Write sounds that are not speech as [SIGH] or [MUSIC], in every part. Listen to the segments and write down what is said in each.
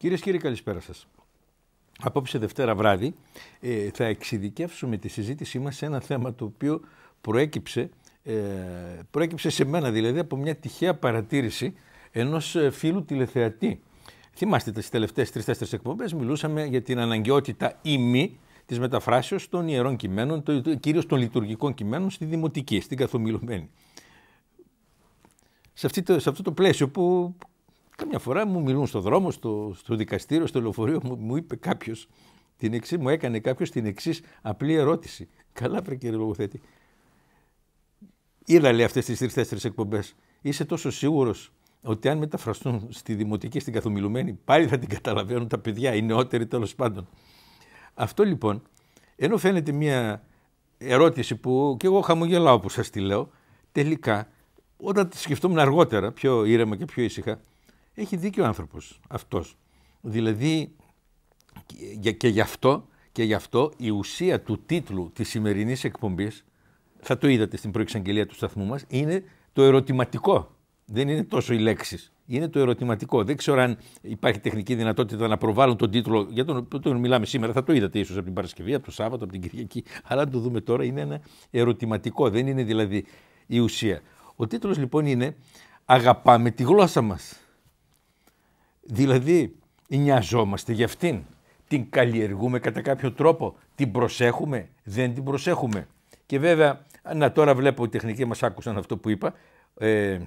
Κυρίες και κύριοι, καλησπέρα σας. Απόψε Δευτέρα βράδυ ε, θα εξειδικεύσουμε τη συζήτησή μας σε ένα θέμα το οποίο προέκυψε, ε, προέκυψε σε μένα δηλαδή από μια τυχαία παρατήρηση ενός ε, φίλου τηλεθεατή. Θυμάστε τις τελευταίες τρει-τέσσερι εκπομπές μιλούσαμε για την αναγκαιότητα ή μη της μεταφράσεως των ιερών κειμένων, κυρίως των λειτουργικών κειμένων στη δημοτική, στην καθομιλωμένη. Σε, αυτή το, σε αυτό το πλαίσιο που Καμιά φορά μου μιλούν στον δρόμο, στο, στο δικαστήριο, στο λεωφορείο, μου, είπε κάποιος μου έκανε κάποιος την εξής απλή ερώτηση. Καλά, πρέπει κύριε Λογοθέτη. Είδα λέει αυτές τις τρει-τέσσερι εκπομπές. Είσαι τόσο σίγουρος ότι αν μεταφραστούν στη δημοτική, στην καθομιλουμένη, πάλι θα την καταλαβαίνουν τα παιδιά, οι νεότεροι τέλος πάντων. Αυτό λοιπόν, ενώ φαίνεται μια ερώτηση που και εγώ χαμογελάω που σας τη λέω, τελικά όταν τη σκεφτόμουν αργότερα, πιο ήρεμα και πιο ήσυχα, έχει δίκιο ο άνθρωπος αυτός. Δηλαδή και γι' αυτό, και γι η ουσία του τίτλου της σημερινής εκπομπής, θα το είδατε στην προεξαγγελία του σταθμού μας, είναι το ερωτηματικό. Δεν είναι τόσο οι λέξεις. Είναι το ερωτηματικό. Δεν ξέρω αν υπάρχει τεχνική δυνατότητα να προβάλλουν τον τίτλο. Για τον οποίο μιλάμε σήμερα, θα το είδατε ίσως από την Παρασκευή, από το Σάββατο, από την Κυριακή. Αλλά αν το δούμε τώρα, είναι ένα ερωτηματικό. Δεν είναι δηλαδή η ουσία. Ο τίτλος λοιπόν είναι Αγαπάμε τη γλώσσα μας. Δηλαδή, νοιαζόμαστε για αυτήν. Την καλλιεργούμε κατά κάποιο τρόπο. Την προσέχουμε. Δεν την προσέχουμε. Και βέβαια, να τώρα βλέπω οι τεχνικοί μας άκουσαν αυτό που είπα. Ε,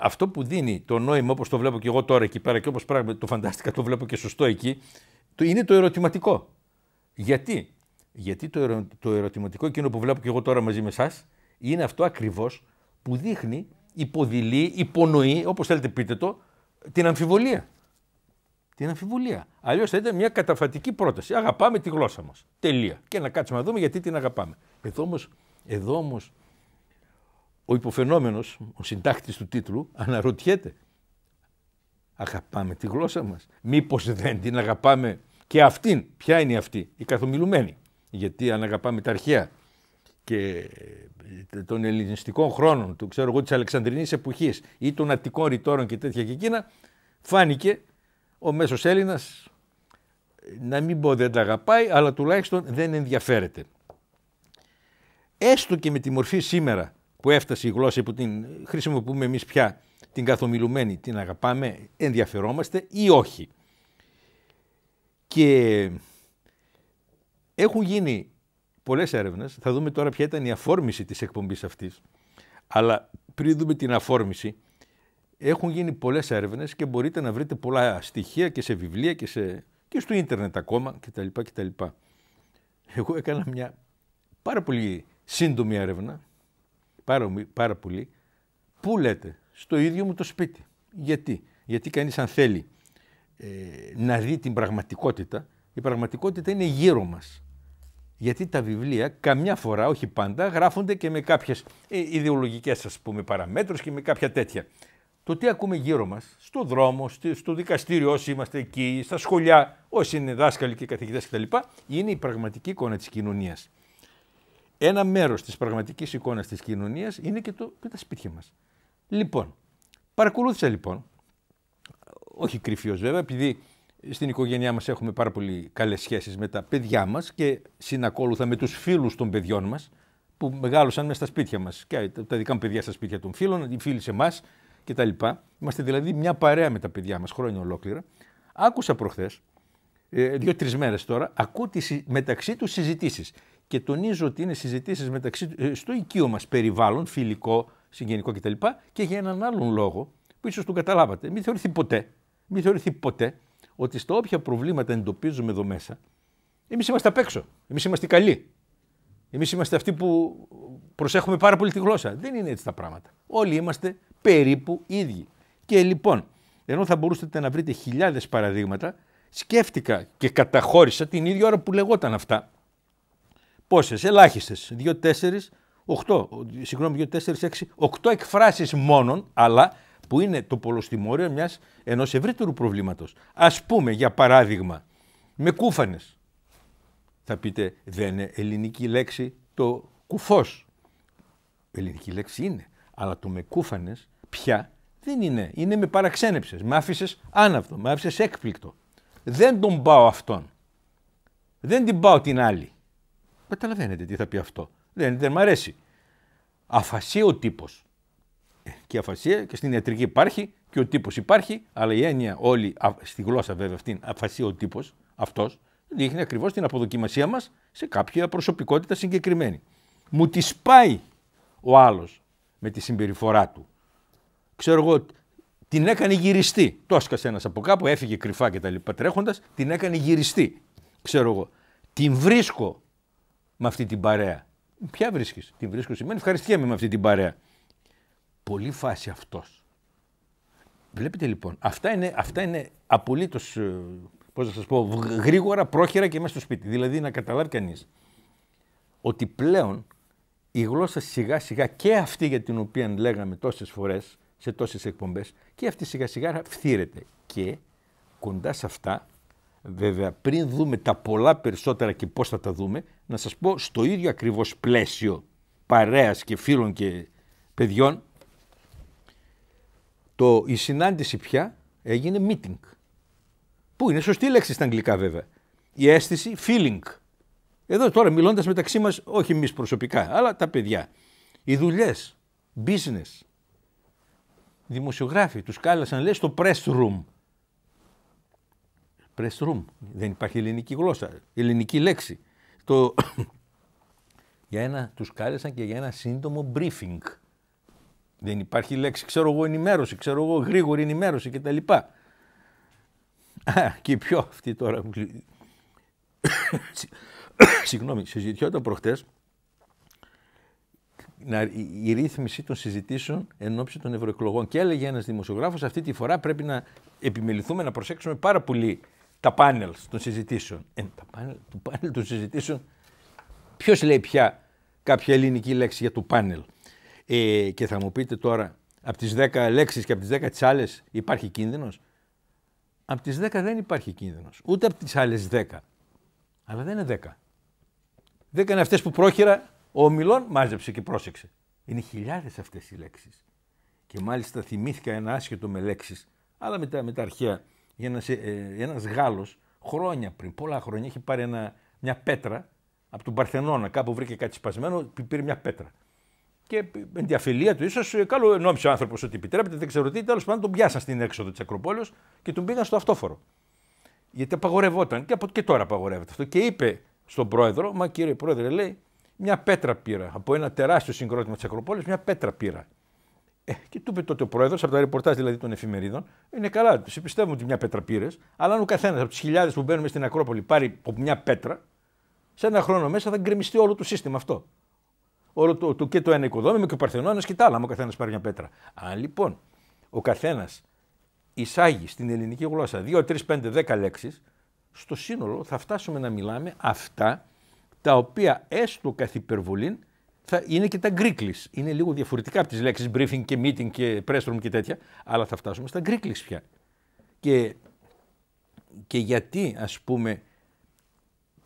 αυτό που δίνει το νόημα, όπως το βλέπω και εγώ τώρα εκεί πέρα και όπως πράγματι το φαντάστηκα, το βλέπω και σωστό εκεί, το, είναι το ερωτηματικό. Γιατί, Γιατί το, το ερωτηματικό, εκείνο που βλέπω και εγώ τώρα μαζί με εσάς, είναι αυτό ακριβώς που δείχνει, υποδηλεί, υπονοεί, όπως θέλετε πείτε το, την αμφιβολία. Την αμφιβολία. Αλλιώς θα ήταν μια καταφατική πρόταση. Αγαπάμε τη γλώσσα μας. Τελεία. Και να κάτσουμε να δούμε γιατί την αγαπάμε. Εδώ όμως όμως, ο υποφαινόμενος, ο συντάκτης του τίτλου, αναρωτιέται. Αγαπάμε τη γλώσσα μας. Μήπως δεν την αγαπάμε και αυτήν. Ποια είναι αυτή, η καθομιλουμένη. Γιατί αν αγαπάμε τα αρχαία και ε, των ελληνιστικών χρόνων, του ξέρω εγώ της Αλεξανδρινής εποχής ή των Αττικών ρητόρων και τέτοια και εκείνα, φάνηκε ο μέσος Έλληνας ε, να μην πω δεν τα αγαπάει, αλλά τουλάχιστον δεν ενδιαφέρεται. Έστω και με τη μορφή σήμερα που έφτασε η γλώσσα που την χρησιμοποιούμε εμείς πια, την καθομιλουμένη, την αγαπάμε, ενδιαφερόμαστε ή όχι. Και έχουν γίνει πολλές έρευνες. Θα δούμε τώρα ποια ήταν η αφόρμηση της εκπομπής αυτής. Αλλά πριν δούμε την αφόρμηση, έχουν γίνει πολλές έρευνες και μπορείτε να βρείτε πολλά στοιχεία και σε βιβλία και, σε... και στο ίντερνετ ακόμα κτλ. κτλ. Εγώ έκανα μια πάρα πολύ σύντομη έρευνα. Πάρα, πάρα πολύ. Πού λέτε, στο ίδιο μου το σπίτι. Γιατί, Γιατί κανείς αν θέλει ε, να δει την πραγματικότητα, η πραγματικότητα είναι γύρω μας γιατί τα βιβλία καμιά φορά, όχι πάντα, γράφονται και με κάποιες ε, ιδεολογικές ας πούμε παραμέτρους και με κάποια τέτοια. Το τι ακούμε γύρω μας, στο δρόμο, στο δικαστήριο όσοι είμαστε εκεί, στα σχολιά, όσοι είναι δάσκαλοι και καθηγητές κτλ. είναι η πραγματική εικόνα της κοινωνίας. Ένα μέρος της πραγματικής εικόνας της κοινωνίας είναι και, το, τα σπίτια μας. Λοιπόν, παρακολούθησα λοιπόν, όχι κρυφίως βέβαια, επειδή στην οικογένειά μας έχουμε πάρα πολύ καλές σχέσεις με τα παιδιά μας και συνακόλουθα με τους φίλους των παιδιών μας που μεγάλωσαν μέσα στα σπίτια μας. Και τα δικά μου παιδιά στα σπίτια των φίλων, οι φίλοι σε εμάς λοιπά. Είμαστε δηλαδή μια παρέα με τα παιδιά μας χρόνια ολόκληρα. Άκουσα προχθές, ε, δύο-τρει μέρες τώρα, ακούω μεταξύ τους συζητήσεις Και τονίζω ότι είναι συζητήσεις μεταξύ ε, στο οικείο μας περιβάλλον, φιλικό, συγγενικό κτλ. Και για έναν άλλον λόγο που ίσως τον καταλάβατε, μην θεωρηθεί ποτέ, μην θεωρηθεί ποτέ ότι στα όποια προβλήματα εντοπίζουμε εδώ μέσα, εμείς είμαστε απ' έξω. Εμείς είμαστε καλοί. Εμείς είμαστε αυτοί που προσέχουμε πάρα πολύ τη γλώσσα. Δεν είναι έτσι τα πράγματα. Όλοι είμαστε περίπου ίδιοι. Και λοιπόν, ενώ θα μπορούσατε να βρείτε χιλιάδες παραδείγματα, σκέφτηκα και καταχώρησα την ίδια ώρα που λεγόταν αυτά. Πόσες, ελάχιστες, Δύο, δυο-τέσσερι, οχτώ. συγγνώμη, δύο, τέσσερις έξι 8 εκφράσεις μόνον, αλλά που είναι το πολλοστιμόριο μιας, ενός ευρύτερου προβλήματος. Ας πούμε, για παράδειγμα, με κούφανες. Θα πείτε, δεν είναι ελληνική λέξη το κουφός. Ελληνική λέξη είναι, αλλά το με κούφανες πια δεν είναι. Είναι με παραξένεψες, με άφησες άναυτο, με άφησες έκπληκτο. Δεν τον πάω αυτόν. Δεν την πάω την άλλη. Καταλαβαίνετε τι θα πει αυτό. Δεν, δεν μ' αρέσει. Αφασί ο τύπος και αφασία και στην ιατρική υπάρχει και ο τύπος υπάρχει, αλλά η έννοια όλη, στη γλώσσα βέβαια αυτήν, αφασία ο τύπος, αυτός, δείχνει ακριβώς την αποδοκιμασία μας σε κάποια προσωπικότητα συγκεκριμένη. Μου τη σπάει ο άλλος με τη συμπεριφορά του. Ξέρω εγώ, την έκανε γυριστή. Το έσκασε ένας από κάπου, έφυγε κρυφά και τα λοιπά τρέχοντας, την έκανε γυριστή. Ξέρω εγώ. Την βρίσκω με αυτή την παρέα. Ποια βρίσκεις, την βρίσκω σημαίνει ευχαριστιέμαι με αυτή την παρέα πολύ φάση αυτός. Βλέπετε λοιπόν, αυτά είναι, αυτά είναι απολύτως, ε, πώς να σας πω, γρήγορα, πρόχειρα και μέσα στο σπίτι. Δηλαδή να καταλάβει κανείς ότι πλέον η γλώσσα σιγά σιγά και αυτή για την οποία λέγαμε τόσες φορές, σε τόσες εκπομπές, και αυτή σιγά σιγά φθήρεται. Και κοντά σε αυτά, βέβαια πριν δούμε τα πολλά περισσότερα και πώς θα τα δούμε, να σας πω στο ίδιο ακριβώς πλαίσιο παρέας και φίλων και παιδιών, το, η συνάντηση πια έγινε meeting. Που είναι σωστή λέξη στα αγγλικά βέβαια. Η αίσθηση feeling. Εδώ τώρα μιλώντας μεταξύ μας, όχι εμείς προσωπικά, αλλά τα παιδιά. Οι δουλειές, business. Δημοσιογράφοι τους κάλεσαν λέει στο press room. Press room. Δεν υπάρχει ελληνική γλώσσα, ελληνική λέξη. Το... [COUGHS] για ένα, τους κάλεσαν και για ένα σύντομο briefing δεν υπάρχει λέξη, ξέρω εγώ, ενημέρωση, ξέρω εγώ, γρήγορη ενημέρωση κτλ. Α, και πιο αυτή τώρα. [COUGHS] Συγγνώμη, συζητιόταν προχτές να, η ρύθμιση των συζητήσεων εν ώψη των ευρωεκλογών. Και έλεγε ένας δημοσιογράφος, αυτή τη φορά πρέπει να επιμεληθούμε, να προσέξουμε πάρα πολύ τα πάνελ των συζητήσεων. Ε, τα πάνελ, το πάνελ των συζητήσεων. Ποιος λέει πια κάποια ελληνική λέξη για το πάνελ. Ε, και θα μου πείτε τώρα, από τις 10 λέξεις και από τις 10 τις άλλες υπάρχει κίνδυνος. Από τις 10 δεν υπάρχει κίνδυνος. Ούτε από τις άλλες 10. Αλλά δεν είναι 10. 10 είναι αυτές που πρόχειρα ο Μιλών μάζεψε και πρόσεξε. Είναι χιλιάδες αυτές οι λέξεις. Και μάλιστα θυμήθηκα ένα άσχετο με λέξεις, αλλά με τα, με τα αρχαία. Ένας, ε, Γάλλος χρόνια πριν, πολλά χρόνια, είχε πάρει μια πέτρα από τον Παρθενώνα. Κάπου βρήκε κάτι σπασμένο, πήρε μια πέτρα. Και με τη του, ίσως ε, καλό νόμισε ο άνθρωπος ότι επιτρέπεται, δεν ξέρω τι. Τέλος πάντων, τον πιάσαν στην έξοδο της Ακροπόλεως και τον πήγαν στο αυτόφορο. Γιατί απαγορευόταν και, από, και τώρα απαγορεύεται αυτό. Και είπε στον πρόεδρο, Μα κύριε πρόεδρε, λέει, μια πέτρα πήρα από ένα τεράστιο συγκρότημα της Ακροπόλεως, μια πέτρα πήρα. Ε, και του είπε τότε ο πρόεδρος, από τα ρεπορτάζ δηλαδή των εφημερίδων, είναι καλά, του πιστεύουμε ότι μια πέτρα πήρες, αλλά αν ο καθένας από τις χιλιάδες που μπαίνουμε στην Ακρόπολη πάρει από μια πέτρα, σε ένα χρόνο μέσα θα γκρεμιστεί όλο το σύστημα αυτό όλο το, το, και το ένα οικοδόμημα και ο Παρθενόνα και τα άλλα, Αν ο καθένας πάρει μια πέτρα. Αν λοιπόν ο καθένας εισάγει στην ελληνική γλώσσα 2, 3, 5, 10 λέξεις, στο σύνολο θα φτάσουμε να μιλάμε αυτά τα οποία έστω καθ' υπερβολήν θα είναι και τα γκρίκλι. Είναι λίγο διαφορετικά από τις λέξεις briefing και meeting και press room και τέτοια, αλλά θα φτάσουμε στα γκρίκλι πια. Και, και γιατί, ας πούμε,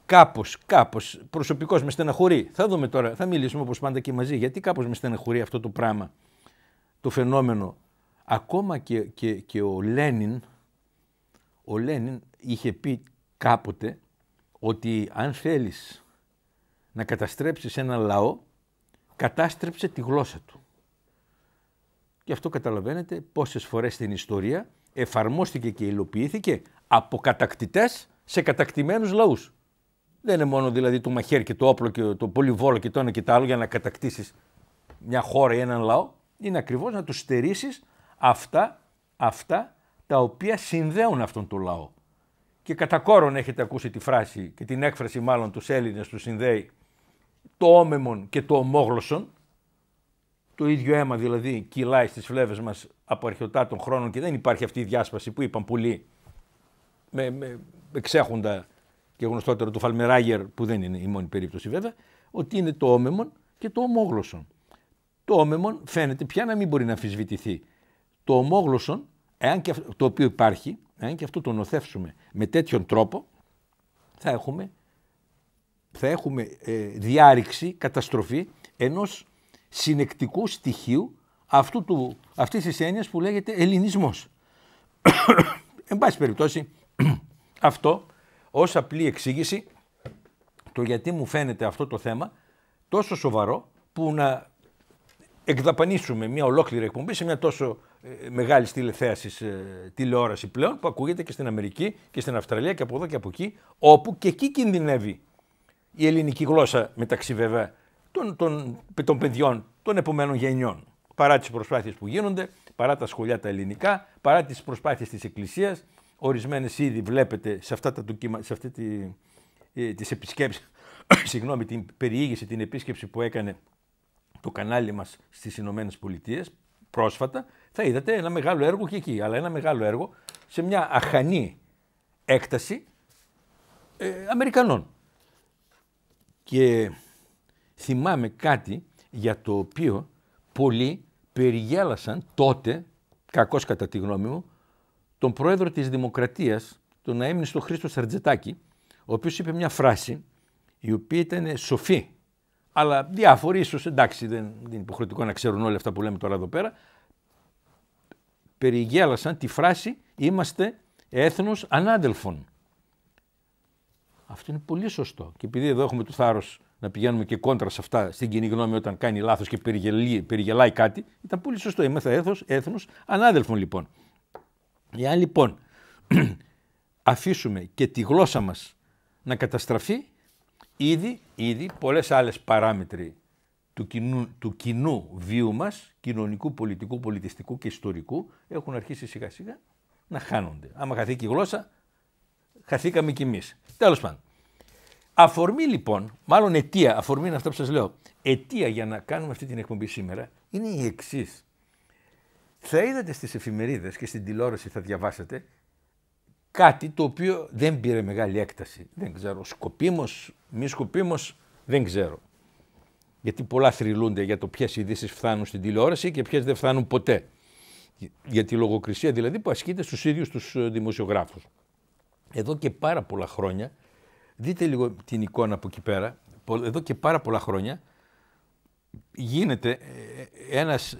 Κάπως, κάπως προσωπικώς με στεναχωρεί. Θα δούμε τώρα, θα μιλήσουμε όπως πάντα και μαζί. Γιατί κάπως με στεναχωρεί αυτό το πράγμα, το φαινόμενο. Ακόμα και, ο Λένιν, ο Λένιν είχε πει κάποτε ότι αν θέλεις να καταστρέψεις ένα λαό, κατάστρεψε τη γλώσσα του. Και αυτό καταλαβαίνετε πόσες φορές στην ιστορία εφαρμόστηκε και υλοποιήθηκε από κατακτητές σε κατακτημένους λαούς. Δεν είναι μόνο δηλαδή το μαχαίρι και το όπλο και το πολυβόλο και το ένα και το άλλο για να κατακτήσεις μια χώρα ή έναν λαό. Είναι ακριβώς να τους στερήσεις αυτά, αυτά τα οποία συνδέουν αυτόν τον λαό. Και κατά κόρον έχετε ακούσει τη φράση και την έκφραση μάλλον τους Έλληνες τους συνδέει το όμεμον και το ομόγλωσσον. Το ίδιο αίμα δηλαδή κυλάει στις φλέβες μας από αρχαιοτά των χρόνων και δεν υπάρχει αυτή η διάσπαση που είπαν πολλοί με, με εξέχοντα και γνωστότερο το Φαλμεράγερ, που δεν είναι η μόνη περίπτωση βέβαια, ότι είναι το όμεμον και το ομόγλωσσον. Το όμεμον φαίνεται πια να μην μπορεί να αμφισβητηθεί. Το ομόγλωσσον, εάν και αυτό, το οποίο υπάρχει, εάν και αυτό το νοθεύσουμε με τέτοιον τρόπο, θα έχουμε, θα έχουμε ε, διάρρηξη, καταστροφή ενός συνεκτικού στοιχείου αυτού του, αυτής της έννοιας που λέγεται ελληνισμός. [COUGHS] Εν πάση περιπτώσει, [COUGHS] αυτό ως απλή εξήγηση το γιατί μου φαίνεται αυτό το θέμα τόσο σοβαρό που να εκδαπανίσουμε μια ολόκληρη εκπομπή σε μια τόσο ε, μεγάλη τηλεθέασης ε, τηλεόραση πλέον που ακούγεται και στην Αμερική και στην Αυστραλία και από εδώ και από εκεί, όπου και εκεί κινδυνεύει η ελληνική γλώσσα μεταξύ βέβαια των, των, των παιδιών των επομένων γενιών. Παρά τις προσπάθειες που γίνονται, παρά τα σχολιά τα ελληνικά, παρά τις προσπάθειες της Εκκλησίας, Ορισμένες ήδη βλέπετε σε, αυτά τα ντοκιμα... σε αυτή τη, ε, τις επισκέψεις, [COUGHS] συγγνώμη, την περιήγηση, την επίσκεψη που έκανε το κανάλι μας στις Ηνωμένες Πολιτείες πρόσφατα, θα είδατε ένα μεγάλο έργο και εκεί, αλλά ένα μεγάλο έργο σε μια αχανή έκταση ε, Αμερικανών. Και θυμάμαι κάτι για το οποίο πολλοί περιγέλασαν τότε, κακώς κατά τη γνώμη μου, τον πρόεδρο της Δημοκρατίας, τον αείμνηστο Χρήστο Σαρτζετάκη, ο οποίος είπε μια φράση η οποία ήταν σοφή, αλλά διάφοροι ίσως, εντάξει δεν, είναι υποχρεωτικό να ξέρουν όλα αυτά που λέμε τώρα εδώ πέρα, περιγέλασαν τη φράση «Είμαστε έθνος ανάδελφων». Αυτό είναι πολύ σωστό. Και επειδή εδώ έχουμε το θάρρος να πηγαίνουμε και κόντρα σε αυτά στην κοινή γνώμη όταν κάνει λάθος και περιγελάει κάτι, ήταν πολύ σωστό. Είμαστε έθνος ανάδελφων λοιπόν. Εάν λοιπόν [CLEARS THROAT] αφήσουμε και τη γλώσσα μας να καταστραφεί, ήδη, ήδη πολλές άλλες παράμετροι του κοινού, του βίου μας, κοινωνικού, πολιτικού, πολιτιστικού και ιστορικού, έχουν αρχίσει σιγά σιγά να χάνονται. Άμα χαθεί και η γλώσσα, χαθήκαμε κι εμείς. Τέλος πάντων. Αφορμή λοιπόν, μάλλον αιτία, αφορμή είναι αυτό που σας λέω, αιτία για να κάνουμε αυτή την εκπομπή σήμερα είναι η εξής θα είδατε στις εφημερίδες και στην τηλεόραση θα διαβάσατε κάτι το οποίο δεν πήρε μεγάλη έκταση. Δεν ξέρω, σκοπίμως, μη σκοπίμως, δεν ξέρω. Γιατί πολλά θρυλούνται για το ποιες ειδήσεις φτάνουν στην τηλεόραση και ποιες δεν φτάνουν ποτέ. Για τη λογοκρισία δηλαδή που ασκείται στους ίδιους τους ε, δημοσιογράφους. Εδώ και πάρα πολλά χρόνια, δείτε λίγο την εικόνα από εκεί πέρα, εδώ και πάρα πολλά χρόνια γίνεται ε, ε, ένας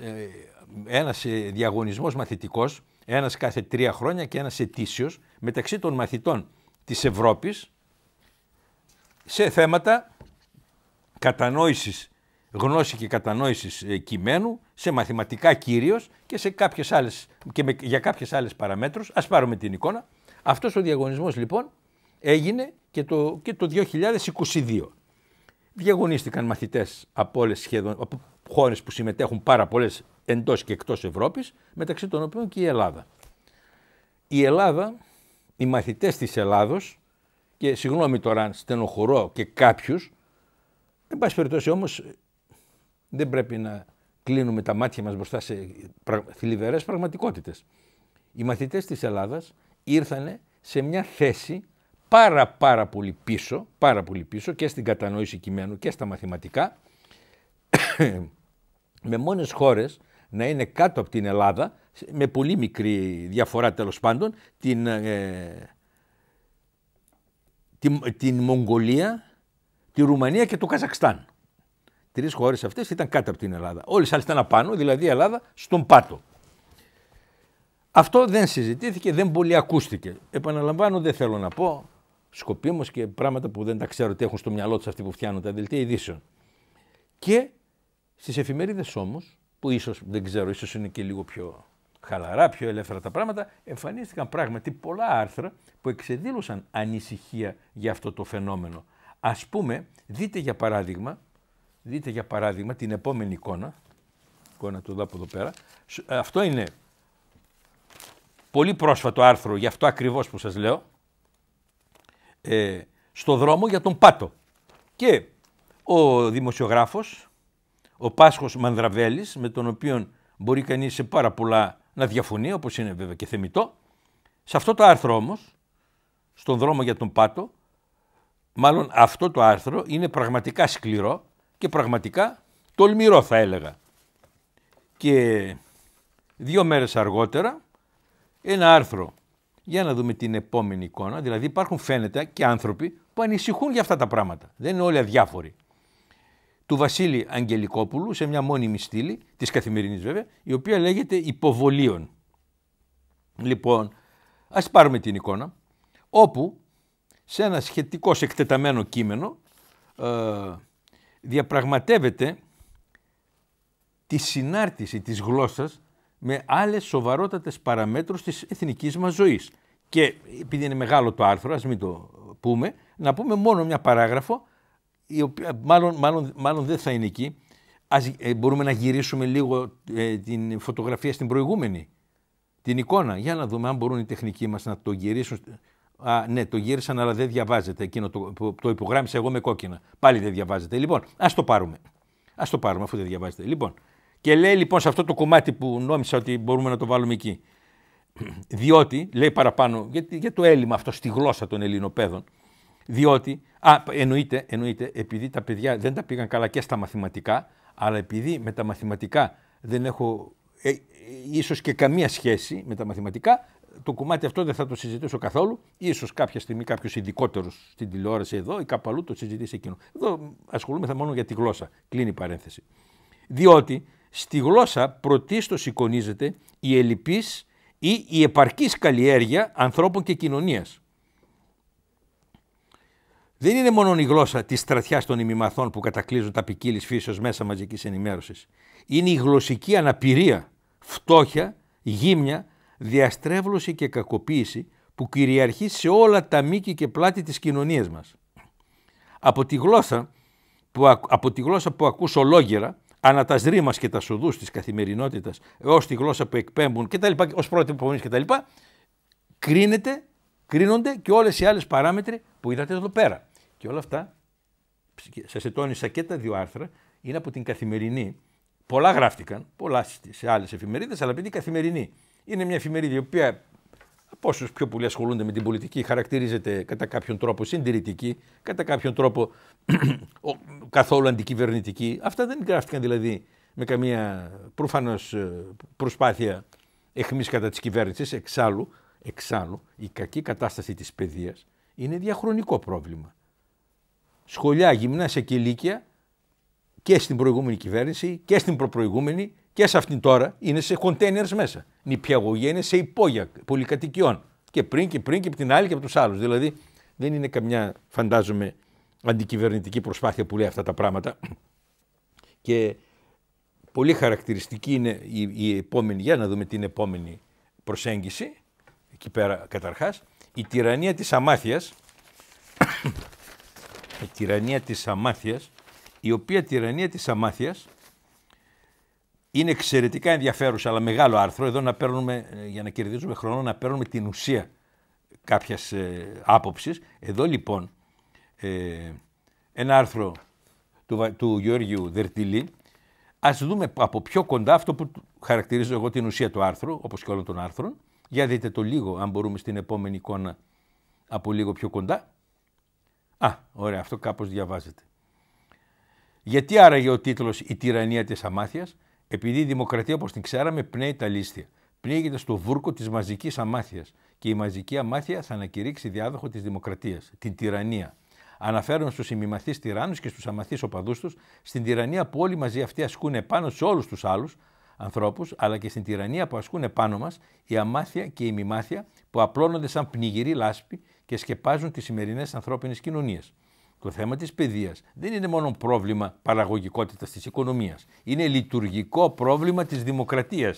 ένας ε, διαγωνισμός μαθητικός, ένας κάθε τρία χρόνια και ένας ετήσιος, μεταξύ των μαθητών της Ευρώπης σε θέματα κατανόησης, γνώση και κατανόησης ε, κειμένου, σε μαθηματικά κυρίως και, σε κάποιες άλλες, και για κάποιες άλλες παραμέτρους. Ας πάρουμε την εικόνα. Αυτός ο διαγωνισμός λοιπόν έγινε και το, και το 2022. Διαγωνίστηκαν μαθητές από όλες σχεδόν, από που συμμετέχουν πάρα πολλές εντός και εκτός Ευρώπης, μεταξύ των οποίων και η Ελλάδα. Η Ελλάδα, οι μαθητές της Ελλάδος, και συγγνώμη τώρα αν στενοχωρώ και κάποιους, εν πάση περιπτώσει όμως δεν πρέπει να κλείνουμε τα μάτια μας μπροστά σε θλιβερές πραγματικότητες. Οι μαθητές της Ελλάδας ήρθαν σε μια θέση πάρα πάρα πολύ πίσω, πάρα πολύ πίσω και στην κατανόηση κειμένου και στα μαθηματικά, [COUGHS] με μόνες χώρες να είναι κάτω από την Ελλάδα, με πολύ μικρή διαφορά τέλος πάντων, την, ε, την, Μογγολία, τη Ρουμανία και το Καζακστάν. Τρεις χώρες αυτές ήταν κάτω από την Ελλάδα. Όλες άλλες ήταν απάνω, δηλαδή η Ελλάδα στον πάτο. Αυτό δεν συζητήθηκε, δεν πολύ ακούστηκε. Επαναλαμβάνω, δεν θέλω να πω σκοπίμως και πράγματα που δεν τα ξέρω τι έχουν στο μυαλό τους αυτοί που φτιάχνουν τα δελτία ειδήσεων. Και στις εφημερίδες όμως, που ίσως δεν ξέρω, ίσως είναι και λίγο πιο χαλαρά, πιο ελεύθερα τα πράγματα, εμφανίστηκαν πράγματι πολλά άρθρα που εξεδήλωσαν ανησυχία για αυτό το φαινόμενο. Ας πούμε, δείτε για παράδειγμα, δείτε για παράδειγμα την επόμενη εικόνα, εικόνα του από εδώ πέρα, ε, αυτό είναι πολύ πρόσφατο άρθρο, γι' αυτό ακριβώς που σας λέω, ε, στο δρόμο για τον Πάτο. Και ο δημοσιογράφος, ο Πάσχος Μανδραβέλης, με τον οποίο μπορεί κανείς σε πάρα πολλά να διαφωνεί, όπως είναι βέβαια και θεμητό. Σε αυτό το άρθρο όμως, στον δρόμο για τον Πάτο, μάλλον αυτό το άρθρο είναι πραγματικά σκληρό και πραγματικά τολμηρό θα έλεγα. Και δύο μέρες αργότερα ένα άρθρο, για να δούμε την επόμενη εικόνα, δηλαδή υπάρχουν φαίνεται και άνθρωποι που ανησυχούν για αυτά τα πράγματα, δεν είναι όλοι αδιάφοροι του Βασίλη Αγγελικόπουλου σε μια μόνιμη στήλη, της καθημερινής βέβαια, η οποία λέγεται υποβολίων. Λοιπόν, ας πάρουμε την εικόνα, όπου σε ένα σχετικό εκτεταμένο κείμενο ε, διαπραγματεύεται τη συνάρτηση της γλώσσας με άλλες σοβαρότατες παραμέτρους της εθνικής μας ζωής. Και επειδή είναι μεγάλο το άρθρο, ας μην το πούμε, να πούμε μόνο μια παράγραφο η οποία, μάλλον, μάλλον, μάλλον δεν θα είναι εκεί. Ας, ε, μπορούμε να γυρίσουμε λίγο ε, την φωτογραφία στην προηγούμενη, την εικόνα. Για να δούμε αν μπορούν οι τεχνικοί μας να το γυρίσουν. Α, ναι, το γύρισαν αλλά δεν διαβάζεται εκείνο το, το υπογράμμισα εγώ με κόκκινα. Πάλι δεν διαβάζεται. Λοιπόν, ας το πάρουμε. Ας το πάρουμε αφού δεν διαβάζεται. Λοιπόν, και λέει λοιπόν σε αυτό το κομμάτι που νόμισα ότι μπορούμε να το βάλουμε εκεί. [CLEARS THROAT] Διότι, λέει παραπάνω, για, το έλλειμμα αυτό στη γλώσσα των Ελληνοπαίδων, διότι, α, εννοείται, εννοείται, επειδή τα παιδιά δεν τα πήγαν καλά και στα μαθηματικά, αλλά επειδή με τα μαθηματικά δεν έχω ε, ίσως και καμία σχέση με τα μαθηματικά, το κομμάτι αυτό δεν θα το συζητήσω καθόλου. Ίσως κάποια στιγμή κάποιος ειδικότερος στην τηλεόραση εδώ ή κάπου αλλού το συζητήσει εκείνο. Εδώ θα μόνο για τη γλώσσα. Κλείνει η παρένθεση. Διότι στη γλώσσα πρωτίστως εικονίζεται η ελλειπής ή η επαρκής καλλιέργεια ανθρώπων και κοινωνίας. Δεν είναι μόνο η γλώσσα της στρατιάς των ημιμαθών που κατακλείζουν τα ποικίλης φύσεως μέσα μαζικής ενημέρωσης. Είναι η γλωσσική αναπηρία, φτώχεια, γύμνια, διαστρέβλωση και κακοποίηση που κυριαρχεί σε όλα τα μήκη και πλάτη της κοινωνίας μας. Από τη γλώσσα που, από τη γλώσσα που ακούς ολόγερα, ανά τα σδρήμα και τα σουδούς, της καθημερινότητας έως τη γλώσσα που εκπέμπουν κτλ, ω πρώτη απομονή κτλ, κρίνεται, κρίνονται και όλες οι άλλες παράμετροι που είδατε εδώ πέρα. Και όλα αυτά, σας ετώνησα και τα δύο άρθρα, είναι από την καθημερινή. Πολλά γράφτηκαν, πολλά σε άλλες εφημερίδες, αλλά επειδή η καθημερινή είναι μια εφημερίδα η οποία από όσους πιο πολύ ασχολούνται με την πολιτική χαρακτηρίζεται κατά κάποιον τρόπο συντηρητική, κατά κάποιον τρόπο [CLEARS THROAT] καθόλου αντικυβερνητική. Αυτά δεν γράφτηκαν δηλαδή με καμία προφανώς ε, προσπάθεια εχμής κατά της κυβέρνησης. Εξάλλου, εξάλλου, η κακή κατάσταση της παιδείας είναι διαχρονικό πρόβλημα σχολιά, γυμνάσια και ηλικία και στην προηγούμενη κυβέρνηση και στην προπροηγούμενη και σε αυτήν τώρα είναι σε κοντέινερ μέσα. Νηπιαγωγία είναι σε υπόγεια πολυκατοικιών. Και πριν και πριν και από την άλλη και από τους άλλους. Δηλαδή δεν είναι καμιά, φαντάζομαι, αντικυβερνητική προσπάθεια που λέει αυτά τα πράγματα. Και πολύ χαρακτηριστική είναι η, η επόμενη, για να δούμε την επόμενη προσέγγιση, εκεί πέρα καταρχάς, η τυραννία της αμάθειας η ε, τυραννία της αμάθειας, η οποία τυραννία της αμάθειας είναι εξαιρετικά ενδιαφέρουσα, αλλά μεγάλο άρθρο. Εδώ να παίρνουμε, ε, για να κερδίζουμε χρόνο, να παίρνουμε την ουσία κάποιας ε, άποψης. Εδώ λοιπόν, ε, ένα άρθρο του, του Γεώργιου Δερτιλή, ας δούμε από πιο κοντά αυτό που χαρακτηρίζω εγώ την ουσία του άρθρου, όπως και όλων των άρθρων. Για δείτε το λίγο, αν μπορούμε στην επόμενη εικόνα από λίγο πιο κοντά. Α, ωραία, αυτό κάπως διαβάζεται. Γιατί άραγε ο τίτλος η δημοκρατία όπως την ξέραμε πνέει τα λίστια. Πνίγεται στο βούρκο της αμάθειας, επειδη η δημοκρατια όπως την ξεραμε πνεει τα λιστια πνιγεται στο βουρκο της μαζικής αμάθειας και η μαζική αμάθεια θα ανακηρύξει διάδοχο της δημοκρατίας, την τυραννία. Αναφέρουν στους ημιμαθείς τυράννους και στους αμαθείς οπαδούς τους στην τυραννία που όλοι μαζί αυτοί ασκούν επάνω σε όλους τους άλλους ανθρώπους, αλλά και στην τυραννία που ασκούν επάνω μας η αμάθεια και η ημιμάθεια που απλώνονται σαν πνιγυρή λάσπη και σκεπάζουν τις σημερινές ανθρώπινες κοινωνίες. Το θέμα της παιδείας δεν είναι μόνο πρόβλημα παραγωγικότητας της οικονομίας. Είναι λειτουργικό πρόβλημα της δημοκρατίας.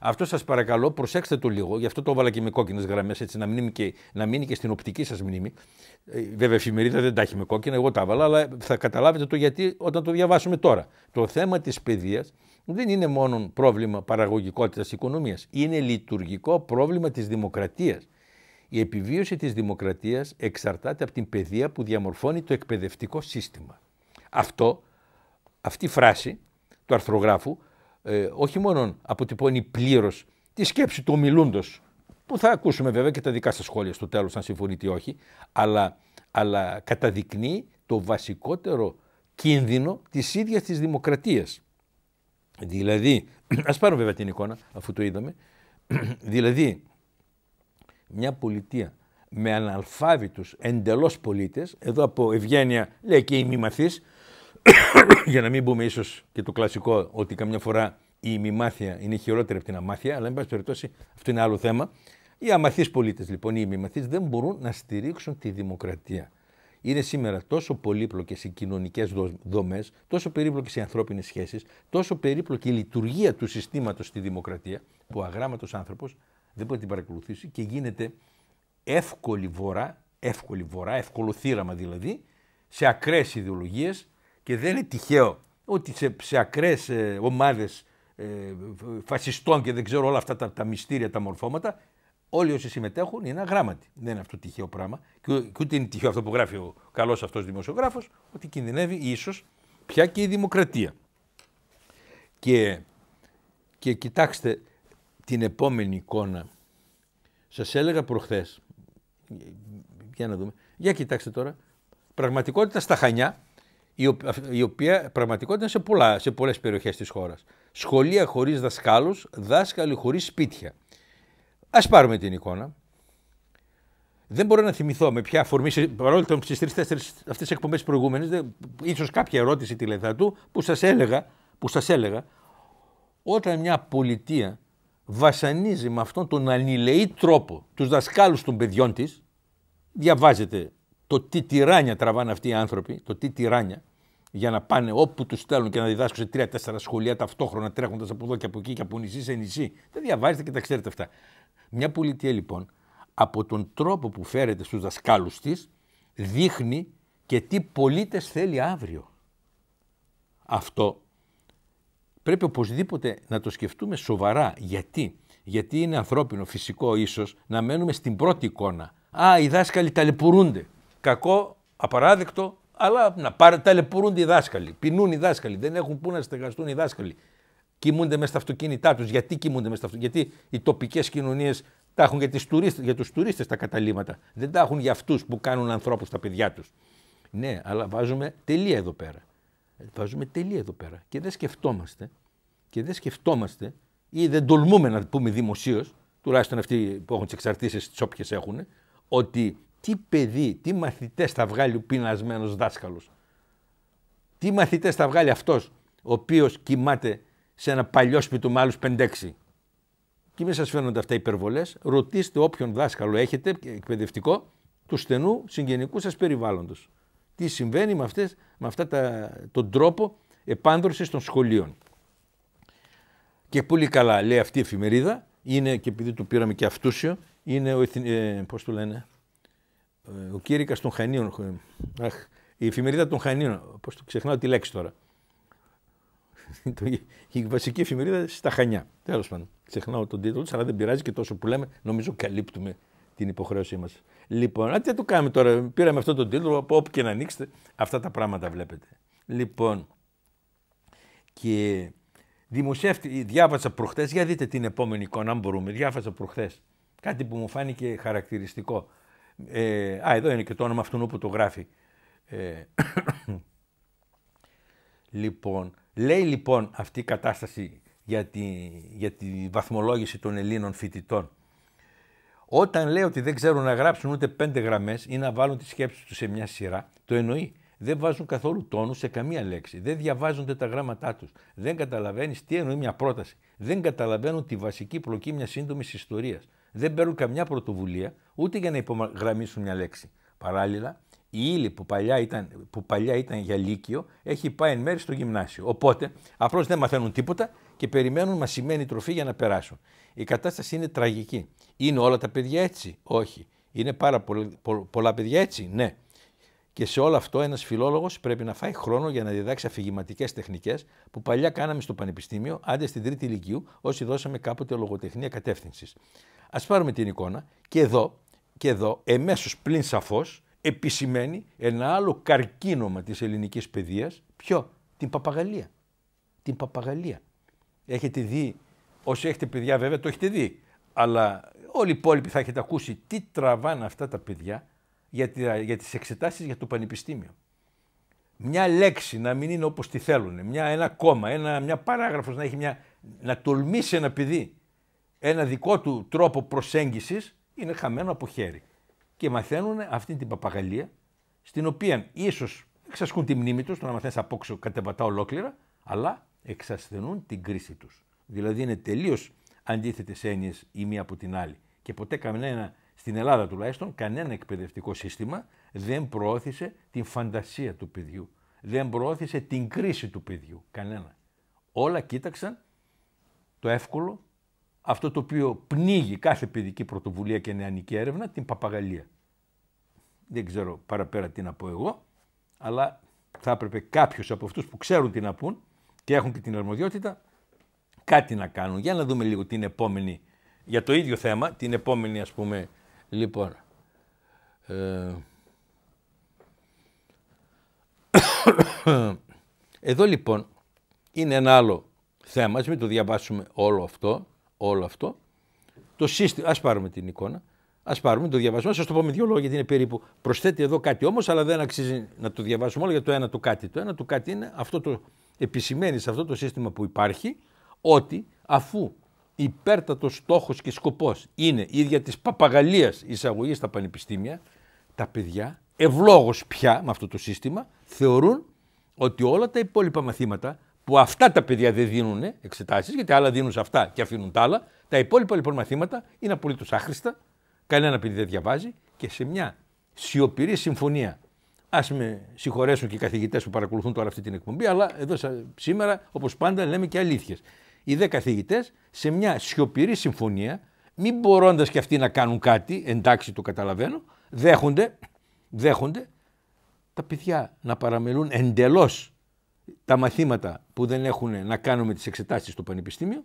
Αυτό σας παρακαλώ, προσέξτε το λίγο. Γι' αυτό το έβαλα και με κόκκινες γραμμές, έτσι να μείνει, και, να μείνει και στην οπτική σας μνήμη. Ε, βέβαια, η εφημερίδα δεν τα έχει με κόκκινα, εγώ τα έβαλα, αλλά θα καταλάβετε το γιατί όταν το διαβάσουμε τώρα. Το θέμα της παιδείας δεν είναι μόνο πρόβλημα παραγωγικότητας οικονομίας. Είναι λειτουργικό πρόβλημα της δημοκρατίας. Η επιβίωση της δημοκρατίας εξαρτάται από την παιδεία που διαμορφώνει το εκπαιδευτικό σύστημα. Αυτό, αυτή η φράση του αρθρογράφου ε, όχι μόνο αποτυπώνει πλήρως τη σκέψη του ομιλούντος που θα ακούσουμε βέβαια και τα δικά σας σχόλια στο τέλος αν συμφωνείτε ή όχι αλλά, αλλά καταδεικνύει το βασικότερο κίνδυνο της ίδιας της δημοκρατίας. Δηλαδή, [CLEARS THROAT] ας πάρω βέβαια την εικόνα αφού το είδαμε, [CLEARS THROAT] δηλαδή μια πολιτεία με αναλφάβητους εντελώς πολίτες, εδώ από ευγένεια λέει και οι μη μαθείς, [COUGHS] για να μην πούμε ίσως και το κλασικό ότι καμιά φορά η μη μάθεια είναι χειρότερη από την αμάθεια, αλλά εν πάση περιπτώσει αυτό είναι άλλο θέμα. Οι αμαθείς πολίτες λοιπόν, οι μη μαθείς δεν μπορούν να στηρίξουν τη δημοκρατία. Είναι σήμερα τόσο πολύπλοκες οι κοινωνικές δομές, τόσο περίπλοκες οι ανθρώπινες σχέσεις, τόσο περίπλοκη η λειτουργία του συστήματος στη δημοκρατία, που ο αγράμματος άνθρωπος δεν μπορεί να την παρακολουθήσει και γίνεται εύκολη βορά, εύκολη βορρά, εύκολο θύραμα δηλαδή, σε ακραίες ιδεολογίες και δεν είναι τυχαίο ότι σε, σε ακραίες ε, ομάδες ε, φασιστών και δεν ξέρω όλα αυτά τα, τα μυστήρια, τα μορφώματα, όλοι όσοι συμμετέχουν είναι αγράμματοι. Δεν είναι αυτό τυχαίο πράγμα και, και ούτε είναι τυχαίο αυτό που γράφει ο καλός αυτός δημοσιογράφος, ότι κινδυνεύει ίσως πια και η δημοκρατία. και κοιτάξτε, την επόμενη εικόνα. Σας έλεγα προχθές, για να δούμε, για κοιτάξτε τώρα, πραγματικότητα στα Χανιά, η οποία πραγματικότητα σε, πολλά, σε πολλές περιοχές της χώρας. Σχολεία χωρίς δασκάλους, δάσκαλοι χωρίς σπίτια. Ας πάρουμε την εικόνα. Δεν μπορώ να θυμηθώ με ποια αφορμή, παρόλο που στι τρει-τέσσερι αυτές τις εκπομπές προηγούμενε, ίσως κάποια ερώτηση τηλεθατού που σας έλεγα, που σας έλεγα, όταν μια πολιτεία βασανίζει με αυτόν τον ανηλεή τρόπο τους δασκάλους των παιδιών της, διαβάζετε το τι τυράνια τραβάνε αυτοί οι άνθρωποι, το τι τυράνια, για να πάνε όπου τους στέλνουν και να διδάσκουν σε τρία-τέσσερα σχολεία ταυτόχρονα τρέχοντας από εδώ και από εκεί και από νησί σε νησί. Τα διαβάζετε και τα ξέρετε αυτά. Μια πολιτεία λοιπόν από τον τρόπο που φέρεται στους δασκάλους της, δείχνει και τι πολίτες θέλει αύριο. Αυτό πρέπει οπωσδήποτε να το σκεφτούμε σοβαρά. Γιατί, Γιατί είναι ανθρώπινο, φυσικό ίσως, να μένουμε στην πρώτη εικόνα. Α, οι δάσκαλοι ταλαιπωρούνται. Κακό, απαράδεκτο, αλλά να πάρε, ταλαιπωρούνται οι δάσκαλοι. Πεινούν οι δάσκαλοι. Δεν έχουν πού να στεγαστούν οι δάσκαλοι. Κοιμούνται με στα αυτοκίνητά τους. Γιατί κοιμούνται με στα αυτοκίνητά Γιατί οι τοπικές κοινωνίες τα έχουν για, τουρίστες, για τους τουρίστες τα καταλήμματα. Δεν τα έχουν για αυτούς που κάνουν ανθρώπους τα παιδιά τους. Ναι, αλλά βάζουμε τελεία εδώ πέρα. Βάζουμε τελεία εδώ πέρα και δεν σκεφτόμαστε και δεν σκεφτόμαστε ή δεν τολμούμε να πούμε δημοσίως, τουλάχιστον αυτοί που έχουν τις εξαρτήσεις, τις όποιες έχουν, ότι τι παιδί, τι μαθητές θα βγάλει ο πεινασμένος δάσκαλος. Τι μαθητές θα βγάλει αυτός ο οποίος κοιμάται σε ένα παλιό σπίτι με άλλους 5-6. Και μην σας φαίνονται αυτά υπερβολές. Ρωτήστε όποιον δάσκαλο έχετε, εκπαιδευτικό, του στενού συγγενικού σας περιβάλλοντος τι συμβαίνει με, αυτές, με αυτά τα, τον τρόπο επάνδρωσης των σχολείων. Και πολύ καλά λέει αυτή η εφημερίδα, είναι και επειδή το πήραμε και αυτούσιο, είναι ο, ε, πώς το λένε, ε, ο κήρυκας των Χανίων, αχ, η εφημερίδα των Χανίων, πώς το ξεχνάω τη λέξη τώρα. [LAUGHS] η βασική εφημερίδα στα Χανιά. Τέλος πάντων, ξεχνάω τον τίτλο αλλά δεν πειράζει και τόσο που λέμε, νομίζω καλύπτουμε την υποχρέωσή μας. Λοιπόν, α, τι θα το κάνουμε τώρα. Πήραμε αυτό τον τίτλο, από όπου και να ανοίξετε, αυτά τα πράγματα βλέπετε. Λοιπόν, και δημοσιεύτη, διάβασα προχθές, για δείτε την επόμενη εικόνα, αν μπορούμε, διάβασα προχθές. Κάτι που μου φάνηκε χαρακτηριστικό. Ε, α, εδώ είναι και το όνομα αυτού που το γράφει. Ε, [COUGHS] λοιπόν, λέει λοιπόν αυτή η κατάσταση για τη, για τη βαθμολόγηση των Ελλήνων φοιτητών όταν λέει ότι δεν ξέρουν να γράψουν ούτε πέντε γραμμές ή να βάλουν τη σκέψη τους σε μια σειρά, το εννοεί. Δεν βάζουν καθόλου τόνο σε καμία λέξη. Δεν διαβάζονται τα γράμματά τους. Δεν καταλαβαίνεις τι εννοεί μια πρόταση. Δεν καταλαβαίνουν τη βασική πλοκή μιας σύντομης ιστορίας. Δεν παίρνουν καμιά πρωτοβουλία ούτε για να υπογραμμίσουν μια λέξη. Παράλληλα, η ύλη που παλιά ήταν, που παλιά ήταν για λύκειο έχει πάει εν μέρη στο γυμνάσιο. Οπότε, απλώς δεν μαθαίνουν τίποτα και περιμένουν μασημένη τροφή για να περάσουν. Η κατάσταση είναι τραγική. Είναι όλα τα παιδιά έτσι. Όχι. Είναι πάρα πολλά παιδιά έτσι. Ναι. Και σε όλο αυτό ένας φιλόλογος πρέπει να φάει χρόνο για να διδάξει αφηγηματικές τεχνικές που παλιά κάναμε στο Πανεπιστήμιο, άντε στην Τρίτη Λυκειού, όσοι δώσαμε κάποτε λογοτεχνία κατεύθυνσης. Ας πάρουμε την εικόνα και εδώ, και εδώ εμέσως πλην σαφώς, επισημαίνει ένα άλλο καρκίνωμα της ελληνικής παιδείας. Ποιο, την παπαγαλία. Την παπαγαλία. Έχετε δει, όσοι έχετε παιδιά βέβαια το έχετε δει, αλλά όλοι οι υπόλοιποι θα έχετε ακούσει τι τραβάνε αυτά τα παιδιά για, για τις εξετάσεις για το πανεπιστήμιο. Μια λέξη να μην είναι όπως τη θέλουν, μια, ένα κόμμα, ένα, μια παράγραφος να έχει μια, να τολμήσει ένα παιδί ένα δικό του τρόπο προσέγγισης είναι χαμένο από χέρι. Και μαθαίνουν αυτή την παπαγαλία, στην οποία ίσως εξασκούν τη μνήμη τους, το να μαθαίνεις απόξω κατεβατά ολόκληρα, αλλά εξασθενούν την κρίση τους. Δηλαδή είναι τελείως αντίθετες έννοιες η μία από την άλλη. Και ποτέ κανένα, στην Ελλάδα τουλάχιστον, κανένα εκπαιδευτικό σύστημα δεν προώθησε την φαντασία του παιδιού. Δεν προώθησε την κρίση του παιδιού. Κανένα. Όλα κοίταξαν το εύκολο, αυτό το οποίο πνίγει κάθε παιδική πρωτοβουλία και νεανική έρευνα, την παπαγαλία. Δεν ξέρω παραπέρα τι να πω εγώ, αλλά θα έπρεπε κάποιος από αυτούς που ξέρουν τι να πούν και έχουν και την αρμοδιότητα, κάτι να κάνουν. Για να δούμε λίγο την επόμενη, για το ίδιο θέμα, την επόμενη ας πούμε, λοιπόν. Ε, [COUGHS] Εδώ λοιπόν είναι ένα άλλο θέμα, ας μην το διαβάσουμε όλο αυτό, όλο αυτό. Το σύστημα, ας πάρουμε την εικόνα, ας πάρουμε το διαβάσουμε, σας το πω με δύο λόγια γιατί είναι περίπου. Προσθέτει εδώ κάτι όμως, αλλά δεν αξίζει να το διαβάσουμε όλο για το ένα του κάτι. Το ένα του κάτι είναι αυτό το, επισημαίνει σε αυτό το σύστημα που υπάρχει ότι αφού υπέρτατος στόχος και σκοπός είναι η ίδια της παπαγαλίας εισαγωγής στα πανεπιστήμια, τα παιδιά ευλόγως πια με αυτό το σύστημα θεωρούν ότι όλα τα υπόλοιπα μαθήματα που αυτά τα παιδιά δεν δίνουν εξετάσεις, γιατί άλλα δίνουν σε αυτά και αφήνουν τα άλλα, τα υπόλοιπα λοιπόν μαθήματα είναι απολύτως άχρηστα, κανένα παιδί δεν διαβάζει και σε μια σιωπηρή συμφωνία Ας με συγχωρέσουν και οι καθηγητές που παρακολουθούν τώρα αυτή την εκπομπή, αλλά εδώ σήμερα, όπως πάντα, λέμε και αλήθειες. Οι δε καθηγητές σε μια σιωπηρή συμφωνία, μην μπορώντας και αυτοί να κάνουν κάτι, εντάξει το καταλαβαίνω, δέχονται, δέχονται τα παιδιά να παραμελούν εντελώς τα μαθήματα που δεν έχουν να κάνουν με τις εξετάσεις στο πανεπιστήμιο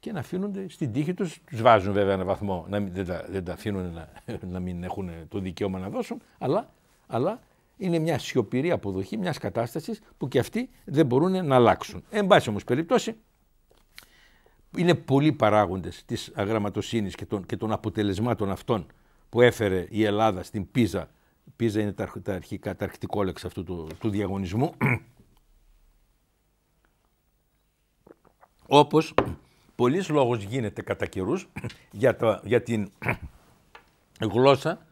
και να αφήνονται στην τύχη τους. Τους βάζουν βέβαια ένα βαθμό, να δεν, τα, δεν τα αφήνουν να, να μην έχουν το δικαίωμα να δώσουν, αλλά αλλά είναι μια σιωπηρή αποδοχή μιας κατάστασης που και αυτοί δεν μπορούν να αλλάξουν. Εν πάση όμως περιπτώσει, είναι πολλοί παράγοντες της αγραμματοσύνης και, των, και των αποτελεσμάτων αυτών που έφερε η Ελλάδα στην Πίζα. Πίζα είναι τα, τα αρχικά, τα λέξη αυτού του, του διαγωνισμού. [CLEARS THROAT] Όπως πολλής λόγος γίνεται κατά καιρούς για, για την [CLEARS THROAT] γλώσσα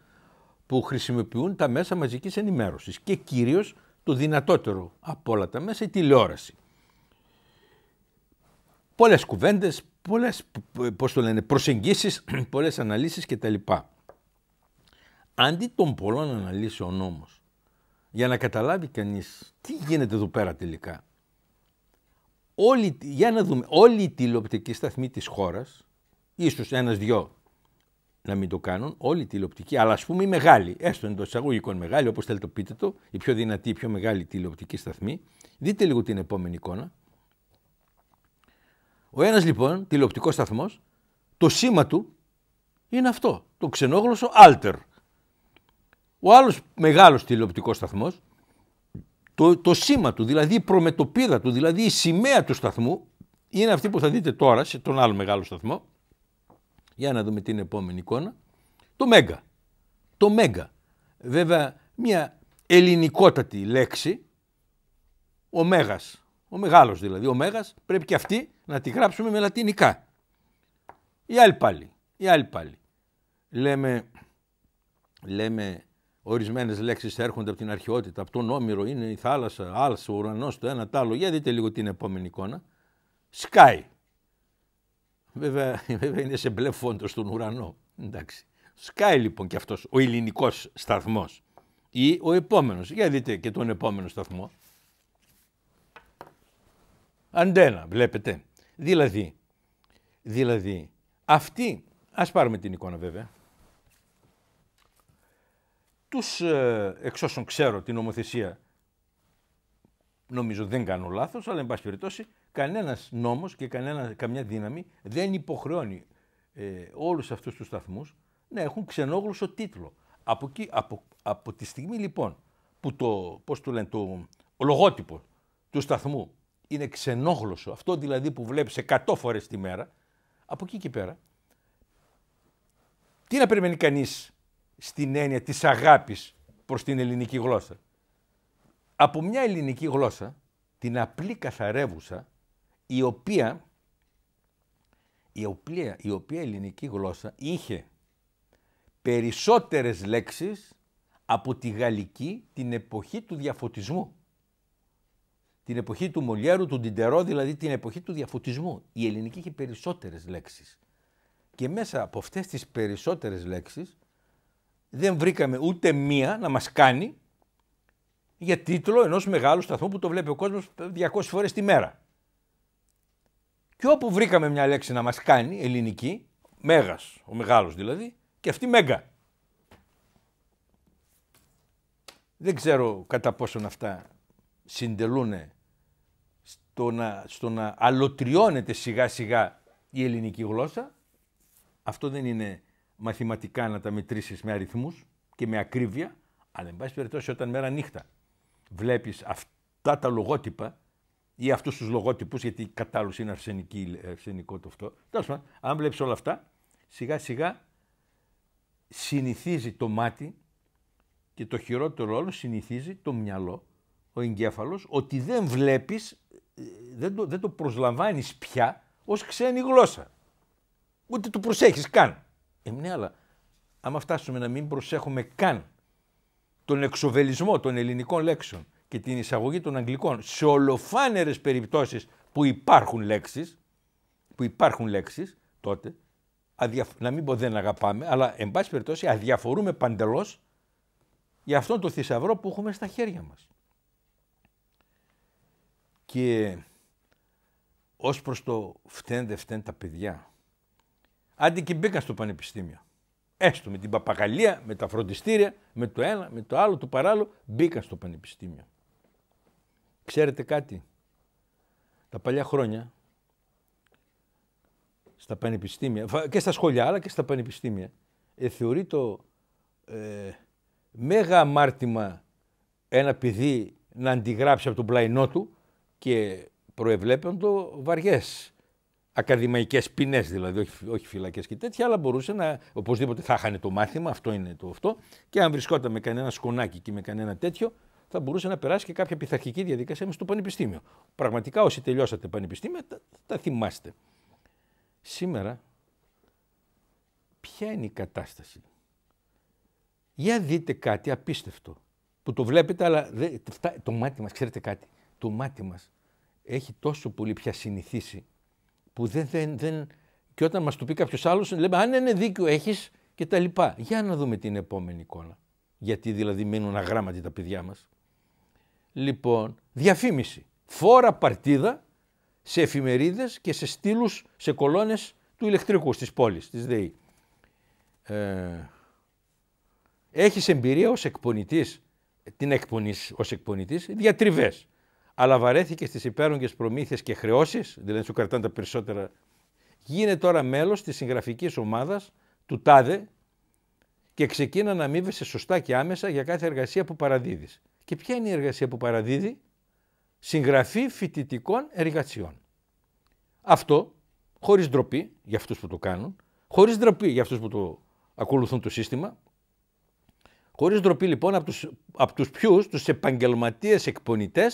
που χρησιμοποιούν τα μέσα μαζικής ενημέρωσης και κυρίως το δυνατότερο από όλα τα μέσα η τηλεόραση. Πολλές κουβέντες, πολλές πώς το λένε, προσεγγίσεις, [CLEARS THROAT] πολλές αναλύσεις κτλ. Αντί των πολλών αναλύσεων όμως, για να καταλάβει κανείς τι γίνεται εδώ πέρα τελικά, όλη, για να δούμε, όλη οι τηλεοπτικοί σταθμή της χώρας, ίσως ένας δυο να μην το κάνουν όλοι οι τηλεοπτικοί, αλλά ας πούμε οι μεγάλοι, έστω εντός εισαγωγικών μεγάλοι, όπως θέλετε το πείτε το, οι πιο δυνατοί, οι πιο μεγάλοι τηλεοπτικοί σταθμοί. Δείτε λίγο την επόμενη εικόνα. Ο ένας λοιπόν τηλεοπτικός σταθμός, το σήμα του είναι αυτό, το ξενόγλωσσο Alter. Ο άλλος μεγάλος τηλεοπτικός σταθμός, το, το σήμα του, δηλαδή η προμετωπίδα του, δηλαδή η σημαία του σταθμού, είναι αυτή που θα δείτε τώρα σε τον άλλο μεγάλο σταθμό, για να δούμε την επόμενη εικόνα. Το μέγα. Το Μέγκα. Βέβαια μια ελληνικότατη λέξη. Ο Μέγας. Ο μεγάλος δηλαδή. Ο Μέγας πρέπει και αυτή να τη γράψουμε με λατινικά. Η άλλη πάλι. Η άλλη πάλι. Λέμε, λέμε ορισμένες λέξεις έρχονται από την αρχαιότητα. Από τον Όμηρο είναι η θάλασσα, άλλο, ο ουρανός, το ένα, το άλλο. Για δείτε λίγο την επόμενη εικόνα. Σκάι. Βέβαια, [LAUGHS] βέβαια είναι σε μπλε φόντο στον ουρανό. Εντάξει. Σκάει λοιπόν και αυτός ο ελληνικός σταθμός ή ο επόμενος. Για δείτε και τον επόμενο σταθμό. Αντένα, βλέπετε. Δηλαδή, δηλαδή, αυτοί, ας πάρουμε την εικόνα βέβαια, τους ε, εξ όσων ξέρω την νομοθεσία νομίζω δεν κάνω λάθος, αλλά εν πάση περιπτώσει κανένας νόμος και κανένα, καμιά δύναμη δεν υποχρεώνει ε, όλους αυτούς τους σταθμούς να έχουν ξενόγλωσσο τίτλο. Από, εκεί, από, από τη στιγμή λοιπόν που το, πώς το, λογότυπο του σταθμού είναι ξενόγλωσσο, αυτό δηλαδή που βλέπεις 100 φορές τη μέρα, από εκεί και πέρα, τι να περιμένει κανείς στην έννοια της αγάπης προς την ελληνική γλώσσα από μια ελληνική γλώσσα, την απλή καθαρεύουσα, η οποία, η οποία, η οποία ελληνική γλώσσα είχε περισσότερες λέξεις από τη γαλλική την εποχή του διαφωτισμού. Την εποχή του Μολιέρου, του Ντιντερό, δηλαδή την εποχή του διαφωτισμού. Η ελληνική είχε περισσότερες λέξεις. Και μέσα από αυτές τις περισσότερες λέξεις δεν βρήκαμε ούτε μία να μας κάνει για τίτλο ενός μεγάλου σταθμού που το βλέπει ο κόσμος 200 φορές τη μέρα. Και όπου βρήκαμε μια λέξη να μας κάνει ελληνική, μέγας, ο μεγάλος δηλαδή, και αυτή μέγα. Δεν ξέρω κατά πόσον αυτά συντελούν στο να, στο να αλωτριώνεται σιγά σιγά η ελληνική γλώσσα. Αυτό δεν είναι μαθηματικά να τα μετρήσεις με αριθμούς και με ακρίβεια, αλλά εν πάση περιπτώσει όταν μέρα νύχτα βλέπεις αυτά τα λογότυπα ή αυτούς τους λογότυπους, γιατί κατάλληλος είναι αρσενική, αρσενικό το αυτό. Τέλος αν βλέπεις όλα αυτά, σιγά σιγά συνηθίζει το μάτι και το χειρότερο όλο συνηθίζει το μυαλό, ο εγκέφαλος, ότι δεν βλέπεις, δεν το, δεν το προσλαμβάνεις πια ως ξένη γλώσσα. Ούτε το προσέχεις καν. Ε, ναι, αλλά άμα φτάσουμε να μην προσέχουμε καν τον εξοβελισμό των ελληνικών λέξεων και την εισαγωγή των αγγλικών σε ολοφάνερες περιπτώσεις που υπάρχουν λέξεις, που υπάρχουν λέξεις τότε, να μην πω δεν αγαπάμε, αλλά εν πάση περιπτώσει αδιαφορούμε παντελώς για αυτόν τον θησαυρό που έχουμε στα χέρια μας. Και ως προς το φταίνε δεν φταίνε τα παιδιά. Άντε και μπήκαν στο πανεπιστήμιο έστω με την παπαγαλία, με τα φροντιστήρια, με το ένα, με το άλλο, το παράλληλο, μπήκα στο πανεπιστήμιο. Ξέρετε κάτι, τα παλιά χρόνια, στα πανεπιστήμια, και στα σχολιά αλλά και στα πανεπιστήμια, ε, θεωρεί το ε, μέγα αμάρτημα ένα παιδί να αντιγράψει από τον πλαϊνό του και προεβλέπουν το βαριές ακαδημαϊκές ποινές, δηλαδή, όχι, όχι φυλακές και τέτοια, αλλά μπορούσε να οπωσδήποτε θα χάνε το μάθημα, αυτό είναι το αυτό. Και αν βρισκόταν με κανένα σκονάκι και με κανένα τέτοιο, θα μπορούσε να περάσει και κάποια πειθαρχική διαδικασία μέσα στο πανεπιστήμιο. Πραγματικά, όσοι τελειώσατε πανεπιστήμια, τα, τα θυμάστε. Σήμερα, ποια είναι η κατάσταση. Για δείτε κάτι απίστευτο που το βλέπετε, αλλά το μάτι μας, ξέρετε κάτι, το μάτι μας έχει τόσο πολύ πια συνηθίσει που δεν, δεν, δεν... και όταν μας το πει κάποιος άλλος λέμε αν είναι ναι, δίκιο έχεις και τα λοιπά. Για να δούμε την επόμενη εικόνα. Γιατί δηλαδή μείνουν αγράμματοι τα παιδιά μας. Λοιπόν, διαφήμιση. Φόρα παρτίδα σε εφημερίδες και σε στήλους, σε κολόνες του ηλεκτρικού στις πόλεις, της ΔΕΗ. Ε, έχεις εμπειρία ως εκπονητής, την εκπονή ως εκπονητής, διατριβές αλλά βαρέθηκε στις υπέρογγε προμήθειες και χρεώσεις, δηλαδή σου κρατάνε τα περισσότερα. Γίνε τώρα μέλος της συγγραφικής ομάδας του ΤΑΔΕ και ξεκίνα να αμείβεσαι σωστά και άμεσα για κάθε εργασία που παραδίδεις. Και ποια είναι η εργασία που παραδίδει, συγγραφή φοιτητικών εργασιών. Αυτό, χωρίς ντροπή για αυτούς που το κάνουν, χωρίς ντροπή για αυτούς που το ακολουθούν το σύστημα, χωρίς ντροπή λοιπόν από τους ποιους, τους επαγγελματίες εκπονητές,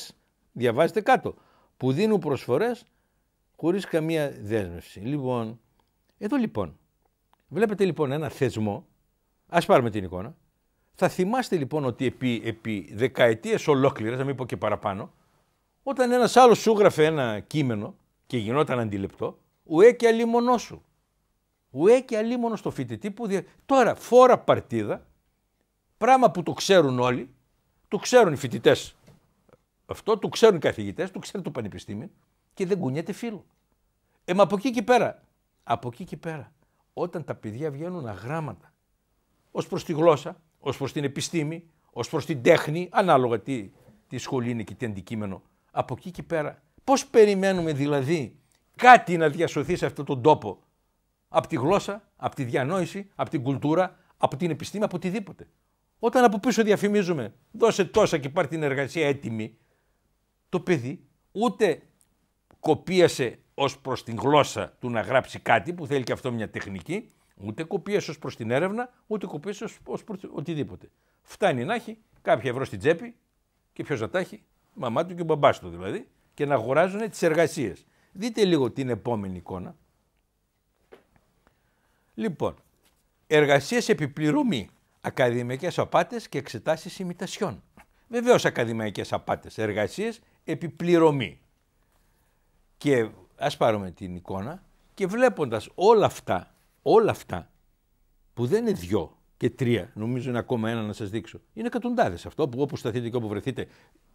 διαβάζετε κάτω, που δίνουν προσφορές χωρίς καμία δέσμευση. Λοιπόν, εδώ λοιπόν, βλέπετε λοιπόν ένα θεσμό, ας πάρουμε την εικόνα, θα θυμάστε λοιπόν ότι επί, επί δεκαετίες ολόκληρες, να μην πω και παραπάνω, όταν ένας άλλος σου γράφε ένα κείμενο και γινόταν αντιληπτό, ουέ και αλίμονό σου. Ουέ και αλίμονο στο φοιτητή που... Δια... Τώρα φόρα παρτίδα, πράγμα που το ξέρουν όλοι, το ξέρουν οι φοιτητές αυτό του ξέρουν οι καθηγητές, του ξέρει το πανεπιστήμιο και δεν κουνιέται φίλο. Ε, μα από εκεί και πέρα. Από εκεί και πέρα. Όταν τα παιδιά βγαίνουν αγράμματα ως προς τη γλώσσα, ως προς την επιστήμη, ως προς την τέχνη, ανάλογα τι, τι σχολή είναι και τι αντικείμενο. Από εκεί και πέρα. Πώς περιμένουμε δηλαδή κάτι να διασωθεί σε αυτόν τον τόπο από τη γλώσσα, από τη διανόηση, από την κουλτούρα, από την επιστήμη, από οτιδήποτε. Όταν από πίσω διαφημίζουμε, δώσε τόσα και πάρει την εργασία έτοιμη, το παιδί ούτε κοπίασε ως προς την γλώσσα του να γράψει κάτι που θέλει και αυτό μια τεχνική, ούτε κοπίασε ως προς την έρευνα, ούτε κοπίασε ως προς οτιδήποτε. Φτάνει να έχει κάποια ευρώ στην τσέπη και ποιος να τα έχει, μαμά του και ο μπαμπάς του δηλαδή, και να αγοράζουν τις εργασίες. Δείτε λίγο την επόμενη εικόνα. Λοιπόν, εργασίες επιπληρωμή, ακαδημαϊκές απάτες και εξετάσεις ημιτασιών. Βεβαίως ακαδημαϊκές απάτες, εργασίες επιπληρωμή. Και ας πάρουμε την εικόνα και βλέποντας όλα αυτά, όλα αυτά που δεν είναι δυο και τρία, νομίζω είναι ακόμα ένα να σας δείξω, είναι εκατοντάδες αυτό που όπου σταθείτε και όπου βρεθείτε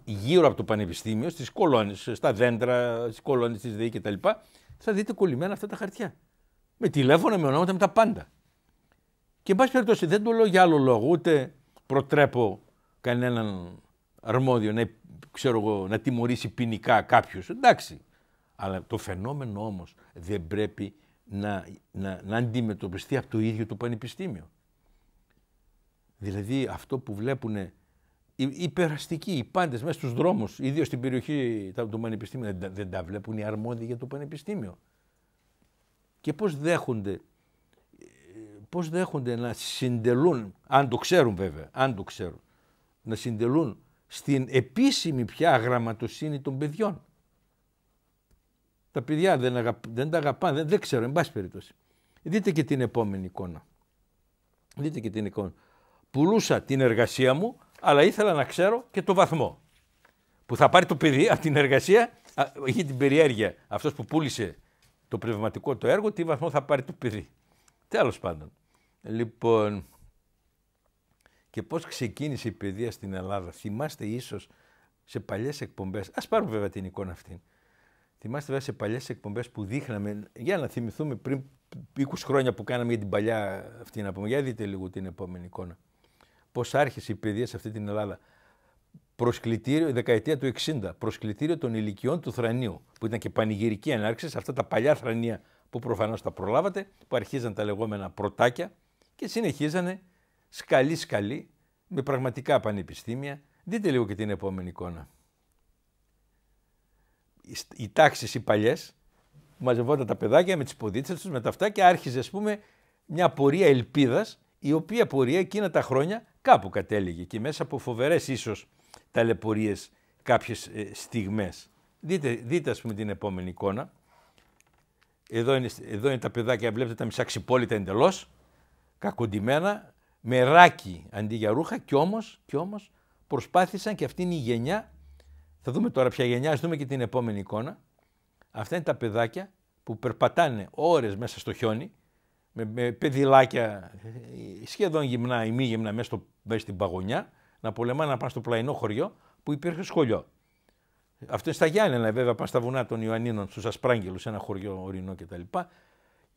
γύρω από το πανεπιστήμιο, στις κολόνες, στα δέντρα, στις κολόνες της ΔΕΗ κτλ. Θα δείτε κολλημένα αυτά τα χαρτιά. Με τηλέφωνα, με ονόματα, με τα πάντα. Και εν πάση περιπτώσει δεν το λέω για άλλο λόγο, ούτε προτρέπω κανέναν αρμόδιο να ξέρω εγώ, να τιμωρήσει ποινικά κάποιος. Εντάξει. Αλλά το φαινόμενο όμως δεν πρέπει να, να, να αντιμετωπιστεί από το ίδιο το πανεπιστήμιο. Δηλαδή αυτό που βλέπουν οι περαστικοί οι πάντες μέσα στους δρόμους, ιδίως στην περιοχή του Πανεπιστήμιου, δεν, δεν τα βλέπουν οι αρμόδιοι για το Πανεπιστήμιο. Και πώς δέχονται, πώς δέχονται να συντελούν, αν το ξέρουν βέβαια, αν το ξέρουν, να συντελούν στην επίσημη πια γραμματοσύνη των παιδιών. Τα παιδιά δεν, δεν τα αγαπάνε, δεν, δεν ξέρω, εν πάση περιπτώσει. Δείτε και την επόμενη εικόνα. Δείτε και την εικόνα. Πουλούσα την εργασία μου, αλλά ήθελα να ξέρω και το βαθμό. Που θα πάρει το παιδί από την εργασία, είχε την περιέργεια αυτός που πούλησε το πνευματικό το έργο, τι βαθμό θα πάρει το παιδί. Τέλος πάντων. Λοιπόν, και πώς ξεκίνησε η παιδεία στην Ελλάδα. Θυμάστε ίσως σε παλιές εκπομπές, ας πάρουμε βέβαια την εικόνα αυτή. Θυμάστε βέβαια σε παλιές εκπομπές που δείχναμε, για να θυμηθούμε πριν 20 χρόνια που κάναμε για την παλιά αυτή να πούμε, για δείτε λίγο την επόμενη εικόνα. Πώς άρχισε η παιδεία σε αυτή την Ελλάδα. Προσκλητήριο, δεκαετία του 60, προσκλητήριο των ηλικιών του Θρανίου, που ήταν και πανηγυρική ανάρξης σε αυτά τα παλιά θρανία που προφανώς τα προλάβατε, που αρχίζαν τα λεγόμενα πρωτάκια και συνεχίζανε σκαλί σκαλί με πραγματικά πανεπιστήμια. Δείτε λίγο και την επόμενη εικόνα. Οι τάξεις οι παλιές, μαζευόταν τα παιδάκια με τις ποδίτσες τους με τα αυτά και άρχιζε ας πούμε μια πορεία ελπίδας η οποία πορεία εκείνα τα χρόνια κάπου κατέληγε και μέσα από φοβερές ίσως ταλαιπωρίες κάποιες ε, στιγμές. Δείτε, δείτε ας πούμε την επόμενη εικόνα. Εδώ είναι, εδώ είναι τα παιδάκια, βλέπετε τα μισά ξυπόλυτα εντελώς, κακοντημένα, με ράκι αντί για ρούχα και όμως, και όμως προσπάθησαν και αυτή είναι η γενιά, θα δούμε τώρα ποια γενιά, ας δούμε και την επόμενη εικόνα, αυτά είναι τα παιδάκια που περπατάνε ώρες μέσα στο χιόνι, με, με παιδιλάκια ε, σχεδόν γυμνά ή μη γυμνά μέσα, στο, μέσα στην παγωνιά, να πολεμάνε να πάνε στο πλαϊνό χωριό που υπήρχε σχολείο. Αυτό είναι στα Γιάννενα, βέβαια, πάνε στα βουνά των Ιωαννίνων, στους Ασπράγγελους, ένα χωριό ορεινό κτλ. Και,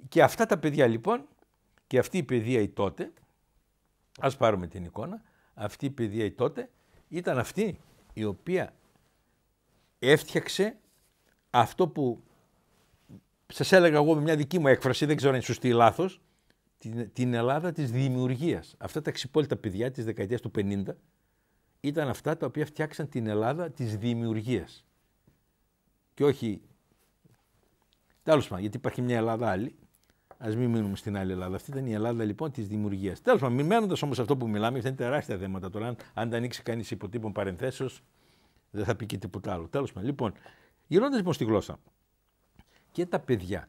και αυτά τα παιδιά λοιπόν, και αυτή η παιδεία η τότε, Ας πάρουμε την εικόνα. Αυτή η παιδεία τότε ήταν αυτή η οποία έφτιαξε αυτό που σας έλεγα εγώ με μια δική μου έκφραση, δεν ξέρω αν είναι σωστή ή λάθος, την, την Ελλάδα της δημιουργίας. Αυτά τα ξυπόλυτα παιδιά της δεκαετίας του 50 ήταν αυτά τα οποία φτιάξαν την Ελλάδα της δημιουργίας. Και όχι... τέλος πάντων, γιατί υπάρχει μια Ελλάδα άλλη Ας μην μείνουμε στην άλλη Ελλάδα. Αυτή ήταν η Ελλάδα λοιπόν της δημιουργίας. Τέλος πάντων, μένοντα όμως αυτό που μιλάμε, αυτά είναι τεράστια θέματα τώρα. Αν, τα ανοίξει κανείς υποτύπων παρενθέσεως, δεν θα πει και τίποτα άλλο. Τέλος πάντων, λοιπόν, γυρνώντας λοιπόν στη γλώσσα. Και τα παιδιά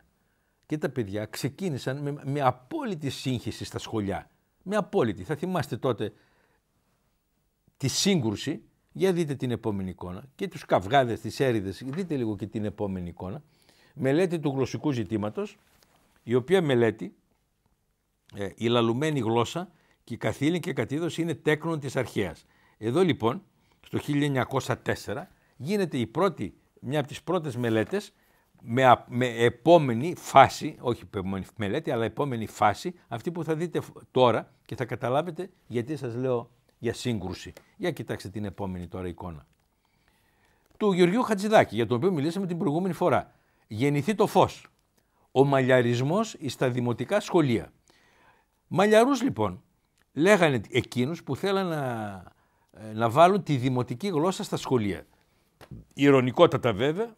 και τα παιδιά ξεκίνησαν με, με απόλυτη σύγχυση στα σχολιά. Με απόλυτη. Θα θυμάστε τότε τη σύγκρουση. Για δείτε την επόμενη εικόνα και τους καυγάδες, τις έρηδες, δείτε λίγο και την επόμενη εικόνα. Μελέτη του γλωσσικού ζητήματος η οποία μελέτη, ε, η λαλουμένη γλώσσα και η καθήλυνη και η κατήδωση είναι τέκνον της αρχαίας. Εδώ λοιπόν, στο 1904, γίνεται η πρώτη, μια από τις πρώτες μελέτες με, επόμενη φάση, όχι επόμενη μελέτη, αλλά επόμενη φάση, αυτή που θα δείτε τώρα και θα καταλάβετε γιατί σας λέω για σύγκρουση. Για κοιτάξτε την επόμενη τώρα εικόνα. Του Γεωργίου Χατζηδάκη, για τον οποίο μιλήσαμε την προηγούμενη φορά. Γεννηθεί το φως ο μαλλιαρισμός στα δημοτικά σχολεία. Μαλλιαρούς λοιπόν λέγανε εκείνους που θέλαν να, ε, να βάλουν τη δημοτική γλώσσα στα σχολεία. Ιρωνικότατα βέβαια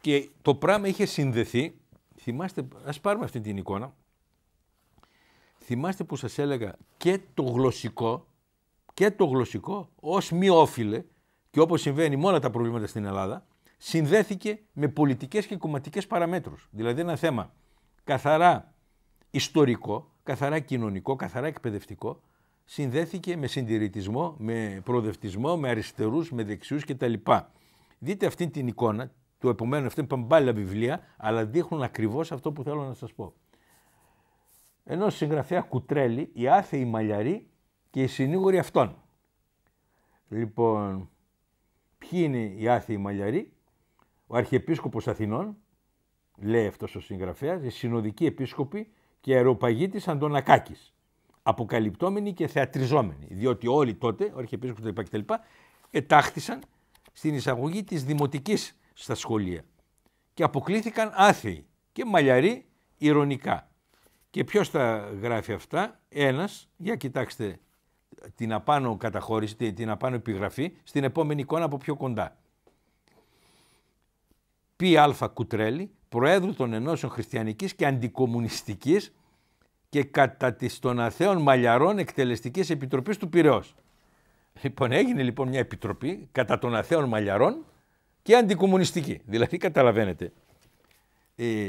και το πράγμα είχε συνδεθεί, θυμάστε, ας πάρουμε αυτή την εικόνα, θυμάστε που σας έλεγα και το γλωσσικό, και το γλωσσικό ως όφιλε και όπως συμβαίνει με τα προβλήματα στην Ελλάδα, συνδέθηκε με πολιτικές και κομματικές παραμέτρους. Δηλαδή ένα θέμα καθαρά ιστορικό, καθαρά κοινωνικό, καθαρά εκπαιδευτικό, συνδέθηκε με συντηρητισμό, με προοδευτισμό, με αριστερούς, με δεξιούς κτλ. Δείτε αυτή την εικόνα, το επομένου αυτή είναι πάλι βιβλία, αλλά δείχνουν ακριβώς αυτό που θέλω να σας πω. Ενός συγγραφέα Κουτρέλη, οι άθεοι μαλλιαροί και οι συνήγοροι αυτών. Λοιπόν, ποιοι είναι οι άθεοι μαλλιαροί, ο Αρχιεπίσκοπος Αθηνών, λέει αυτός ο συγγραφέας, οι συνοδικοί επίσκοποι και αεροπαγίτης Αντωνακάκης, αποκαλυπτόμενοι και θεατριζόμενοι, διότι όλοι τότε, ο Αρχιεπίσκοπος κτλ. ετάχθησαν στην εισαγωγή της δημοτικής στα σχολεία και αποκλήθηκαν άθεοι και μαλλιαροί ηρωνικά. Και ποιος τα γράφει αυτά, ένας, για κοιτάξτε την απάνω καταχώρηση, την απάνω επιγραφή, στην επόμενη εικόνα από πιο κοντά. Α. Κουτρέλη, Προέδρου των Ενώσεων Χριστιανικής και Αντικομουνιστικής και κατά της των Αθέων Μαλιαρών Εκτελεστικής Επιτροπής του Πυραιός. Λοιπόν, έγινε λοιπόν μια επιτροπή κατά των Αθέων Μαλιαρών και αντικομουνιστική. Δηλαδή, καταλαβαίνετε, ε,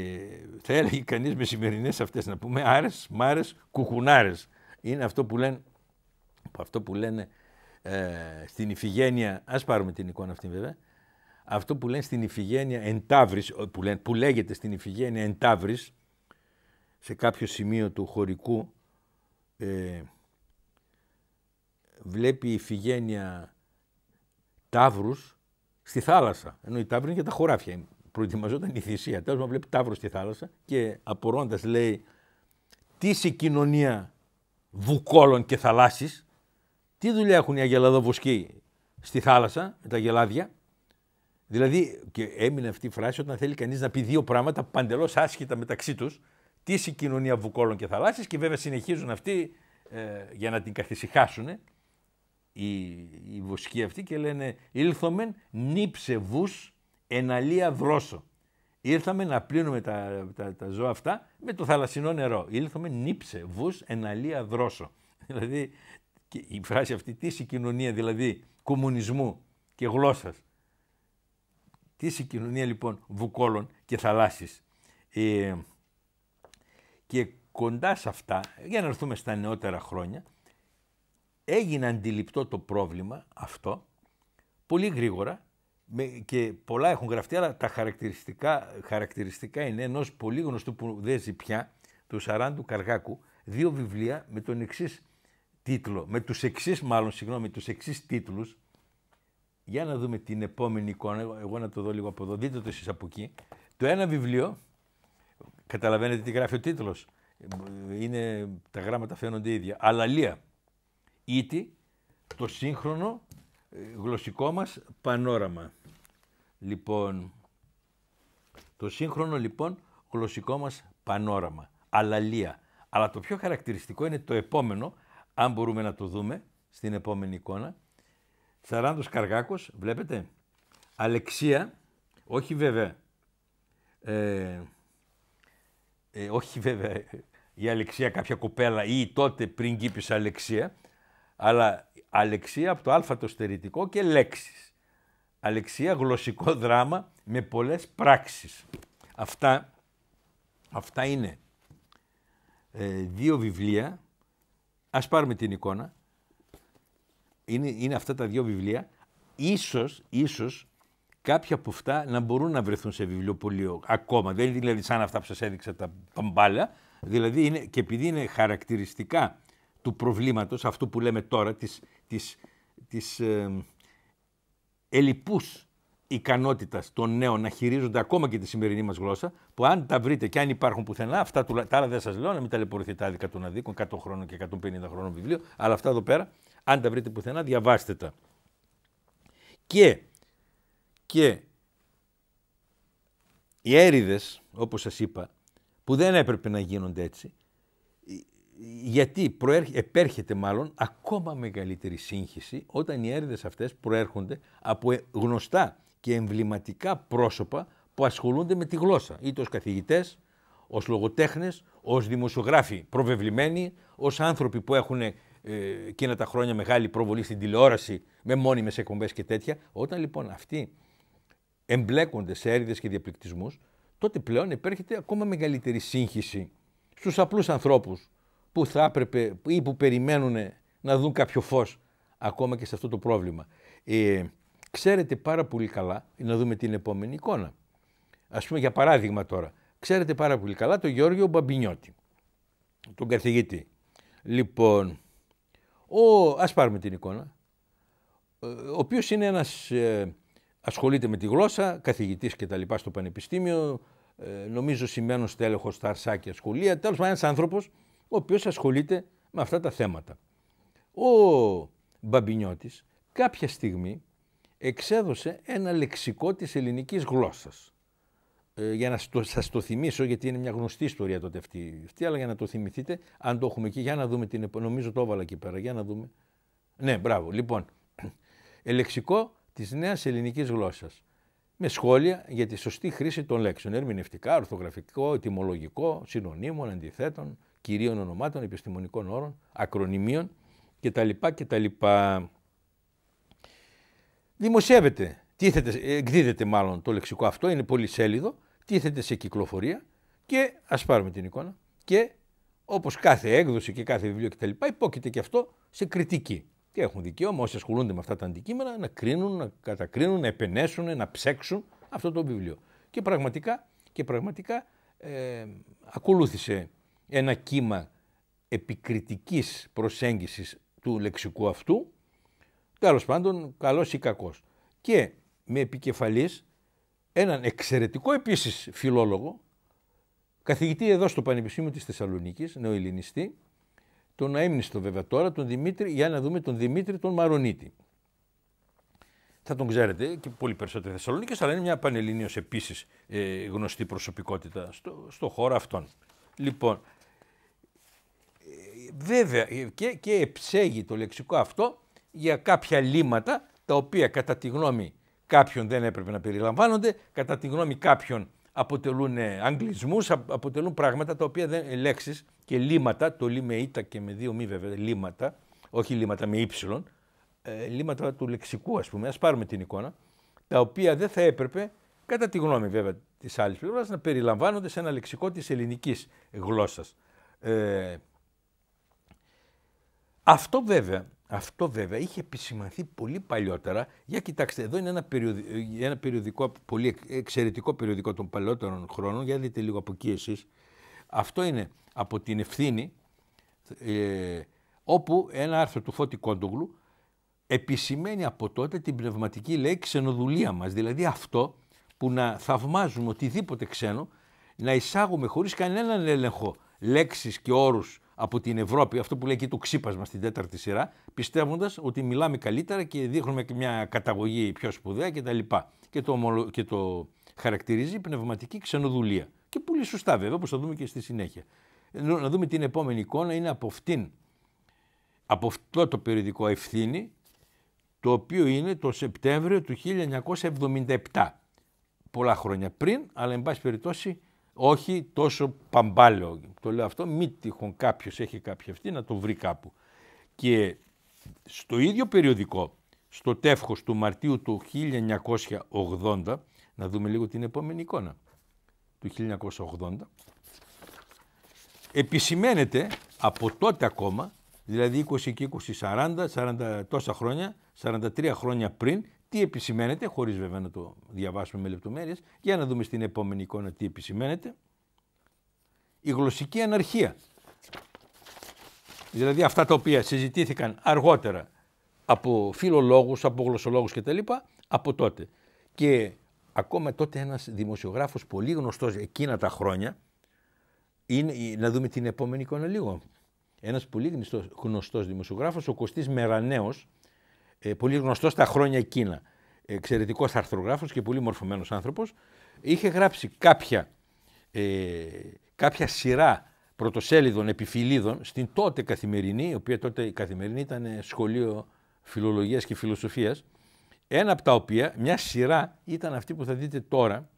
θα έλεγε κανείς με σημερινές αυτές να πούμε άρες, μάρες, κουκουνάρες. Είναι αυτό που λένε, αυτό που λένε ε, στην ηφηγένεια, ας πάρουμε την εικόνα αυτή βέβαια, αυτό που λένε στην Ιφηγένεια Εντάβρης, που, που λέγεται στην Ιφηγένεια Εντάβρης, σε κάποιο σημείο του χωρικού ε, βλέπει η Ιφηγένεια τάβρους στη θάλασσα, ενώ η τάβρη είναι για τα χωράφια, προετοιμαζόταν η θυσία. Τέλος πάντων βλέπει τάβρους στη θάλασσα και απορώντας λέει τι συγκοινωνία βουκόλων και θαλάσσης, τι δουλειά έχουν οι αγελαδοβοσκοί στη θάλασσα με τα γελάδια, Δηλαδή, και έμεινε αυτή η φράση όταν θέλει κανείς να πει δύο πράγματα παντελώς άσχετα μεταξύ τους. Τις κοινωνία βουκόλων και θαλάσσης και βέβαια συνεχίζουν αυτοί ε, για να την καθησυχάσουν οι, οι αυτοί και λένε «Ήλθομεν νύψε βου εναλία δρόσο». Ήρθαμε να πλύνουμε τα, τα, ζώα αυτά με το θαλασσινό νερό. Ήλθαμε νύψε βούς εναλία δρόσο. [LAUGHS] Δηλαδή η φράση αυτή τις κοινωνία δηλαδή κομμουνισμού και γλώσσας τι συγκοινωνία λοιπόν βουκόλων και θαλάσσης. Ε, και κοντά σε αυτά, για να έρθουμε στα νεότερα χρόνια, έγινε αντιληπτό το πρόβλημα αυτό πολύ γρήγορα και πολλά έχουν γραφτεί, αλλά τα χαρακτηριστικά, χαρακτηριστικά είναι ενός πολύ γνωστού που δεν ζει πια, του Σαράντου Καργάκου, δύο βιβλία με τον εξής τίτλο, με τους εξής μάλλον, συγγνώμη, τους εξής τίτλους, για να δούμε την επόμενη εικόνα, εγώ να το δω λίγο από εδώ, δείτε το εσείς από εκεί. Το ένα βιβλίο, καταλαβαίνετε τι γράφει ο τίτλος, είναι, τα γράμματα φαίνονται ίδια, αλαλία, ήτι το σύγχρονο ε, γλωσσικό μας πανόραμα. Λοιπόν, το σύγχρονο λοιπόν γλωσσικό μας πανόραμα, αλαλία. Αλλά το πιο χαρακτηριστικό είναι το επόμενο, αν μπορούμε να το δούμε στην επόμενη εικόνα, Θαράντος Καργάκος, βλέπετε. Αλεξία, όχι βέβαια. Ε, ε, όχι βέβαια η Αλεξία κάποια κοπέλα ή τότε πριν κήπησε Αλεξία, αλλά Αλεξία από το α το στερητικό και λέξεις. Αλεξία γλωσσικό δράμα με πολλές πράξεις. Αυτά, αυτά είναι ε, δύο βιβλία. Ας πάρουμε την εικόνα είναι, είναι αυτά τα δύο βιβλία. Ίσως, ίσως κάποια από αυτά να μπορούν να βρεθούν σε βιβλιοπωλείο ακόμα. Δεν είναι δηλαδή σαν αυτά που σας έδειξα τα μπάλα. Δηλαδή είναι, και επειδή είναι χαρακτηριστικά του προβλήματος, αυτού που λέμε τώρα, της, της, της ε, ικανότητας των νέων να χειρίζονται ακόμα και τη σημερινή μας γλώσσα, που αν τα βρείτε και αν υπάρχουν πουθενά, αυτά τα άλλα δεν σας λέω, να μην ταλαιπωρηθείτε άδικα των να 100 χρόνων και 150 χρόνων βιβλίο, αλλά αυτά εδώ πέρα αν τα βρείτε πουθενά, διαβάστε τα. Και, και οι έρηδες, όπως σας είπα, που δεν έπρεπε να γίνονται έτσι, γιατί επέρχεται μάλλον ακόμα μεγαλύτερη σύγχυση όταν οι έρηδες αυτές προέρχονται από γνωστά και εμβληματικά πρόσωπα που ασχολούνται με τη γλώσσα, είτε ως καθηγητές, ως λογοτέχνες, ως δημοσιογράφοι προβεβλημένοι, ως άνθρωποι που έχουν ε, εκείνα τα χρόνια μεγάλη προβολή στην τηλεόραση με μόνιμες εκπομπές και τέτοια. Όταν λοιπόν αυτοί εμπλέκονται σε έρηδες και διαπληκτισμούς, τότε πλέον υπέρχεται ακόμα μεγαλύτερη σύγχυση στους απλούς ανθρώπους που θα έπρεπε ή που περιμένουν να δουν κάποιο φως ακόμα και σε αυτό το πρόβλημα. Ε, ξέρετε πάρα πολύ καλά, να δούμε την επόμενη εικόνα. Ας πούμε για παράδειγμα τώρα, ξέρετε πάρα πολύ καλά τον Γιώργο Μπαμπινιώτη, τον καθηγητή. Λοιπόν, ο, ας πάρουμε την εικόνα, ε, ο οποίος είναι ένας, ε, ασχολείται με τη γλώσσα, καθηγητής και τα λοιπά στο πανεπιστήμιο, ε, νομίζω σημαίνω στέλεχος στα αρσάκια σχολεία, τέλος πάντων ένας άνθρωπος ο οποίος ασχολείται με αυτά τα θέματα. Ο Μπαμπινιώτης κάποια στιγμή εξέδωσε ένα λεξικό της ελληνικής γλώσσας. Ε, για να σα σας το θυμίσω, γιατί είναι μια γνωστή ιστορία τότε αυτή, αυτή, αλλά για να το θυμηθείτε, αν το έχουμε εκεί, για να δούμε την νομίζω το έβαλα εκεί πέρα, για να δούμε. Ναι, μπράβο. Λοιπόν, [CLEARS THROAT] ελεξικό της νέας ελληνικής γλώσσας. με σχόλια για τη σωστή χρήση των λέξεων. Ερμηνευτικά, ορθογραφικό, ετοιμολογικό, συνωνύμων, αντιθέτων, κυρίων ονομάτων, επιστημονικών όρων, ακρονιμίων κτλ. κτλ. Δημοσιεύεται, τίθεται, εκδίδεται μάλλον το λεξικό αυτό, είναι πολυσέλιδο τίθεται σε κυκλοφορία και ας πάρουμε την εικόνα και όπως κάθε έκδοση και κάθε βιβλίο κτλ υπόκειται και αυτό σε κριτική. Και έχουν δικαίωμα όσοι ασχολούνται με αυτά τα αντικείμενα να κρίνουν, να κατακρίνουν, να επενέσουν, να ψέξουν αυτό το βιβλίο. Και πραγματικά, και πραγματικά ε, ακολούθησε ένα κύμα επικριτικής προσέγγισης του λεξικού αυτού, τέλος πάντων καλός ή κακός. Και με επικεφαλής έναν εξαιρετικό επίσης φιλόλογο, καθηγητή εδώ στο Πανεπιστήμιο της Θεσσαλονίκης, νεοελληνιστή, τον Αίμνηστο βέβαια τώρα, τον Δημήτρη, για να δούμε τον Δημήτρη τον Μαρονίτη. Θα τον ξέρετε και πολύ περισσότερο Θεσσαλονίκη, αλλά είναι μια πανελληνίως επίσης ε, γνωστή προσωπικότητα στο, στο χώρο αυτόν. Λοιπόν, ε, βέβαια ε, και, και εψέγει το λεξικό αυτό για κάποια λύματα τα οποία κατά τη γνώμη κάποιον δεν έπρεπε να περιλαμβάνονται, κατά τη γνώμη κάποιων αποτελούν ε, αγγλισμούς, αποτελούν πράγματα τα οποία δεν ε, λέξεις και λύματα, το λί με ήτα και με δύο μη βέβαια, λύματα, όχι λύματα με ύψιλον, ε, λύματα του λεξικού ας πούμε, ας πάρουμε την εικόνα, τα οποία δεν θα έπρεπε, κατά τη γνώμη βέβαια της άλλης πλευράς, να περιλαμβάνονται σε ένα λεξικό της ελληνικής γλώσσας. Ε, αυτό βέβαια αυτό βέβαια είχε επισημανθεί πολύ παλιότερα. Για κοιτάξτε, εδώ είναι ένα περιοδικό, ε, ένα περιοδικό πολύ εξαιρετικό περιοδικό των παλαιότερων χρόνων. Για δείτε λίγο από εκεί εσείς. Αυτό είναι από την ευθύνη, ε, όπου ένα άρθρο του Φώτη Κόντογλου επισημαίνει από τότε την πνευματική λέει ξενοδουλία μας. Δηλαδή αυτό που να θαυμάζουμε οτιδήποτε ξένο, να εισάγουμε χωρίς κανέναν έλεγχο λέξεις και όρους από την Ευρώπη, αυτό που λέει και το ξύπασμα στην τέταρτη σειρά, πιστεύοντας ότι μιλάμε καλύτερα και δείχνουμε μια καταγωγή πιο σπουδαία κτλ. Και, το και το χαρακτηρίζει πνευματική ξενοδουλία. Και πολύ σωστά βέβαια, όπως θα δούμε και στη συνέχεια. Να δούμε την επόμενη εικόνα, είναι από αυτήν. Από αυτό το περιοδικό Ευθύνη, το οποίο είναι το Σεπτέμβριο του 1977. Πολλά χρόνια πριν, αλλά εν πάση περιπτώσει όχι τόσο παμπάλαιο. Το λέω αυτό, μη τυχόν κάποιος έχει κάποια αυτή να το βρει κάπου. Και στο ίδιο περιοδικό, στο τεύχος του Μαρτίου του 1980, να δούμε λίγο την επόμενη εικόνα του 1980, επισημαίνεται από τότε ακόμα, δηλαδή 20 και 20, 40, 40 τόσα χρόνια, 43 χρόνια πριν, τι επισημαίνεται, χωρίς βέβαια να το διαβάσουμε με λεπτομέρειες. Για να δούμε στην επόμενη εικόνα τι επισημαίνεται. Η γλωσσική αναρχία. Δηλαδή αυτά τα οποία συζητήθηκαν αργότερα από φιλολόγους, από γλωσσολόγους κτλ. από τότε. Και ακόμα τότε ένας δημοσιογράφος πολύ γνωστός εκείνα τα χρόνια, είναι, να δούμε την επόμενη εικόνα λίγο, ένας πολύ γνωστός, γνωστός δημοσιογράφος, ο Κωστής Μερανέος, ε, πολύ γνωστός στα χρόνια εκείνα. Εξαιρετικός αρθρογράφος και πολύ μορφωμένος άνθρωπος. Είχε γράψει κάποια, ε, κάποια σειρά πρωτοσέλιδων επιφυλίδων στην τότε καθημερινή, η οποία τότε η καθημερινή ήταν σχολείο φιλολογίας και φιλοσοφίας, ένα από τα οποία, μια σειρά, ήταν αυτή που θα δείτε τώρα,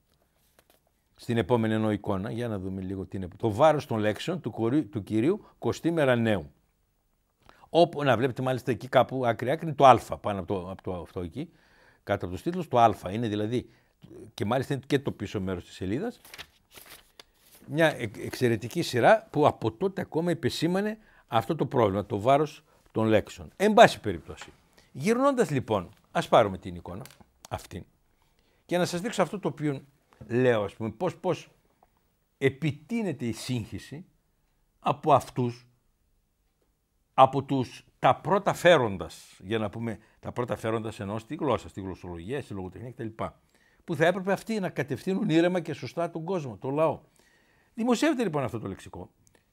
στην επόμενη ενώ εικόνα, για να δούμε λίγο τι είναι, το βάρος των λέξεων του, του κυρίου Κωστή Μερανέου. Όπου, να βλέπετε μάλιστα εκεί κάπου άκρη-άκρη είναι το Α πάνω από το, το αυτό εκεί, κάτω από τους τίτλους, το Α. Είναι δηλαδή και μάλιστα είναι και το πίσω μέρος της σελίδας Μια ε, εξαιρετική σειρά που από τότε ακόμα επισήμανε αυτό το πρόβλημα, το βάρος των λέξεων. Εν πάση περιπτώσει. γυρνώντας λοιπόν, ας πάρουμε την εικόνα αυτή και να σας δείξω αυτό το οποίο λέω, ας πούμε, πώς πώς επιτείνεται η σύγχυση από αυτούς από τους τα πρώτα φέροντας, για να πούμε τα πρώτα φέροντας ενώ στη γλώσσα, στη γλωσσολογία, στη λογοτεχνία κτλ. Που θα έπρεπε αυτοί να κατευθύνουν ήρεμα και σωστά τον κόσμο, τον λαό. Δημοσιεύεται λοιπόν αυτό το λεξικό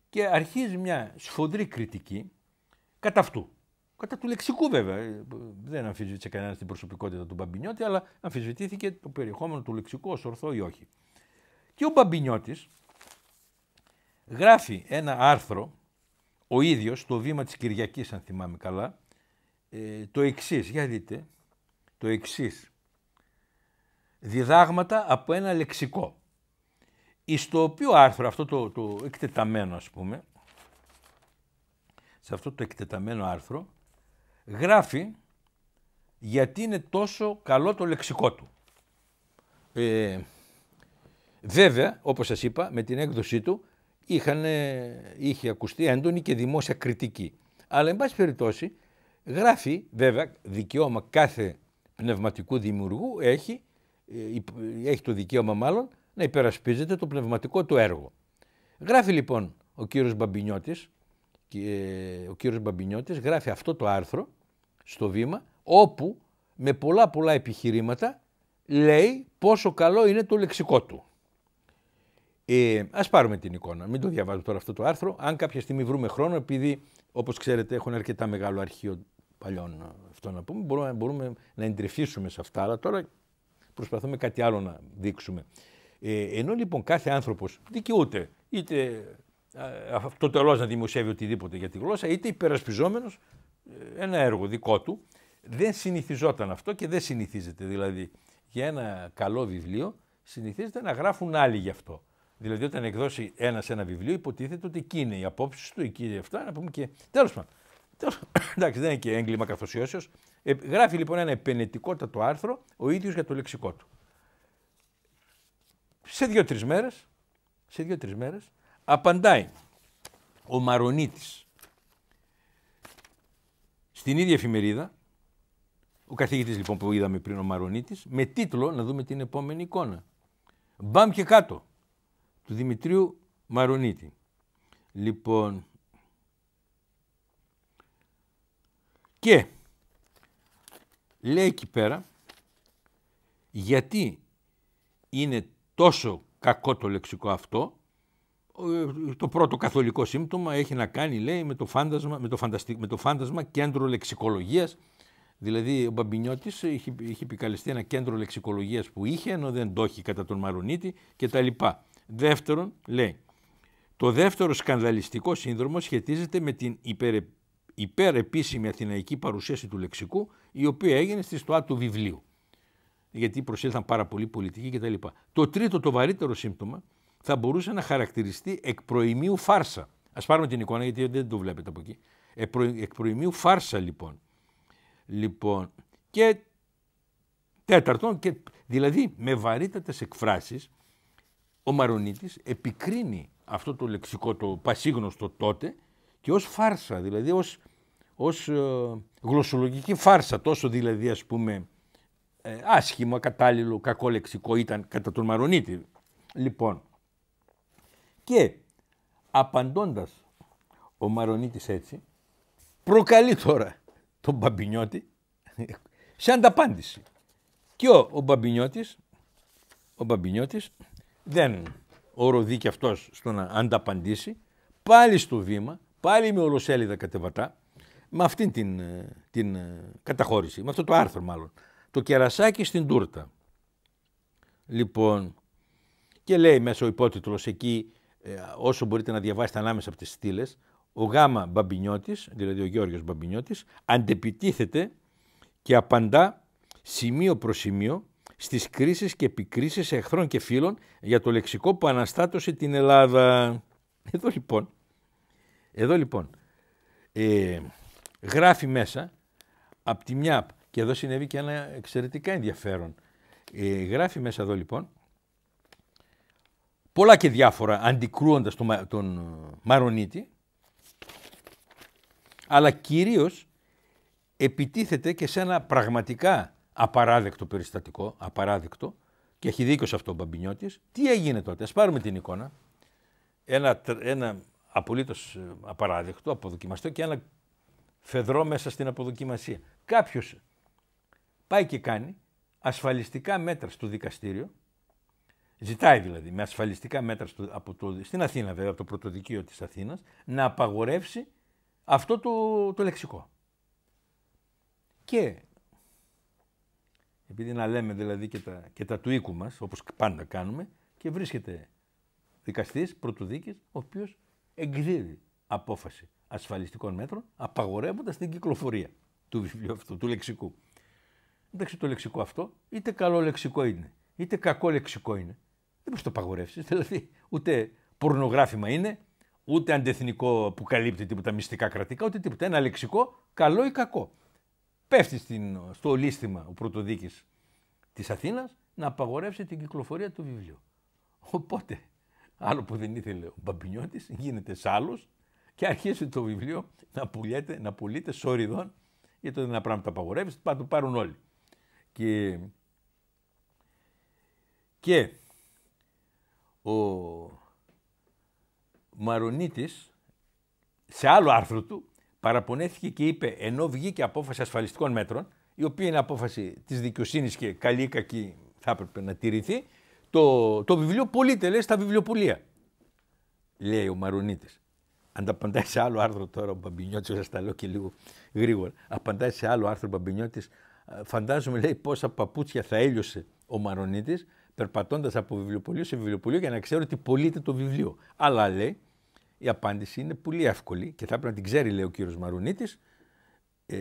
και αρχίζει μια σφοδρή κριτική κατά αυτού. Κατά του λεξικού βέβαια. Ε, δεν αμφισβήτησε κανένας την προσωπικότητα του Μπαμπινιώτη, αλλά αμφισβητήθηκε το περιεχόμενο του λεξικού ως ορθό ή όχι. Και ο Μπαμπινιώτης γράφει ένα άρθρο ο ίδιος το βήμα της Κυριακής, αν θυμάμαι καλά, ε, το εξής, για δείτε, το εξής. Διδάγματα από ένα λεξικό. το οποίο άρθρο, αυτό το, το εκτεταμένο ας πούμε, σε αυτό το εκτεταμένο άρθρο, γράφει γιατί είναι τόσο καλό το λεξικό του. Ε, βέβαια, όπως σας είπα, με την έκδοσή του είχαν, είχε ακουστεί έντονη και δημόσια κριτική. Αλλά, εν πάση περιπτώσει, γράφει, βέβαια, δικαίωμα κάθε πνευματικού δημιουργού έχει, ε, έχει το δικαίωμα μάλλον να υπερασπίζεται το πνευματικό του έργο. Γράφει λοιπόν ο κύριος Μπαμπινιώτης, ε, ο κύριος Μπαμπινιώτης γράφει αυτό το άρθρο στο βήμα όπου με πολλά πολλά επιχειρήματα λέει πόσο καλό είναι το λεξικό του. Ε, Ας πάρουμε την εικόνα. Μην το διαβάζω τώρα αυτό το άρθρο. Αν κάποια στιγμή βρούμε χρόνο, επειδή όπως ξέρετε έχουν αρκετά μεγάλο αρχείο παλιών αυτό να πούμε, μπορούμε, μπορούμε να εντρεφήσουμε σε αυτά. Αλλά τώρα προσπαθούμε κάτι άλλο να δείξουμε. Ε, ενώ λοιπόν κάθε άνθρωπος δικαιούται είτε ε, αυτό το να δημοσιεύει οτιδήποτε για τη γλώσσα, είτε υπερασπιζόμενος ε, ένα έργο δικό του. Δεν συνηθιζόταν αυτό και δεν συνηθίζεται. Δηλαδή, για ένα καλό βιβλίο συνηθίζεται να γράφουν άλλοι γι' αυτό. Δηλαδή, όταν εκδώσει ένας ένα βιβλίο, υποτίθεται ότι εκεί είναι οι απόψεις του, εκεί είναι αυτά. Να πούμε και. Τέλος πάντων. [COUGHS] Εντάξει, δεν είναι και έγκλημα καθοσιώσεω. Ε, γράφει λοιπόν ένα επενετικότατο άρθρο ο ίδιος για το λεξικό του. Σε δύο-τρει μέρες, σε δύο-τρει μέρες, απαντάει ο Μαρονίτης στην ίδια εφημερίδα. Ο καθηγητής λοιπόν που είδαμε πριν, ο Μαρονίτης, με τίτλο, να δούμε την επόμενη εικόνα. Μπαμ και κάτω του Δημητρίου Μαρονίτη. Λοιπόν, και λέει εκεί πέρα γιατί είναι τόσο κακό το λεξικό αυτό, το πρώτο καθολικό σύμπτωμα έχει να κάνει, λέει, με το φάντασμα, με το φανταστι... με το φάντασμα κέντρο λεξικολογίας. Δηλαδή, ο Μπαμπινιώτης είχε, είχε επικαλεστεί ένα κέντρο λεξικολογίας που είχε, ενώ δεν το έχει κατά τον Μαρονίτη κτλ. Δεύτερον, λέει, το δεύτερο σκανδαλιστικό σύνδρομο σχετίζεται με την υπερε, υπερεπίσημη αθηναϊκή παρουσίαση του λεξικού, η οποία έγινε στη στοά του βιβλίου. Γιατί προσήλθαν πάρα πολλοί πολιτικοί κτλ. Το τρίτο, το βαρύτερο σύμπτωμα, θα μπορούσε να χαρακτηριστεί εκ προημίου φάρσα. Ας πάρουμε την εικόνα, γιατί δεν το βλέπετε από εκεί. Εκ προημίου φάρσα, λοιπόν. Λοιπόν, και τέταρτον, δηλαδή με βαρύτατες εκφράσεις ο Μαρονίτης επικρίνει αυτό το λεξικό το πασίγνωστο τότε και ως φάρσα, δηλαδή ως, ως ε, γλωσσολογική φάρσα τόσο δηλαδή ας πούμε άσχημο, ε, άσχημα, κατάλληλο, κακό λεξικό ήταν κατά τον Μαρονίτη. Λοιπόν, και απαντώντας ο Μαρονίτης έτσι, προκαλεί τώρα τον Μπαμπινιώτη σε ανταπάντηση. Και ο, ο Μπαμπινιώτης, ο Μπαμπινιώτης δεν οροδεί και αυτός στο να ανταπαντήσει, πάλι στο βήμα, πάλι με ολοσέλιδα κατεβατά, με αυτήν την, ε, την ε, καταχώρηση, με αυτό το άρθρο μάλλον. Το κερασάκι στην τούρτα. Λοιπόν, και λέει μέσα ο υπότιτλος εκεί, ε, όσο μπορείτε να διαβάσετε ανάμεσα από τις στήλες, ο Γάμα Μπαμπινιώτης, δηλαδή ο Γιώργος Μπαμπινιώτης, αντεπιτίθεται και απαντά σημείο προς σημείο στις κρίσεις και επικρίσεις εχθρών και φίλων για το λεξικό που αναστάτωσε την Ελλάδα. Εδώ λοιπόν, εδώ λοιπόν ε, γράφει μέσα από τη μια, και εδώ συνέβη και ένα εξαιρετικά ενδιαφέρον, ε, γράφει μέσα εδώ λοιπόν πολλά και διάφορα αντικρούοντας τον, τον Μαρονίτη, αλλά κυρίως επιτίθεται και σε ένα πραγματικά απαράδεκτο περιστατικό, απαράδεκτο, και έχει δίκιο σε αυτό ο Μπαμπινιώτης. Τι έγινε τότε, ας πάρουμε την εικόνα. Ένα, ένα απολύτως ε, απαράδεκτο, αποδοκιμαστό και ένα φεδρό μέσα στην αποδοκιμασία. Κάποιος πάει και κάνει ασφαλιστικά μέτρα στο δικαστήριο. Ζητάει δηλαδή με ασφαλιστικά μέτρα στο, από το, στην Αθήνα, βέβαια, από το πρωτοδικείο της Αθήνας, να απαγορεύσει αυτό το, το λεξικό. Και επειδή να λέμε δηλαδή και τα, και τα του οίκου μας, όπως πάντα κάνουμε, και βρίσκεται δικαστής πρωτοδίκης, ο οποίος εκδίδει απόφαση ασφαλιστικών μέτρων, απαγορεύοντας την κυκλοφορία του βιβλίου αυτού, του λεξικού. Εντάξει, το λεξικό αυτό, είτε καλό λεξικό είναι, είτε κακό λεξικό είναι. Δεν μπορείς να το απαγορεύσεις. [LAUGHS] Δηλαδή, ούτε πορνογράφημα είναι, ούτε αντεθνικό που καλύπτει τίποτα μυστικά κρατικά, ούτε τίποτα. Ένα λεξικό, καλό ή κακό πέφτει στο λίσθημα ο πρωτοδίκης της Αθήνας να απαγορεύσει την κυκλοφορία του βιβλίου. Οπότε, άλλο που δεν ήθελε ο Μπαμπινιώτης, γίνεται σάλος και αρχίζει το βιβλίο να πουλιέται, να πουλείται σόριδον, γιατί δεν είναι το απαγορεύεις, πάντα το πάρουν όλοι. Και, και ο Μαρονίτης, σε άλλο άρθρο του, παραπονέθηκε και είπε ενώ βγήκε απόφαση ασφαλιστικών μέτρων, η οποία είναι απόφαση της δικαιοσύνης και καλή ή κακή θα έπρεπε να τηρηθεί, το, το βιβλίο πωλείται, λέει, στα βιβλιοπολία. Λέει ο Μαρονίτης. απαντάει σε άλλο άρθρο τώρα ο Μπαμπινιώτης, σα τα λέω και λίγο γρήγορα. Απαντάει σε άλλο άρθρο ο Μπαμπινιώτης. Ε, φαντάζομαι, λέει, πόσα παπούτσια θα έλειωσε ο Μαρονίτης περπατώντας από βιβλιοπολίο σε βιβλιοπολίο για να ξέρω ότι πωλείται το βιβλίο. Αλλά λέει, η απάντηση είναι πολύ εύκολη και θα πρέπει να την ξέρει, λέει ο κύριος Μαρουνίτης. Ε,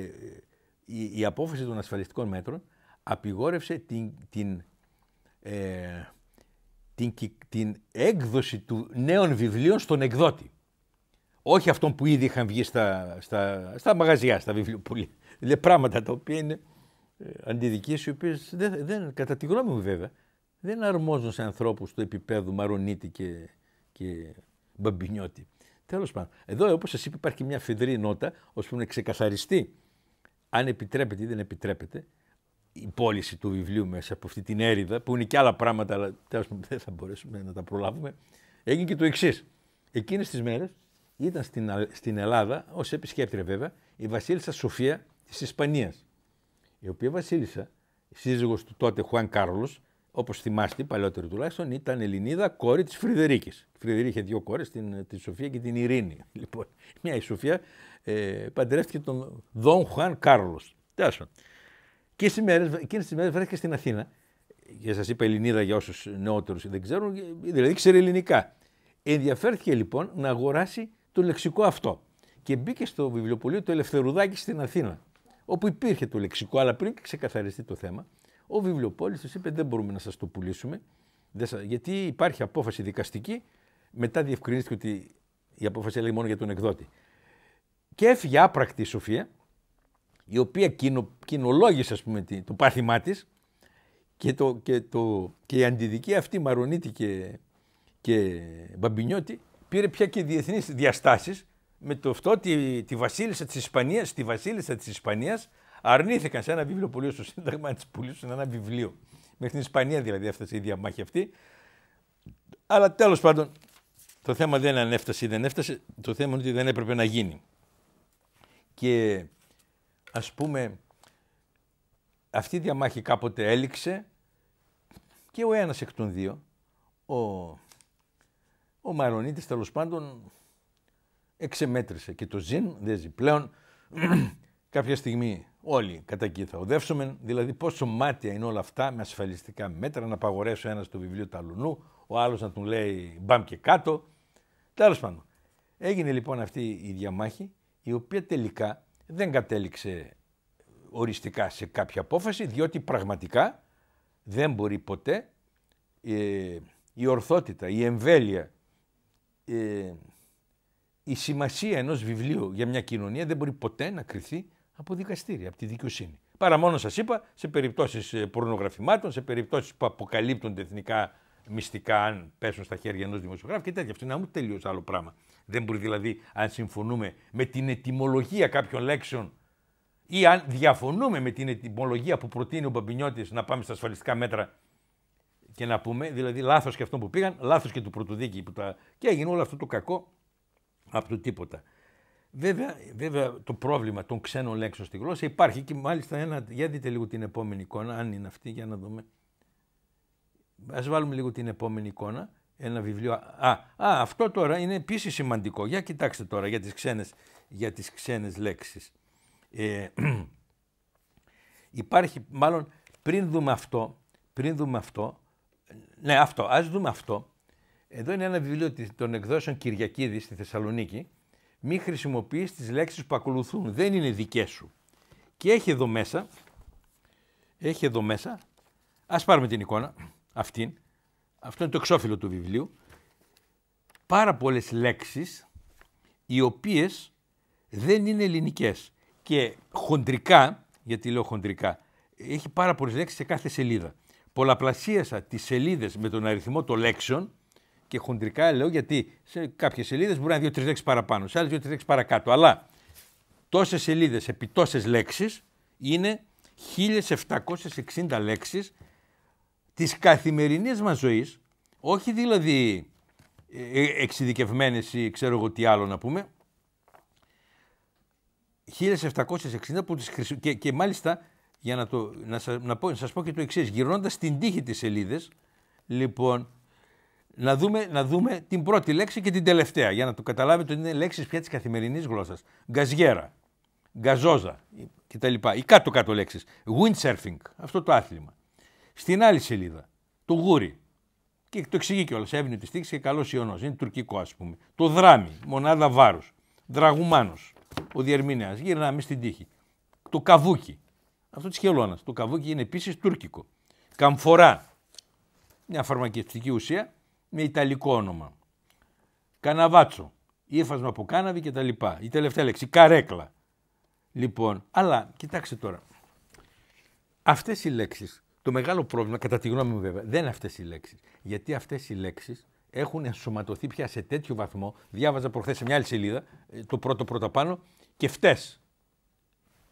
η, η, απόφαση των ασφαλιστικών μέτρων απειγόρευσε την, την, ε, την, την έκδοση του νέων βιβλίων στον εκδότη. Όχι αυτόν που ήδη είχαν βγει στα, στα, στα μαγαζιά, στα βιβλιοπολία. Δηλαδή πράγματα τα οποία είναι ε, αντιδικές οι οποίες δεν, δεν, κατά τη γνώμη μου βέβαια, δεν αρμόζουν σε ανθρώπους του επίπεδου Μαρουνίτη και, και Μπαμπινιώτη. Τέλος πάντων, εδώ όπως σας είπα, υπάρχει μια φιδρή νότα ώστε να ξεκαθαριστεί αν επιτρέπεται ή δεν επιτρέπεται η πώληση του βιβλίου μέσα από αυτή την έρηδα, που είναι και άλλα πράγματα, αλλά τέλος πάντων δεν θα μπορέσουμε να τα προλάβουμε. Έγινε και το εξής. Εκείνες τις μέρες ήταν στην, Ελλάδα, ως επισκέπτρια βέβαια, η Βασίλισσα Σοφία της Ισπανίας. Η οποία Βασίλισσα, σύζυγος του τότε Χουάν Κάρλος, όπως θυμάστε, παλαιότερο τουλάχιστον, ήταν Ελληνίδα, κόρη της Φρυδερίκης. Η Φρυδερίκη είχε δύο κόρες, την, τη Σοφία και την Ειρήνη. [LAUGHS] Λοιπόν, μια η Σοφία ε, παντρεύτηκε τον Δον Χουάν Κάρλος. Τέλο Και εκείνες τις μέρες βρέθηκε στην Αθήνα. Και σας είπα Ελληνίδα για όσους νεότερους δεν ξέρουν, δηλαδή ξέρει ελληνικά. Ενδιαφέρθηκε λοιπόν να αγοράσει το λεξικό αυτό. Και μπήκε στο βιβλιοπωλείο του Ελευθερουδάκη στην Αθήνα, όπου υπήρχε το λεξικό, αλλά πριν ξεκαθαριστεί το θέμα, ο βιβλιοπόλης τους είπε δεν μπορούμε να σας το πουλήσουμε, γιατί υπάρχει απόφαση δικαστική, μετά διευκρινίστηκε ότι η απόφαση έλεγε μόνο για τον εκδότη. Και έφυγε άπρακτη η Σοφία, η οποία κοινο, κοινολόγησε ας πούμε, το πάθημά της και, το, και, το, και η αντιδική αυτή Μαρονίτη και, και Μπαμπινιώτη πήρε πια και διεθνείς διαστάσεις με το αυτό ότι τη βασίλισσα της Ισπανίας, τη βασίλισσα της Ισπανίας αρνήθηκαν σε ένα βιβλίο βιβλιοπωλείο στο Σύνταγμα τι πουλήσουν ένα βιβλίο. Μέχρι την Ισπανία δηλαδή έφτασε η διαμάχη αυτή. Αλλά τέλος πάντων το θέμα δεν είναι αν έφτασε ή δεν έφτασε. Το θέμα είναι ότι δεν έπρεπε να γίνει. Και ας πούμε αυτή η διαμάχη κάποτε έληξε και ο ένας εκ των δύο, ο, ο τέλος τέλος πάντων εξεμέτρησε και το δεν ζει πλέον [CLEARS THROAT] κάποια στιγμή Όλοι κατά εκεί θα οδεύσουμε, δηλαδή πόσο μάτια είναι όλα αυτά με ασφαλιστικά μέτρα, να παγορέσει ο ένα το βιβλίο του αλουνού, ο άλλος να του λέει μπαμ και κάτω. Τέλος πάντων, έγινε λοιπόν αυτή η διαμάχη, η οποία τελικά δεν κατέληξε οριστικά σε κάποια απόφαση, διότι πραγματικά δεν μπορεί ποτέ ε, η ορθότητα, η εμβέλεια, ε, η σημασία ενός βιβλίου για μια κοινωνία δεν μπορεί ποτέ να κριθεί από δικαστήρια, από τη δικαιοσύνη. Παρά μόνο σας είπα σε περιπτώσεις ε, πορνογραφημάτων, σε περιπτώσεις που αποκαλύπτονται εθνικά μυστικά, αν πέσουν στα χέρια ενός δημοσιογράφου και τέτοια. Αυτό είναι ένα τελείως άλλο πράγμα. Δεν μπορεί δηλαδή, αν συμφωνούμε με την ετοιμολογία κάποιων λέξεων ή αν διαφωνούμε με την ετοιμολογία που προτείνει ο Μπαμπινιώτης να πάμε στα ασφαλιστικά μέτρα και να πούμε, δηλαδή λάθος και αυτό που πήγαν, λάθος και του πρωτοδίκη που τα. και έγινε όλο αυτό το κακό από το τίποτα. Βέβαια, βέβαια το πρόβλημα των ξένων λέξεων στη γλώσσα υπάρχει και μάλιστα ένα, για δείτε λίγο την επόμενη εικόνα, αν είναι αυτή, για να δούμε. Ας βάλουμε λίγο την επόμενη εικόνα, ένα βιβλίο. Α, α αυτό τώρα είναι επίσης σημαντικό. Για κοιτάξτε τώρα για τις ξένες, για τις ξένες λέξεις. Ε, [CLEARS THROAT] υπάρχει, μάλλον πριν δούμε αυτό, πριν δούμε αυτό, ναι αυτό, ας δούμε αυτό. Εδώ είναι ένα βιβλίο των εκδόσεων Κυριακίδης στη Θεσσαλονίκη, μη χρησιμοποιείς τις λέξεις που ακολουθούν. Δεν είναι δικές σου. Και έχει εδώ μέσα, έχει εδώ μέσα, ας πάρουμε την εικόνα αυτήν, αυτό είναι το εξώφυλλο του βιβλίου, πάρα πολλές λέξεις οι οποίες δεν είναι ελληνικές και χοντρικά, γιατί λέω χοντρικά, έχει πάρα πολλές λέξεις σε κάθε σελίδα. Πολλαπλασίασα τις σελίδες με τον αριθμό των λέξεων και χοντρικά λέω γιατί σε κάποιες σελίδες μπορεί να είναι δύο-τρει λέξεις παραπάνω, σε άλλες δύο-τρει λέξεις παρακάτω. Αλλά τόσες σελίδες επί τόσες λέξεις είναι 1760 λέξεις της καθημερινής μας ζωής, όχι δηλαδή ε, ε, εξειδικευμένες ή ξέρω εγώ τι άλλο να πούμε, 1760 που τις χρησι... και, και, μάλιστα για να, το, να, σας, να πω, να σας πω και το εξής, γυρνώντας την τύχη της σελίδες, λοιπόν να δούμε, να δούμε την πρώτη λέξη και την τελευταία για να το καταλάβετε ότι είναι λέξεις πια της καθημερινής γλώσσας. Γκαζιέρα, γκαζόζα κτλ. Οι κάτω-κάτω λέξεις. Windsurfing, αυτό το άθλημα. Στην άλλη σελίδα, το γούρι. Και το εξηγεί κιόλας. Έβνη τη τύχη και καλός Ιωνός. Είναι τουρκικό, ας πούμε. Το δράμι, μονάδα βάρους. Δραγουμάνος, ο διερμηνέας. Γυρνάμε στην τύχη. Το καβούκι. Αυτό της χελώνας. Το καβούκι είναι επίσης τουρκικό. Καμφορά. Μια φαρμακευτική ουσία με ιταλικό όνομα. Καναβάτσο, ύφασμα από κάναβη κτλ. Η τελευταία λέξη, καρέκλα. Λοιπόν, αλλά κοιτάξτε τώρα. Αυτές οι λέξεις, το μεγάλο πρόβλημα, κατά τη γνώμη μου βέβαια, δεν είναι αυτές οι λέξεις. Γιατί αυτές οι λέξεις έχουν ενσωματωθεί πια σε τέτοιο βαθμό. Διάβαζα προχθές σε μια άλλη σελίδα, ε, το πρώτο πρώτα πάνω, και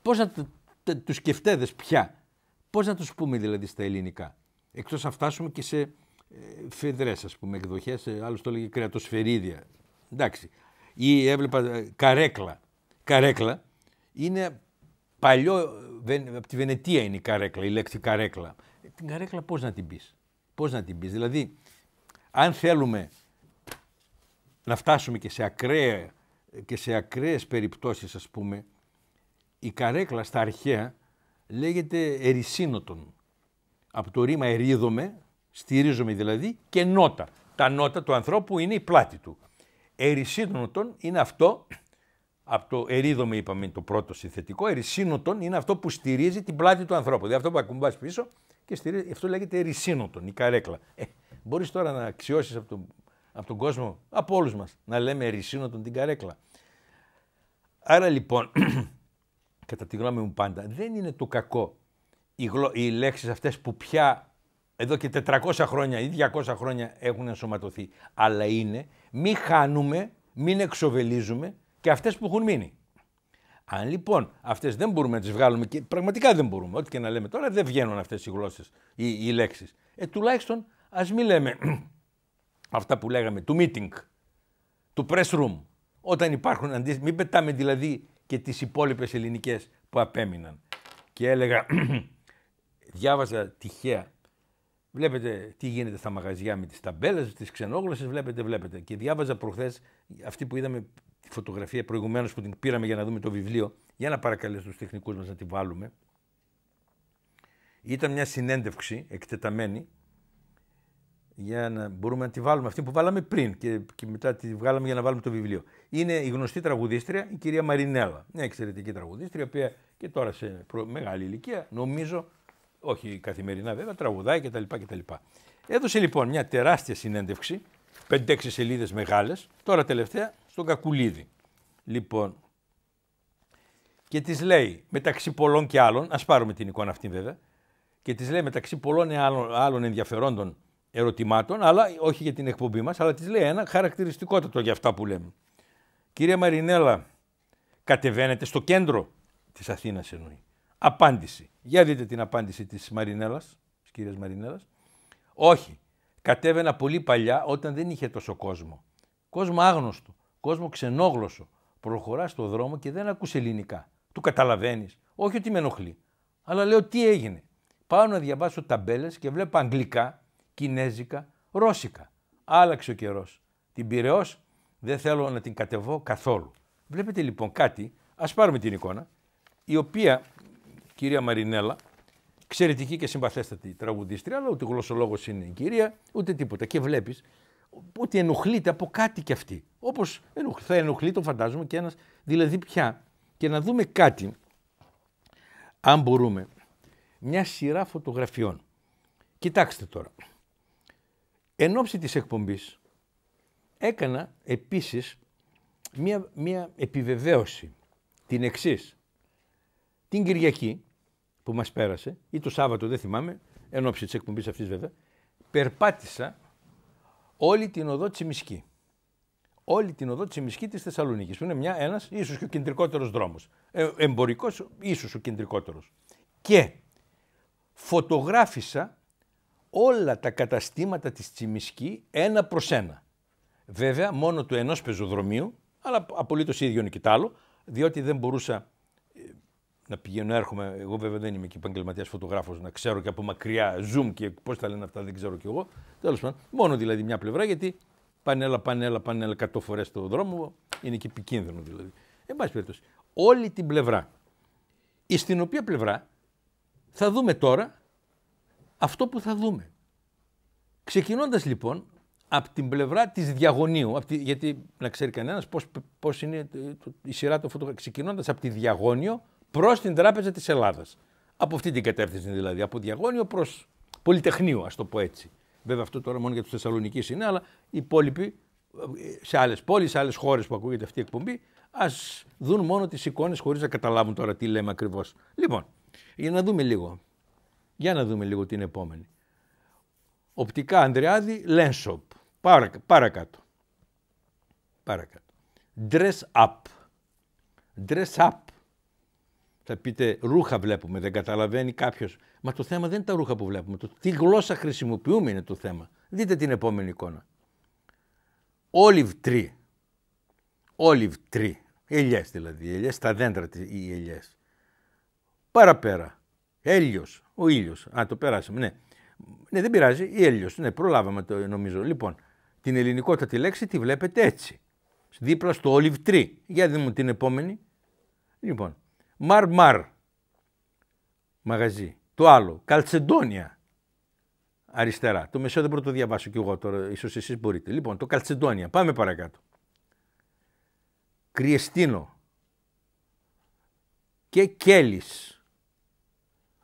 Πώς να του σκεφτέδες πια, πώς να τους πούμε δηλαδή στα ελληνικά. Εκτός να φτάσουμε και σε φεδρέ, ας πούμε εκδοχές, ε, άλλος το έλεγε κρεατοσφαιρίδια. Εντάξει. Ή έβλεπα ε, καρέκλα. Καρέκλα είναι παλιό, από τη Βενετία είναι η καρέκλα, η λέξη καρέκλα. Την καρέκλα πώς να την πεις. Πώς να την πεις. Δηλαδή, αν θέλουμε να φτάσουμε και σε, ακραία, και σε ακραίες περιπτώσεις ας πούμε, η καρέκλα στα αρχαία λέγεται ερισίνοτον. Από το ρήμα ερίδομε, Στηρίζομαι δηλαδή και νότα. Τα νότα του ανθρώπου είναι η πλάτη του. ερισύνοτον είναι αυτό, από το ερίδομαι είπαμε το πρώτο συνθετικό, ερισύνοτον είναι αυτό που στηρίζει την πλάτη του ανθρώπου. Δηλαδή αυτό που ακουμπάς πίσω και στηρίζει, αυτό λέγεται ερισύνοτον η καρέκλα. Ε, μπορείς τώρα να αξιώσεις από τον, από τον κόσμο, από όλους μας, να λέμε ερυσίνωτον την καρέκλα. Άρα λοιπόν, [CLEARS THROAT] κατά τη γνώμη μου πάντα, δεν είναι το κακό οι, οι λέξεις αυτές που πια εδώ και 400 χρόνια ή 200 χρόνια έχουν ενσωματωθεί. Αλλά είναι μη χάνουμε, μην εξοβελίζουμε και αυτές που έχουν μείνει. Αν λοιπόν αυτές δεν μπορούμε να τις βγάλουμε, και πραγματικά δεν μπορούμε, ό,τι και να λέμε τώρα, δεν βγαίνουν αυτές οι γλώσσες, οι, οι λέξεις. Ε, τουλάχιστον ας μην λέμε [CLEARS THROAT] αυτά που λέγαμε του meeting, του press room. Όταν υπάρχουν αντίστοιχα. μην πετάμε δηλαδή και τις υπόλοιπες ελληνικές που απέμειναν. Και έλεγα, [CLEARS THROAT] διάβαζα τυχαία Βλέπετε τι γίνεται στα μαγαζιά με τις ταμπέλες, τις ξενόγλωσσες. Βλέπετε, βλέπετε. Και διάβαζα προχθές αυτή που είδαμε τη φωτογραφία προηγουμένως που την πήραμε για να δούμε το βιβλίο. Για να παρακαλέσω τους τεχνικούς μας να τη βάλουμε. Ήταν μια συνέντευξη εκτεταμένη για να μπορούμε να τη βάλουμε αυτή που βάλαμε πριν και, και μετά τη βγάλαμε για να βάλουμε το βιβλίο. Είναι η γνωστή τραγουδίστρια, η κυρία Μαρινέλα. Μια εξαιρετική τραγουδίστρια, η οποία και τώρα σε μεγάλη ηλικία νομίζω όχι καθημερινά βέβαια, τραγουδάει κτλ. κτλ. Έδωσε λοιπόν μια τεράστια συνέντευξη, 5-6 σελίδες μεγάλες, τώρα τελευταία στον Κακουλίδη. Λοιπόν, και της λέει μεταξύ πολλών και άλλων, ας πάρουμε την εικόνα αυτή βέβαια, και της λέει μεταξύ πολλών άλλων, άλλων ενδιαφερόντων ερωτημάτων, αλλά όχι για την εκπομπή μας, αλλά της λέει ένα χαρακτηριστικότατο για αυτά που λέμε. Κυρία Μαρινέλα, κατεβαίνετε στο κέντρο της Αθήνας εννοεί απάντηση. Για δείτε την απάντηση της Μαρινέλας, της κυρίας Μαρινέλας. Όχι, κατέβαινα πολύ παλιά όταν δεν είχε τόσο κόσμο. Κόσμο άγνωστο, κόσμο ξενόγλωσσο. Προχωρά στο δρόμο και δεν ακούς ελληνικά. Του καταλαβαίνεις. Όχι ότι με ενοχλεί. Αλλά λέω τι έγινε. Πάω να διαβάσω ταμπέλες και βλέπω αγγλικά, κινέζικα, ρώσικα. Άλλαξε ο καιρός. Την δεν θέλω να την κατεβώ καθόλου. Βλέπετε λοιπόν κάτι, ας πάρουμε την εικόνα, η οποία κυρία Μαρινέλα, εξαιρετική και συμπαθέστατη τραγουδίστρια, αλλά ούτε γλωσσολόγος είναι η κυρία, ούτε τίποτα. Και βλέπεις ότι ενοχλείται από κάτι κι αυτή. Όπως θα ενοχλεί, το φαντάζομαι και ένας. Δηλαδή, πια και να δούμε κάτι, αν μπορούμε, μια σειρά φωτογραφιών. Κοιτάξτε τώρα. Εν ώψη της εκπομπής έκανα επίσης μια, μια επιβεβαίωση την εξής. Την Κυριακή που μας πέρασε, ή το Σάββατο, δεν θυμάμαι, εν ώψη της εκπομπής αυτής βέβαια, περπάτησα όλη την οδό Τσιμισκή. Όλη την οδό Τσιμισκή της Θεσσαλονίκης, που είναι μια, ένας, ίσως και ο κεντρικότερος δρόμος. Ε, Εμπορικός, ίσως ο κεντρικότερος. Και φωτογράφησα όλα τα καταστήματα της Τσιμισκή ένα προς ένα. Βέβαια μόνο του ενός πεζοδρομίου, αλλά απολύτως ίδιο είναι και τ' άλλο, διότι δεν μπορούσα να πηγαίνω, έρχομαι. Εγώ βέβαια δεν είμαι και επαγγελματίας φωτογράφος, να ξέρω και από μακριά, zoom και πώς τα λένε αυτά, δεν ξέρω κι εγώ. Τέλος πάντων, μόνο δηλαδή μια πλευρά γιατί πάνε έλα, πάνε έλα, πάνε έλα 100 φορέ το δρόμο, είναι και επικίνδυνο δηλαδή. Εν πάση περιπτώσει, όλη την πλευρά. Η Στην οποία πλευρά θα δούμε τώρα αυτό που θα δούμε. ξεκινώντας λοιπόν από την πλευρά της διαγωνίου, γιατί να ξέρει κανένας πώς, είναι η σειρά των φωτογραφιών, ξεκινώντας από τη διαγώνιο προς την Τράπεζα της Ελλάδας. Από αυτή την κατεύθυνση δηλαδή, από διαγώνιο προς Πολυτεχνείο, ας το πω έτσι. Βέβαια, αυτό τώρα μόνο για τους Θεσσαλονίκη είναι, αλλά οι υπόλοιποι ε, σε άλλες πόλεις, σε άλλες χώρες που ακούγεται αυτή η εκπομπή, ας δουν μόνο τις εικόνες χωρίς να καταλάβουν τώρα τι λέμε ακριβώς. Λοιπόν, για να δούμε λίγο. Για να δούμε λίγο την επόμενη. Οπτικά Ανδρεάδη, Λένσοπ. Παρα, παρακάτω. Παρακάτω. Dress up. Dress up. Θα πείτε ρούχα βλέπουμε, δεν καταλαβαίνει κάποιος. Μα το θέμα δεν είναι τα ρούχα που βλέπουμε. Το τι γλώσσα χρησιμοποιούμε είναι το θέμα. Δείτε την επόμενη εικόνα. Olive tree. Olive tree. Ελιές δηλαδή, ελιές, τα δέντρα οι ελιές. Παραπέρα. Έλιος. ο ήλιος. Α, το περάσαμε, ναι. Ναι, δεν πειράζει, η έλιος. Ναι, προλάβαμε το νομίζω. Λοιπόν, την ελληνικότατη λέξη τη βλέπετε έτσι. Δίπλα στο olive tree. Για μου την επόμενη. Λοιπόν, Μαρ-Μαρ. Μαγαζί. Το άλλο. Καλτσεντόνια. Αριστερά. Το μεσαίο δεν μπορώ να το διαβάσω κι εγώ τώρα. Ίσως εσείς μπορείτε. Λοιπόν, το Καλτσεντόνια. Πάμε παρακάτω. Κριεστίνο. Και Κέλλης.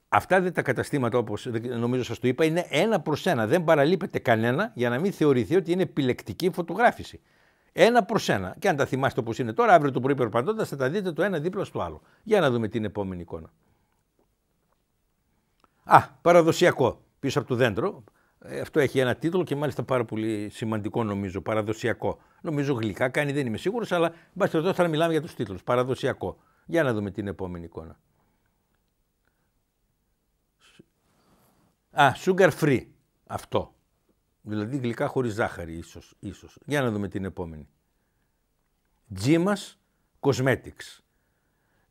Αυτά δεν τα καταστήματα όπως νομίζω σας το είπα είναι ένα προς ένα. Δεν παραλείπεται κανένα για να μην θεωρηθεί ότι είναι επιλεκτική φωτογράφηση. Ένα προς ένα. Και αν τα θυμάστε όπως είναι τώρα, αύριο το πρωί περπατώντας θα τα δείτε το ένα δίπλα στο άλλο. Για να δούμε την επόμενη εικόνα. Α, παραδοσιακό. Πίσω από το δέντρο. Ε, αυτό έχει ένα τίτλο και μάλιστα πάρα πολύ σημαντικό νομίζω. Παραδοσιακό. Νομίζω γλυκά κάνει, δεν είμαι σίγουρος, αλλά μπα τώρα θα μιλάμε για τους τίτλους. Παραδοσιακό. Για να δούμε την επόμενη εικόνα. Α, sugar free. Αυτό. Δηλαδή γλυκά χωρίς ζάχαρη ίσως. ίσως. Για να δούμε την επόμενη. Τζίμας Cosmetics.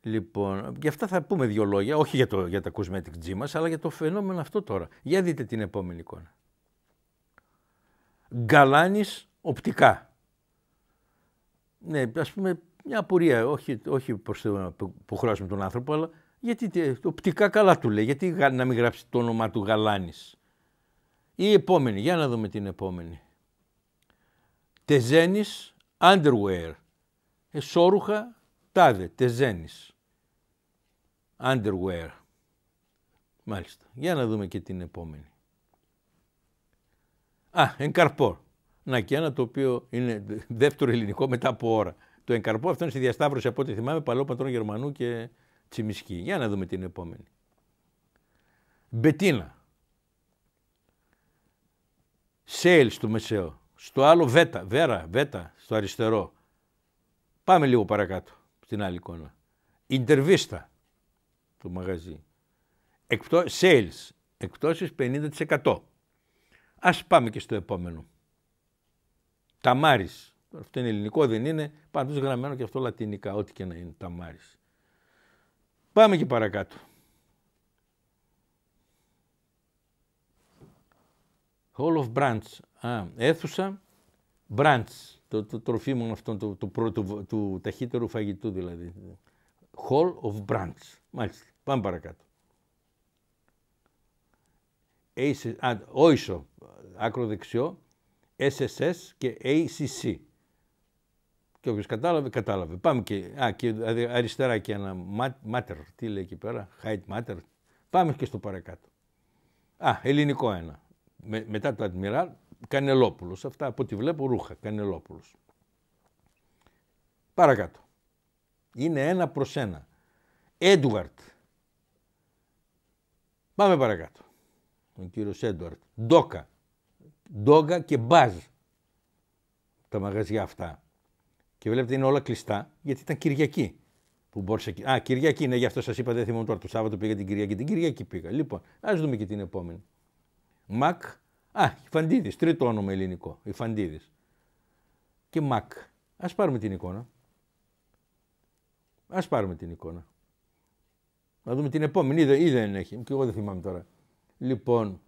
Λοιπόν, γι' αυτά θα πούμε δύο λόγια, όχι για, το, για τα cosmetic μας, αλλά για το φαινόμενο αυτό τώρα. Για δείτε την επόμενη εικόνα. Γκαλάνης οπτικά. Ναι, ας πούμε μια απορία, όχι, όχι προς το που χρειάζομαι τον άνθρωπο, αλλά γιατί οπτικά καλά του λέει, γιατί να μην γράψει το όνομά του Γαλάνης. Η επόμενη, για να δούμε την επόμενη. Τεζένις underwear. Εσόρουχα τάδε, Τεζένις Underwear. Μάλιστα. Για να δούμε και την επόμενη. Α, ενκαρπό Να και ένα το οποίο είναι δεύτερο ελληνικό μετά από ώρα. Το εγκαρπό αυτό είναι στη διασταύρωση από ό,τι θυμάμαι πατρόν Γερμανού και τσιμισκή. Για να δούμε την επόμενη. Μπετίνα. Sales στο μεσαίο. Στο άλλο Βέτα, Βέρα, Βέτα, στο αριστερό. Πάμε λίγο παρακάτω στην άλλη εικόνα. Ιντερβίστα του μαγαζί. Εκτό, sales, εκπτώσεις 50%. Ας πάμε και στο επόμενο. Ταμάρις, Αυτό είναι ελληνικό, δεν είναι. Πάντως γραμμένο και αυτό λατινικά, ό,τι και να είναι. ταμάρις. Πάμε και παρακάτω. Hall of Brands. Α, αίθουσα Brands. Το, το τροφίμων αυτών, το, το, το, του ταχύτερου φαγητού δηλαδή. Hall of Brands. Μάλιστα. Πάμε παρακάτω. όισο, άκρο δεξιό, SSS και ACC. Και όποιος κατάλαβε, κατάλαβε. Πάμε και, α, και αριστερά και ένα matter, τι λέει εκεί πέρα, height matter. Πάμε και στο παρακάτω. Α, ελληνικό ένα μετά το Admiral, κανελόπουλος, Αυτά από ό,τι βλέπω ρούχα, κανελόπουλος. Παρακάτω. Είναι ένα προς ένα. Έντουαρτ. Πάμε παρακάτω. Ο κύριο Έντουαρτ. Ντόκα. Ντόκα και Μπάζ. Τα μαγαζιά αυτά. Και βλέπετε είναι όλα κλειστά γιατί ήταν Κυριακή. Που μπορούσε... Α, Κυριακή είναι, γι' αυτό σας είπα, δεν θυμόμαι τώρα. Το Σάββατο πήγα την Κυριακή. Την Κυριακή πήγα. Λοιπόν, ας δούμε και την επόμενη. Μακ. Α, Ιφαντίδη, τρίτο όνομα ελληνικό. Ιφαντίδη. Και Μακ. Ας πάρουμε την εικόνα. Ας πάρουμε την εικόνα. Να δούμε την επόμενη. Είδε, ή δεν έχει. Και εγώ δεν θυμάμαι τώρα. Λοιπόν.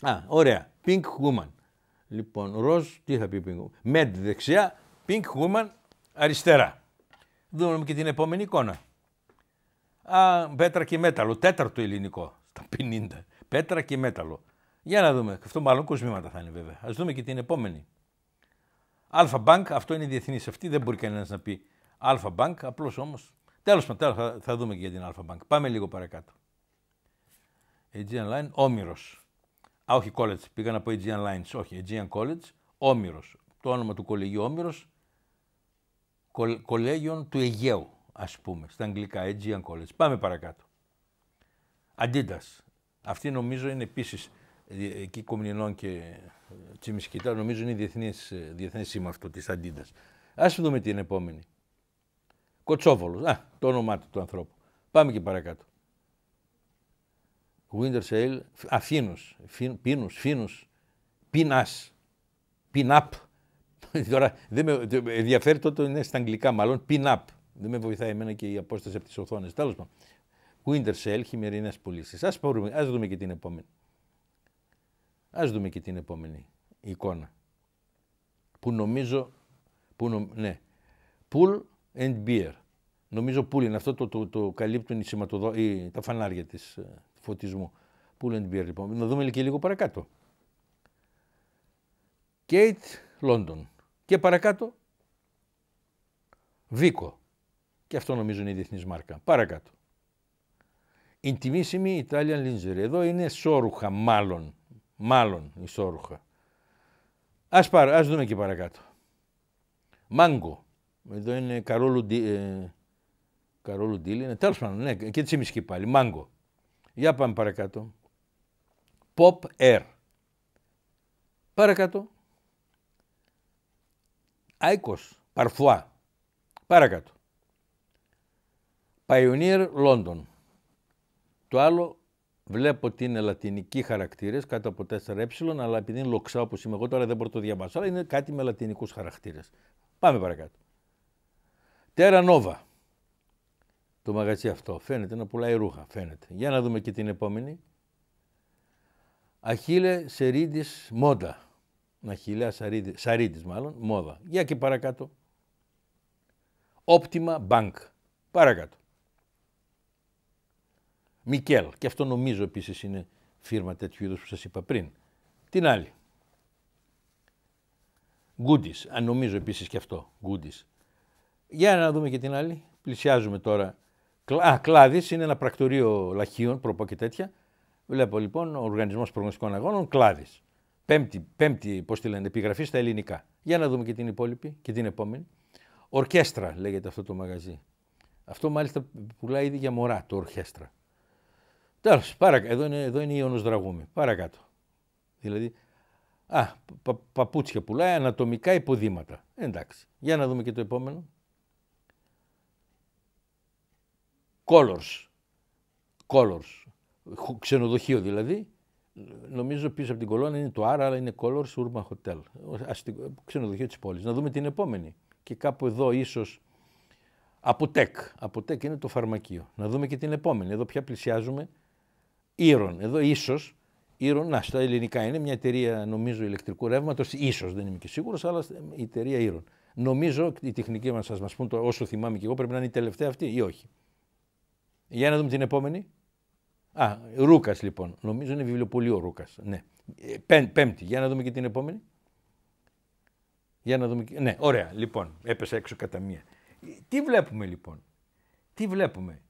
Α, ωραία. Pink Woman. Λοιπόν, ροζ, τι θα πει Pink Woman. Med δεξιά, Pink Woman αριστερά. Δούμε και την επόμενη εικόνα. Α, πέτρα και μέταλλο, τέταρτο ελληνικό, στα 50. Πέτρα και μέταλλο. Για να δούμε. Αυτό μάλλον κοσμήματα θα είναι βέβαια. Ας δούμε και την επόμενη. Αλφα Bank, αυτό είναι διεθνής αυτή, δεν μπορεί κανένας να πει Αλφα Bank, απλώς όμως. Τέλος πάντων, θα, θα δούμε και για την Αλφα Bank. Πάμε λίγο παρακάτω. Aegean Line, Όμηρος. Α, όχι College, πήγα να πω Aegean Lines, όχι, Aegean College, Όμηρος. Το όνομα του κολεγίου Όμηρος, κολέγιον του Αιγαίου, ας πούμε, στα αγγλικά, Aegean College. Πάμε παρακάτω. Αντίτα, αυτή νομίζω είναι επίσης ε, εκεί Κομνηνών και ε, Τσιμισκητά, νομίζω είναι η διεθνής ε, σήμα αυτό της Αντίδα. Ας δούμε την επόμενη. Κοτσόβολος. Α, το όνομά του, του ανθρώπου. Πάμε και παρακάτω. Wintersail, Αφίνο, Πίνου, Φίνο, Πίνας, Πινάπ. [LAUGHS] Τώρα δεν με ενδιαφέρει τότε είναι στα αγγλικά, μάλλον Πινάπ. Δεν με βοηθάει εμένα και η απόσταση από τις οθόνες. Τέλος πάντων. Winter Sale, χειμερινές πωλήσεις. Ας ας δούμε και την επόμενη. Ας δούμε και την επόμενη εικόνα. Που νομίζω. Που ναι. Pool and beer. Νομίζω pool είναι αυτό το, το, καλύπτουν οι σηματοδο, οι, τα φανάρια της, ε, φωτισμού. Pool and beer λοιπόν. Να δούμε και λίγο παρακάτω. Kate, Λόντον. Και παρακάτω Vico. Και αυτό νομίζω είναι η διεθνής μάρκα. Παρακάτω. Intimissimi Italian Lingerie. Εδώ είναι σόρουχα, μάλλον. Μάλλον η σόρουχα. Α ας δούμε και παρακάτω. Μάγκο. Εδώ είναι Καρόλου, ε, Καρόλου ναι, Τέλος πάντων, ναι, και τσίμισκι πάλι. Μάγκο. Για πάμε παρακάτω. Pop Air. Παρακάτω. Άικος. Παρφουά. Παρακάτω. Pioneer London. Το άλλο βλέπω ότι είναι λατινικοί χαρακτήρες, κάτω από 4ε, αλλά επειδή είναι λοξά όπως είμαι εγώ τώρα δεν μπορώ να το διαβάσω, αλλά είναι κάτι με λατινικούς χαρακτήρες. Πάμε παρακάτω. Τέρα Νόβα. Το μαγαζί αυτό φαίνεται να πουλάει ρούχα. Φαίνεται. Για να δούμε και την επόμενη. Αχίλε Σερίδης Μόντα. Αχίλε Σαρίδης, μάλλον, μόδα. Για και παρακάτω. Optima Bank. Παρακάτω. Μικέλ, και αυτό νομίζω επίσης είναι φίρμα τέτοιου είδους που σας είπα πριν. Την άλλη. Γκούντις, αν νομίζω επίσης και αυτό, Γκούντις. Για να δούμε και την άλλη. Πλησιάζουμε τώρα. Α, Κλάδης είναι ένα πρακτορείο λαχείων, προπό και τέτοια. Βλέπω λοιπόν ο Οργανισμός Προγνωστικών Αγώνων, Κλάδης. Πέμπτη, πέμπτη πώς τη λένε, επιγραφή στα ελληνικά. Για να δούμε και την υπόλοιπη και την επόμενη. Ορκέστρα λέγεται αυτό το μαγαζί. Αυτό μάλιστα πουλάει ήδη για μωρά το ορχέστρα. Τέλος, εδώ, είναι, εδώ είναι η Ιωνος Δραγούμη. Παρακάτω. Δηλαδή, α, πα, παπούτσια πουλάει, ανατομικά υποδήματα. Εντάξει. Για να δούμε και το επόμενο. Colors. Colors. Ξενοδοχείο δηλαδή. Νομίζω πίσω από την κολόνα είναι το Άρα, αλλά είναι Colors Urban Hotel. ξενοδοχείο της πόλης. Να δούμε την επόμενη. Και κάπου εδώ ίσως Αποτέκ. Αποτέκ είναι το φαρμακείο. Να δούμε και την επόμενη. Εδώ πια πλησιάζουμε Ήρων. Εδώ ίσως. Ήρων, να, στα ελληνικά είναι μια εταιρεία νομίζω ηλεκτρικού ρεύματος. ίσως δεν είμαι και σίγουρος, αλλά η εταιρεία Ήρων. Νομίζω η τεχνική μα, σα μας πούν, το, όσο θυμάμαι και εγώ, πρέπει να είναι η τελευταία αυτή ή όχι. Για να δούμε την επόμενη. Α, Ρούκας λοιπόν. Νομίζω είναι βιβλιοπολείο Ρούκας. Ναι. Ε, πέμπτη. Για να δούμε και την επόμενη. Για να δούμε. Ναι, ωραία. Λοιπόν, έπεσα έξω κατά μία. Τι βλέπουμε λοιπόν. Τι βλέπουμε.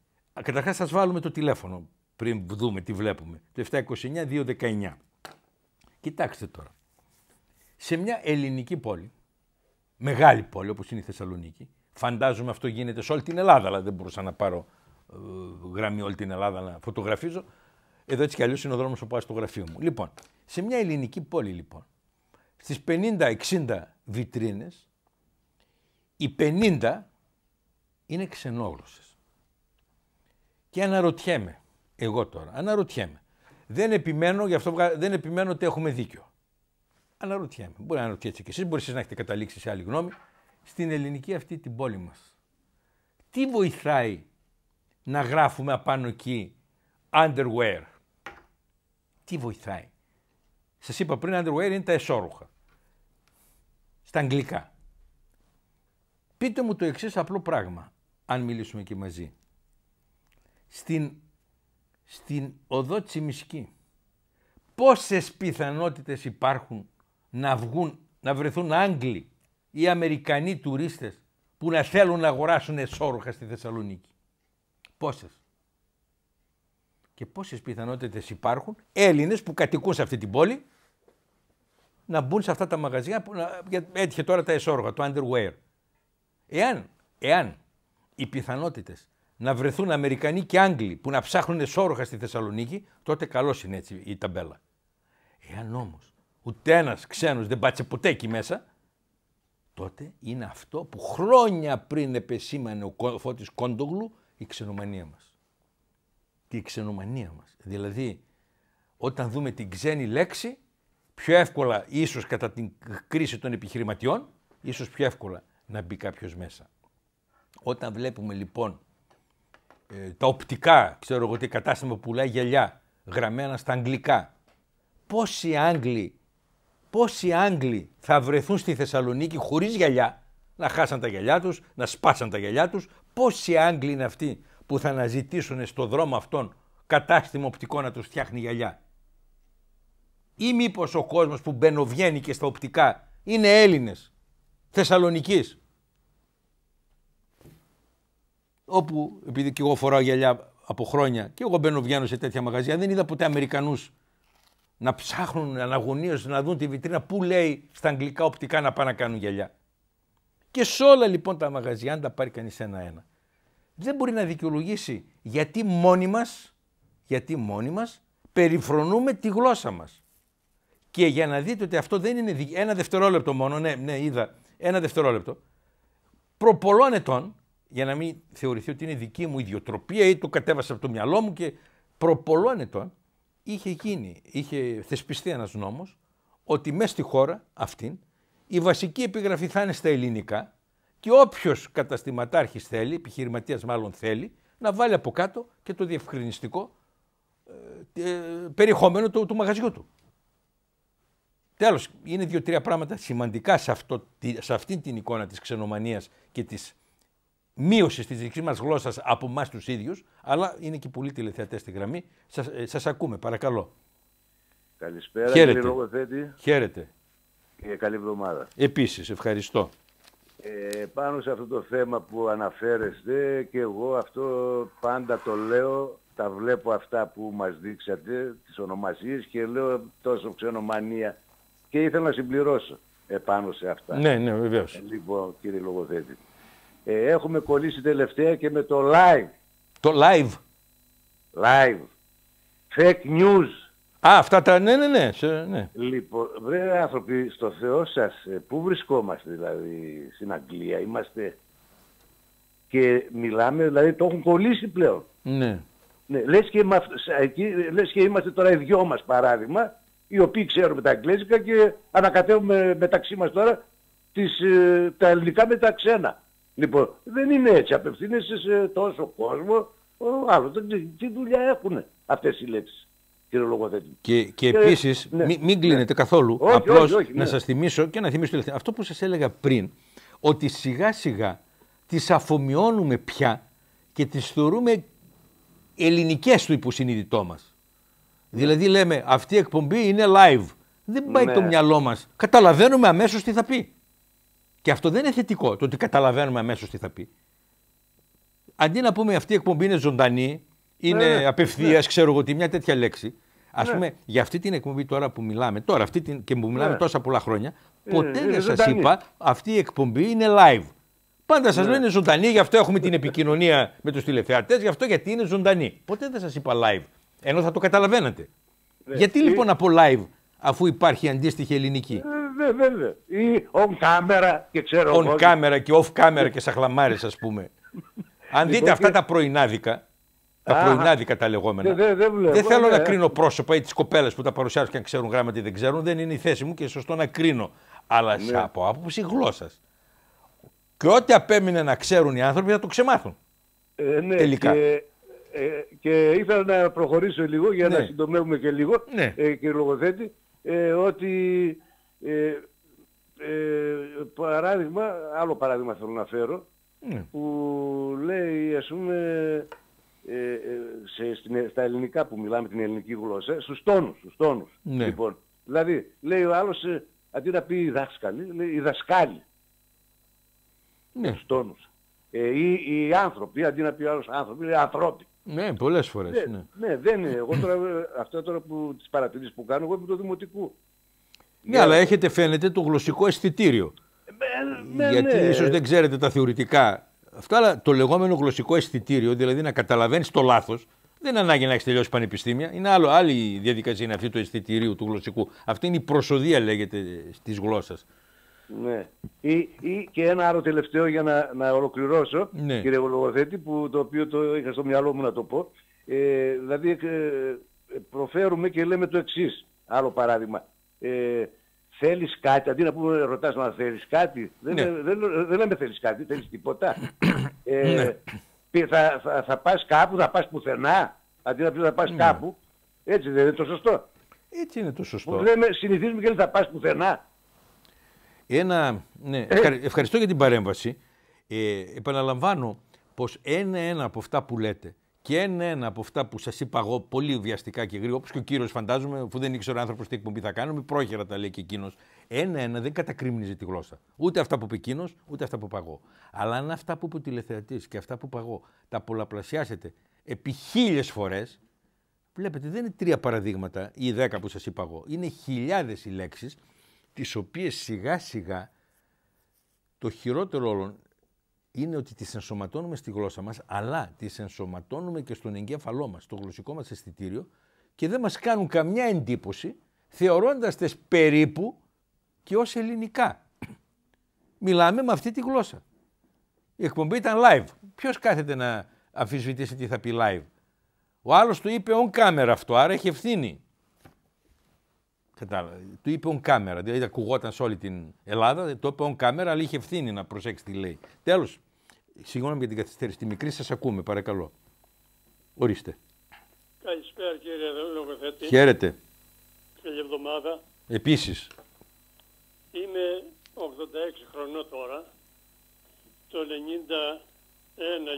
Καταρχά, σα βάλουμε το τηλέφωνο πριν δούμε τι βλέπουμε. Το 729, 219. Κοιτάξτε τώρα. Σε μια ελληνική πόλη, μεγάλη πόλη όπως είναι η Θεσσαλονίκη, φαντάζομαι αυτό γίνεται σε όλη την Ελλάδα, αλλά δεν μπορούσα να πάρω ε, γραμμή όλη την Ελλάδα να φωτογραφίζω. Εδώ έτσι κι αλλιώς είναι ο δρόμος που πάω στο γραφείο μου. Λοιπόν, σε μια ελληνική πόλη λοιπόν, στις 50-60 βιτρίνες, οι 50 είναι ξενόγλωσσες. Και αναρωτιέμαι, εγώ τώρα αναρωτιέμαι. Δεν επιμένω, γι αυτό δεν επιμένω ότι έχουμε δίκιο. Αναρωτιέμαι. Μπορεί να αναρωτιέστε κι εσείς, μπορεί να έχετε καταλήξει σε άλλη γνώμη. Στην ελληνική αυτή την πόλη μας, τι βοηθάει να γράφουμε απάνω εκεί underwear. Τι βοηθάει. σας είπα πριν underwear είναι τα εσόρουχα. Στα αγγλικά. Πείτε μου το εξής απλό πράγμα, αν μιλήσουμε και μαζί. Στην στην οδό Τσιμισκή. Πόσες πιθανότητες υπάρχουν να, βγουν, να βρεθούν Άγγλοι ή Αμερικανοί τουρίστες που να θέλουν να αγοράσουν εσόρουχα στη Θεσσαλονίκη. Πόσες. Και πόσες πιθανότητες υπάρχουν Έλληνες που κατοικούν σε αυτή την πόλη να μπουν σε αυτά τα μαγαζιά που έτυχε τώρα τα εσόρουχα, το underwear. Εάν, εάν οι πιθανότητες να βρεθούν Αμερικανοί και Άγγλοι που να ψάχνουν σόροχα στη Θεσσαλονίκη, τότε καλός είναι έτσι η ταμπέλα. Εάν όμως ούτε ένας ξένος δεν πάτσε ποτέ εκεί μέσα, τότε είναι αυτό που χρόνια πριν επεσήμανε ο Φώτης Κόντογλου η ξενομανία μας. Τη ξενομανία μας. Δηλαδή, όταν δούμε την ξένη λέξη, πιο εύκολα, ίσως κατά την κρίση των επιχειρηματιών, ίσως πιο εύκολα να μπει κάποιος μέσα. Όταν βλέπουμε λοιπόν ε, τα οπτικά, ξέρω εγώ τι κατάστημα που πουλάει γυαλιά, γραμμένα στα αγγλικά. Πόσοι Άγγλοι, πόσοι Άγγλοι θα βρεθούν στη Θεσσαλονίκη χωρίς γυαλιά, να χάσαν τα γυαλιά τους, να σπάσαν τα γυαλιά τους, πόσοι Άγγλοι είναι αυτοί που θα αναζητήσουν στο δρόμο αυτόν κατάστημα οπτικό να τους φτιάχνει γυαλιά. Ή μήπως ο κόσμος που μπαινοβγαίνει και στα οπτικά είναι Έλληνες Θεσσαλονική. όπου επειδή και εγώ φοράω γυαλιά από χρόνια και εγώ μπαίνω βγαίνω σε τέτοια μαγαζιά, δεν είδα ποτέ Αμερικανούς να ψάχνουν αναγωνίω να δουν τη βιτρίνα που λέει στα αγγλικά οπτικά να πάνε να κάνουν γυαλιά. Και σε όλα λοιπόν τα μαγαζιά, αν τα πάρει κανείς ένα-ένα, δεν μπορεί να δικαιολογήσει γιατί μόνοι μας, γιατί μόνοι μας περιφρονούμε τη γλώσσα μας. Και για να δείτε ότι αυτό δεν είναι ένα δευτερόλεπτο μόνο, ναι, ναι, είδα, ένα δευτερόλεπτο. Προπολών ετών, για να μην θεωρηθεί ότι είναι δική μου ιδιοτροπία ή το κατέβασα από το μυαλό μου και προπολώνετο ε. είχε γίνει, είχε θεσπιστεί ένας νόμος ότι μέσα στη χώρα αυτήν η βασική επιγραφή θα είναι στα ελληνικά και όποιος καταστηματάρχης θέλει, επιχειρηματίας μάλλον θέλει, να βάλει από κάτω και το διευκρινιστικό ε, ε, περιεχόμενο του, του μαγαζιού του. Τέλος, είναι δύο-τρία πράγματα σημαντικά σε, αυτό, σε αυτήν την εικόνα της ξενομανίας και της μείωση τη δική μας γλώσσα από εμάς τους ίδιους, αλλά είναι και πολλοί τηλεθεατές στη γραμμή. Σας ε, ακούμε, παρακαλώ. Καλησπέρα, κύριε Λογοθέτη. Χαίρετε. Και καλή εβδομάδα. Επίσης, ευχαριστώ. Ε, πάνω σε αυτό το θέμα που αναφέρεστε και εγώ αυτό πάντα το λέω, τα βλέπω αυτά που μας δείξατε, τις ονομασίες και λέω τόσο ξενομανία και ήθελα να συμπληρώσω επάνω σε αυτά. Ναι, ναι, λοιπόν, κύριε Λογοθέτη. Ε, έχουμε κολλήσει τελευταία και με το live. Το live. Live. Fake news. Α, αυτά τα, ναι, ναι, ναι. ναι. Λοιπόν, βρε άνθρωποι, στο Θεό σας, ε, πού βρισκόμαστε δηλαδή στην Αγγλία, είμαστε και μιλάμε, δηλαδή το έχουν κολλήσει πλέον. Ναι. ναι λες, και, εκεί, λες και είμαστε τώρα οι δυο μας παράδειγμα, οι οποίοι ξέρουμε τα αγγλέζικα και ανακατεύουμε μεταξύ μας τώρα τις, ε, τα ελληνικά με τα ξένα. Λοιπόν, δεν είναι έτσι. Απευθύνεσαι σε τόσο κόσμο, άλλο δεν τι δουλειά έχουν αυτές οι λέξεις. Και, και ε, επίσης, ναι, μην, μην ναι. κλείνετε καθόλου. Απλώ να ναι. σας θυμίσω και να θυμίσω αυτό που σας έλεγα πριν, ότι σιγά σιγά τις αφομοιώνουμε πια και τις θεωρούμε ελληνικές του υποσυνείδητό μας. Δηλαδή λέμε, αυτή η εκπομπή είναι live. Δεν πάει το μυαλό μας. Καταλαβαίνουμε αμέσως τι θα πει. Και αυτό δεν είναι θετικό, το ότι καταλαβαίνουμε αμέσως τι θα πει. Αντί να πούμε αυτή η εκπομπή είναι ζωντανή, είναι ναι, ναι. απευθείας, ναι. ξέρω εγώ τι, μια τέτοια λέξη. Ας ναι. πούμε, για αυτή την εκπομπή τώρα που μιλάμε, τώρα αυτή την, και που μιλάμε τόσα πολλά χρόνια, ε, ποτέ δεν σας είπα αυτή η εκπομπή είναι live. Πάντα σας ναι. λένε ζωντανή, γι' αυτό έχουμε την επικοινωνία με τους τηλεθεατές, γι' αυτό γιατί είναι ζωντανή. Ποτέ δεν σας είπα live. Ενώ θα το καταλαβαίνατε. Γιατί λοιπόν να ε, πω live αφού υπάρχει αντίστοιχη ελληνική. Ε, βέβαια. Ή on camera και ξέρω On camera και off camera και σαχλαμάρε, ας πούμε. [LAUGHS] Αν δείτε λοιπόν, αυτά τα πρωινάδικα, τα πρωινάδικα τα λεγόμενα. Δε, δε δεν θέλω ναι. να κρίνω πρόσωπα ή τις κοπέλες που τα παρουσιάζουν και αν ξέρουν γράμματα ή δεν ξέρουν. Δεν είναι η θέση μου και σωστό να κρίνω. Αλλά ναι. από άποψη γλώσσας. Και ό,τι απέμεινε να ξέρουν οι άνθρωποι θα το ξεμάθουν. Ε, ναι, τελικά. Και, ε, και ήθελα να προχωρήσω λίγο για να ναι. συντομεύουμε και λίγο, ναι. ε, κύριε Λογοθέτη ε, ότι ε, ε, παράδειγμα, άλλο παράδειγμα θέλω να φέρω, ναι. που λέει ας πούμε ε, ε, σε, στην, στα ελληνικά που μιλάμε την ελληνική γλώσσα, στους τόνους, στους τόνους. Ναι. Λοιπόν, δηλαδή λέει ο άλλος ε, αντί να πει οι δάσκαλοι, λέει οι δασκάλη, Ναι. Στους τόνους. Ε, οι, άνθρωποι, αντί να πει ο άλλος άνθρωποι, λέει ανθρώποι. Ναι, πολλές φορές. Ναι, ναι, ναι. δεν είναι. Εγώ τώρα, αυτά τώρα που τις παρατηρήσεις που κάνω, εγώ είμαι του Δημοτικού. Ναι, αλλά έχετε φαίνεται το γλωσσικό αισθητήριο. Ε, ναι, Γιατί ναι. ίσως δεν ξέρετε τα θεωρητικά. Αυτά, αλλά το λεγόμενο γλωσσικό αισθητήριο, δηλαδή να καταλαβαίνεις το λάθος, δεν είναι ανάγκη να έχεις τελειώσει πανεπιστήμια. Είναι άλλο, άλλη διαδικασία είναι αυτή του αισθητηρίου, του γλωσσικού. Αυτή είναι η προσοδία, λέγεται, τη γλώσσα. Ναι. Ή, ή και ένα άλλο τελευταίο για να, να ολοκληρώσω, ναι. κύριε Λογοθέτη, που το οποίο το είχα στο μυαλό μου να το πω. Ε, δηλαδή ε, προφέρουμε και λέμε το εξής. Άλλο παράδειγμα. Ε, θέλεις κάτι, αντί να πούμε ρωτάς να θέλεις κάτι. Δεν, ναι. δεν, δεν, λέμε θέλεις κάτι, θέλεις τίποτα. [COUGHS] ε, ναι. Θα, θα, πας κάπου, θα πας πουθενά, αντί να πεις θα πας ναι. κάπου. Έτσι δεν είναι το σωστό. Έτσι είναι το σωστό. Που λέμε, συνηθίζουμε και λέμε θα πας πουθενά. Ένα, ναι, ε. ευχαριστώ για την παρέμβαση. Ε, επαναλαμβάνω πως ένα-ένα από αυτά που λέτε και ένα-ένα από αυτά που σας είπα εγώ πολύ βιαστικά και γρήγορα, όπως και ο κύριος φαντάζομαι, αφού δεν ήξερε ο άνθρωπος τι εκπομπή θα κάνουμε, πρόχειρα τα λέει και εκείνος. Ένα-ένα δεν κατακρίμνιζε τη γλώσσα. Ούτε αυτά που είπε εκείνος, ούτε αυτά που είπα εγώ. Αλλά αν αυτά που είπε ο τηλεθεατής και αυτά που είπα εγώ τα πολλαπλασιάσετε επί χίλιες φορές, βλέπετε δεν είναι τρία παραδείγματα ή δέκα που σας είπα εγώ. Είναι χιλιάδες οι λέξεις τις οποίες σιγά σιγά το χειρότερο όλων είναι ότι τις ενσωματώνουμε στη γλώσσα μας, αλλά τις ενσωματώνουμε και στον εγκέφαλό μας, στο γλωσσικό μας αισθητήριο και δεν μας κάνουν καμιά εντύπωση θεωρώντας τις περίπου και ως ελληνικά. Μιλάμε με αυτή τη γλώσσα. Η εκπομπή ήταν live. Ποιος κάθεται να αφισβητήσει τι θα πει live. Ο άλλος του είπε on camera αυτό, άρα έχει ευθύνη. Κατάλαβα. Του είπε on camera. Δηλαδή ακουγόταν σε όλη την Ελλάδα. Το είπε on camera, αλλά είχε ευθύνη να προσέξει τι λέει. Τέλος. Συγγνώμη για την καθυστέρηση. Τη μικρή σας ακούμε, παρακαλώ. Ορίστε. Καλησπέρα κύριε Λογοθέτη. Χαίρετε. Καλή εβδομάδα. Επίσης. Είμαι 86 χρονών τώρα. Το 91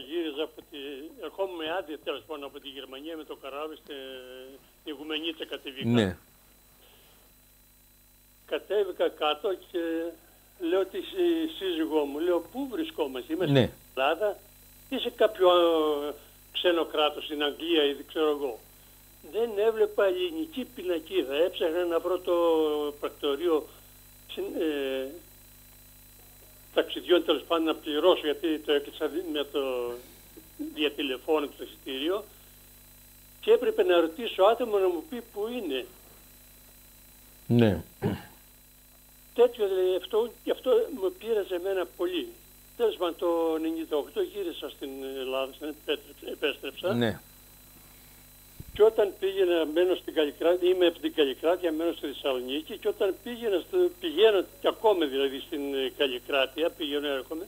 γύριζα από τη... Ερχόμουν άδεια τέλος πάντων από τη Γερμανία με το καράβι στην Ιγουμενίτσα κατηβήκα. Ναι κατέβηκα κάτω και λέω τη σύζυγό μου, λέω πού βρισκόμαστε, είμαστε ναι. στην Ελλάδα ή σε κάποιο ξένο κράτος, στην Αγγλία ή δεν ξέρω εγώ. Δεν έβλεπα ελληνική πινακίδα, έψαχνα να βρω το πρακτορείο ε, ταξιδιών τέλος πάντων να πληρώσω γιατί το έκλεισα με το διατηλεφόνο του εισιτήριο και έπρεπε να ρωτήσω άτομο να μου πει που είναι. Ναι τέτοιο δηλαδή, αυτό, και αυτό με πείραζε εμένα πολύ. Τέλος πάντων, το 98 γύρισα στην Ελλάδα, στην επέστρεψα. Ναι. Και όταν πήγαινα, μένω στην Καλλικράτεια, είμαι από την Καλλικράτη, μένω στη Θεσσαλονίκη και όταν πήγαινα, πηγαίνω και ακόμα δηλαδή στην Καλλικράτεια, πηγαίνω έρχομαι,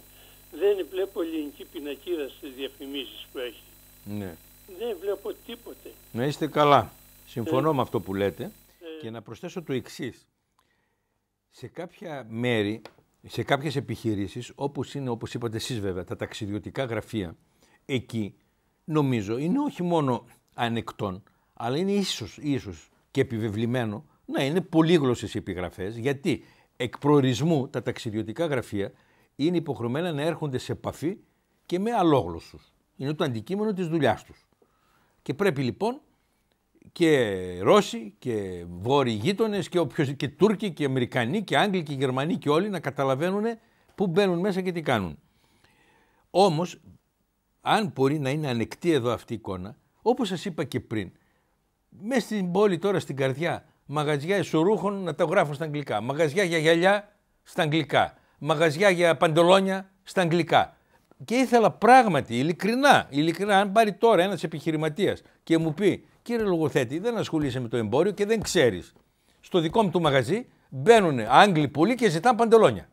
δεν βλέπω ελληνική πινακίδα στις διαφημίσεις που έχει. Ναι. Δεν βλέπω τίποτε. Να είστε καλά. Συμφωνώ ε, με αυτό που λέτε ε. και να προσθέσω το εξής σε κάποια μέρη, σε κάποιες επιχειρήσεις, όπως είναι, όπως είπατε εσείς βέβαια, τα ταξιδιωτικά γραφεία, εκεί νομίζω είναι όχι μόνο ανεκτόν, αλλά είναι ίσως, ίσως και επιβεβλημένο να είναι πολύγλωσσες οι επιγραφές, γιατί εκ προορισμού τα ταξιδιωτικά γραφεία είναι υποχρεωμένα να έρχονται σε επαφή και με αλόγλωσσους. Είναι το αντικείμενο της δουλειάς τους. Και πρέπει λοιπόν και Ρώσοι και Βόρειοι γείτονες και, όποιος, και Τούρκοι και Αμερικανοί και Άγγλοι και Γερμανοί και όλοι να καταλαβαίνουν πού μπαίνουν μέσα και τι κάνουν. Όμως, αν μπορεί να είναι ανεκτή εδώ αυτή η εικόνα, όπως σας είπα και πριν, μέσα στην πόλη τώρα στην καρδιά, μαγαζιά εσωρούχων να τα γράφουν στα αγγλικά, μαγαζιά για γυαλιά στα αγγλικά, μαγαζιά για παντελόνια στα αγγλικά. Και ήθελα πράγματι, ειλικρινά, ειλικρινά, αν πάρει τώρα ένας επιχειρηματίας και μου πει, κύριε Λογοθέτη, δεν ασχολείσαι με το εμπόριο και δεν ξέρεις. Στο δικό μου του μαγαζί μπαίνουν Άγγλοι πολλοί και ζητάνε παντελόνια.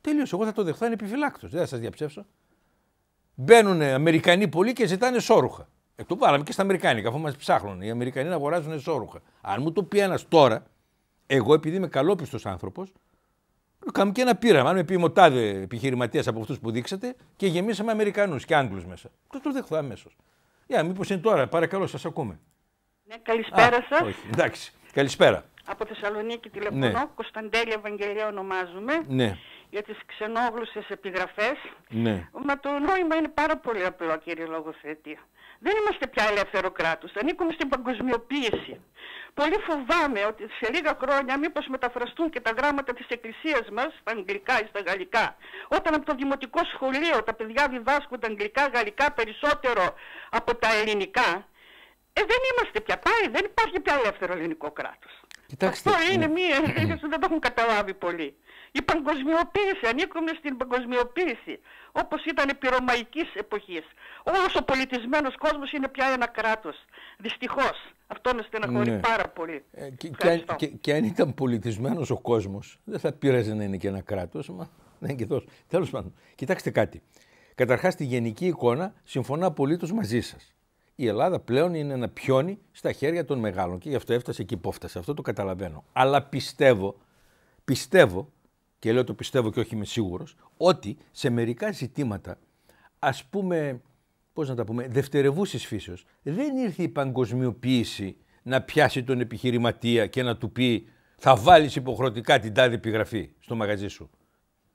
Τελείωσε. Εγώ θα το δεχθώ, είναι επιφυλάκτος. Δεν θα σας διαψεύσω. Μπαίνουν Αμερικανοί πολλοί και ζητάνε σόρουχα. Ε, το βάλαμε και στα Αμερικάνικα, αφού μας ψάχνουν. Οι Αμερικανοί να αγοράζουν σόρουχα. Αν μου το πει ένας τώρα, εγώ επειδή είμαι καλόπιστος άνθρωπος, Κάνουμε και ένα πείραμα. Αν με πει ο επιχειρηματίας από αυτούς που δείξατε και γεμίσαμε Αμερικανούς και Άγγλους μέσα. Το το δεχθώ αμέσως. Για, μήπως είναι τώρα, παρακαλώ, σας ακούμε. Ναι, καλησπέρα σα. Εντάξει, καλησπέρα από Θεσσαλονίκη τηλεφωνώ, ναι. Κωνσταντέλη Ευαγγελία ονομάζουμε, ναι. για τις ξενόγλωσσες επιγραφές. Ναι. Μα το νόημα είναι πάρα πολύ απλό κύριε Λογοθέτη. Δεν είμαστε πια ελεύθερο κράτος, ανήκουμε στην παγκοσμιοποίηση. Πολύ φοβάμαι ότι σε λίγα χρόνια μήπως μεταφραστούν και τα γράμματα της εκκλησίας μας στα αγγλικά ή στα γαλλικά. Όταν από το δημοτικό σχολείο τα παιδιά διδάσκουν τα αγγλικά, γαλλικά περισσότερο από τα ελληνικά, ε, δεν είμαστε πια πάλι, δεν υπάρχει πια ελεύθερο ελληνικό κράτος. Κοιτάξτε, Αυτό είναι ναι. μία [CLEARS THROAT] ερώτηση που δεν το έχουν καταλάβει πολύ. Η παγκοσμιοποίηση, ανήκουμε στην παγκοσμιοποίηση, όπως ήταν επί ρωμαϊκής εποχής. Όλος ο πολιτισμένος κόσμος είναι πια ένα κράτος. Δυστυχώς, Αυτό με στεναχωρεί ναι. πάρα πολύ. Ε, και, και, και, και, αν ήταν πολιτισμένος ο κόσμος, δεν θα πειράζει να είναι και ένα κράτος, μα δεν είναι και τόσο. πάντων, κοιτάξτε κάτι. Καταρχάς, τη γενική εικόνα συμφωνώ απολύτως μαζί σας η Ελλάδα πλέον είναι ένα πιόνι στα χέρια των μεγάλων και γι' αυτό έφτασε και υπόφτασε. Αυτό το καταλαβαίνω. Αλλά πιστεύω, πιστεύω και λέω το πιστεύω και όχι είμαι σίγουρος, ότι σε μερικά ζητήματα, ας πούμε, πώς να τα πούμε, δευτερευούσης φύσεως, δεν ήρθε η παγκοσμιοποίηση να πιάσει τον επιχειρηματία και να του πει θα βάλεις υποχρεωτικά την τάδε επιγραφή στο μαγαζί σου.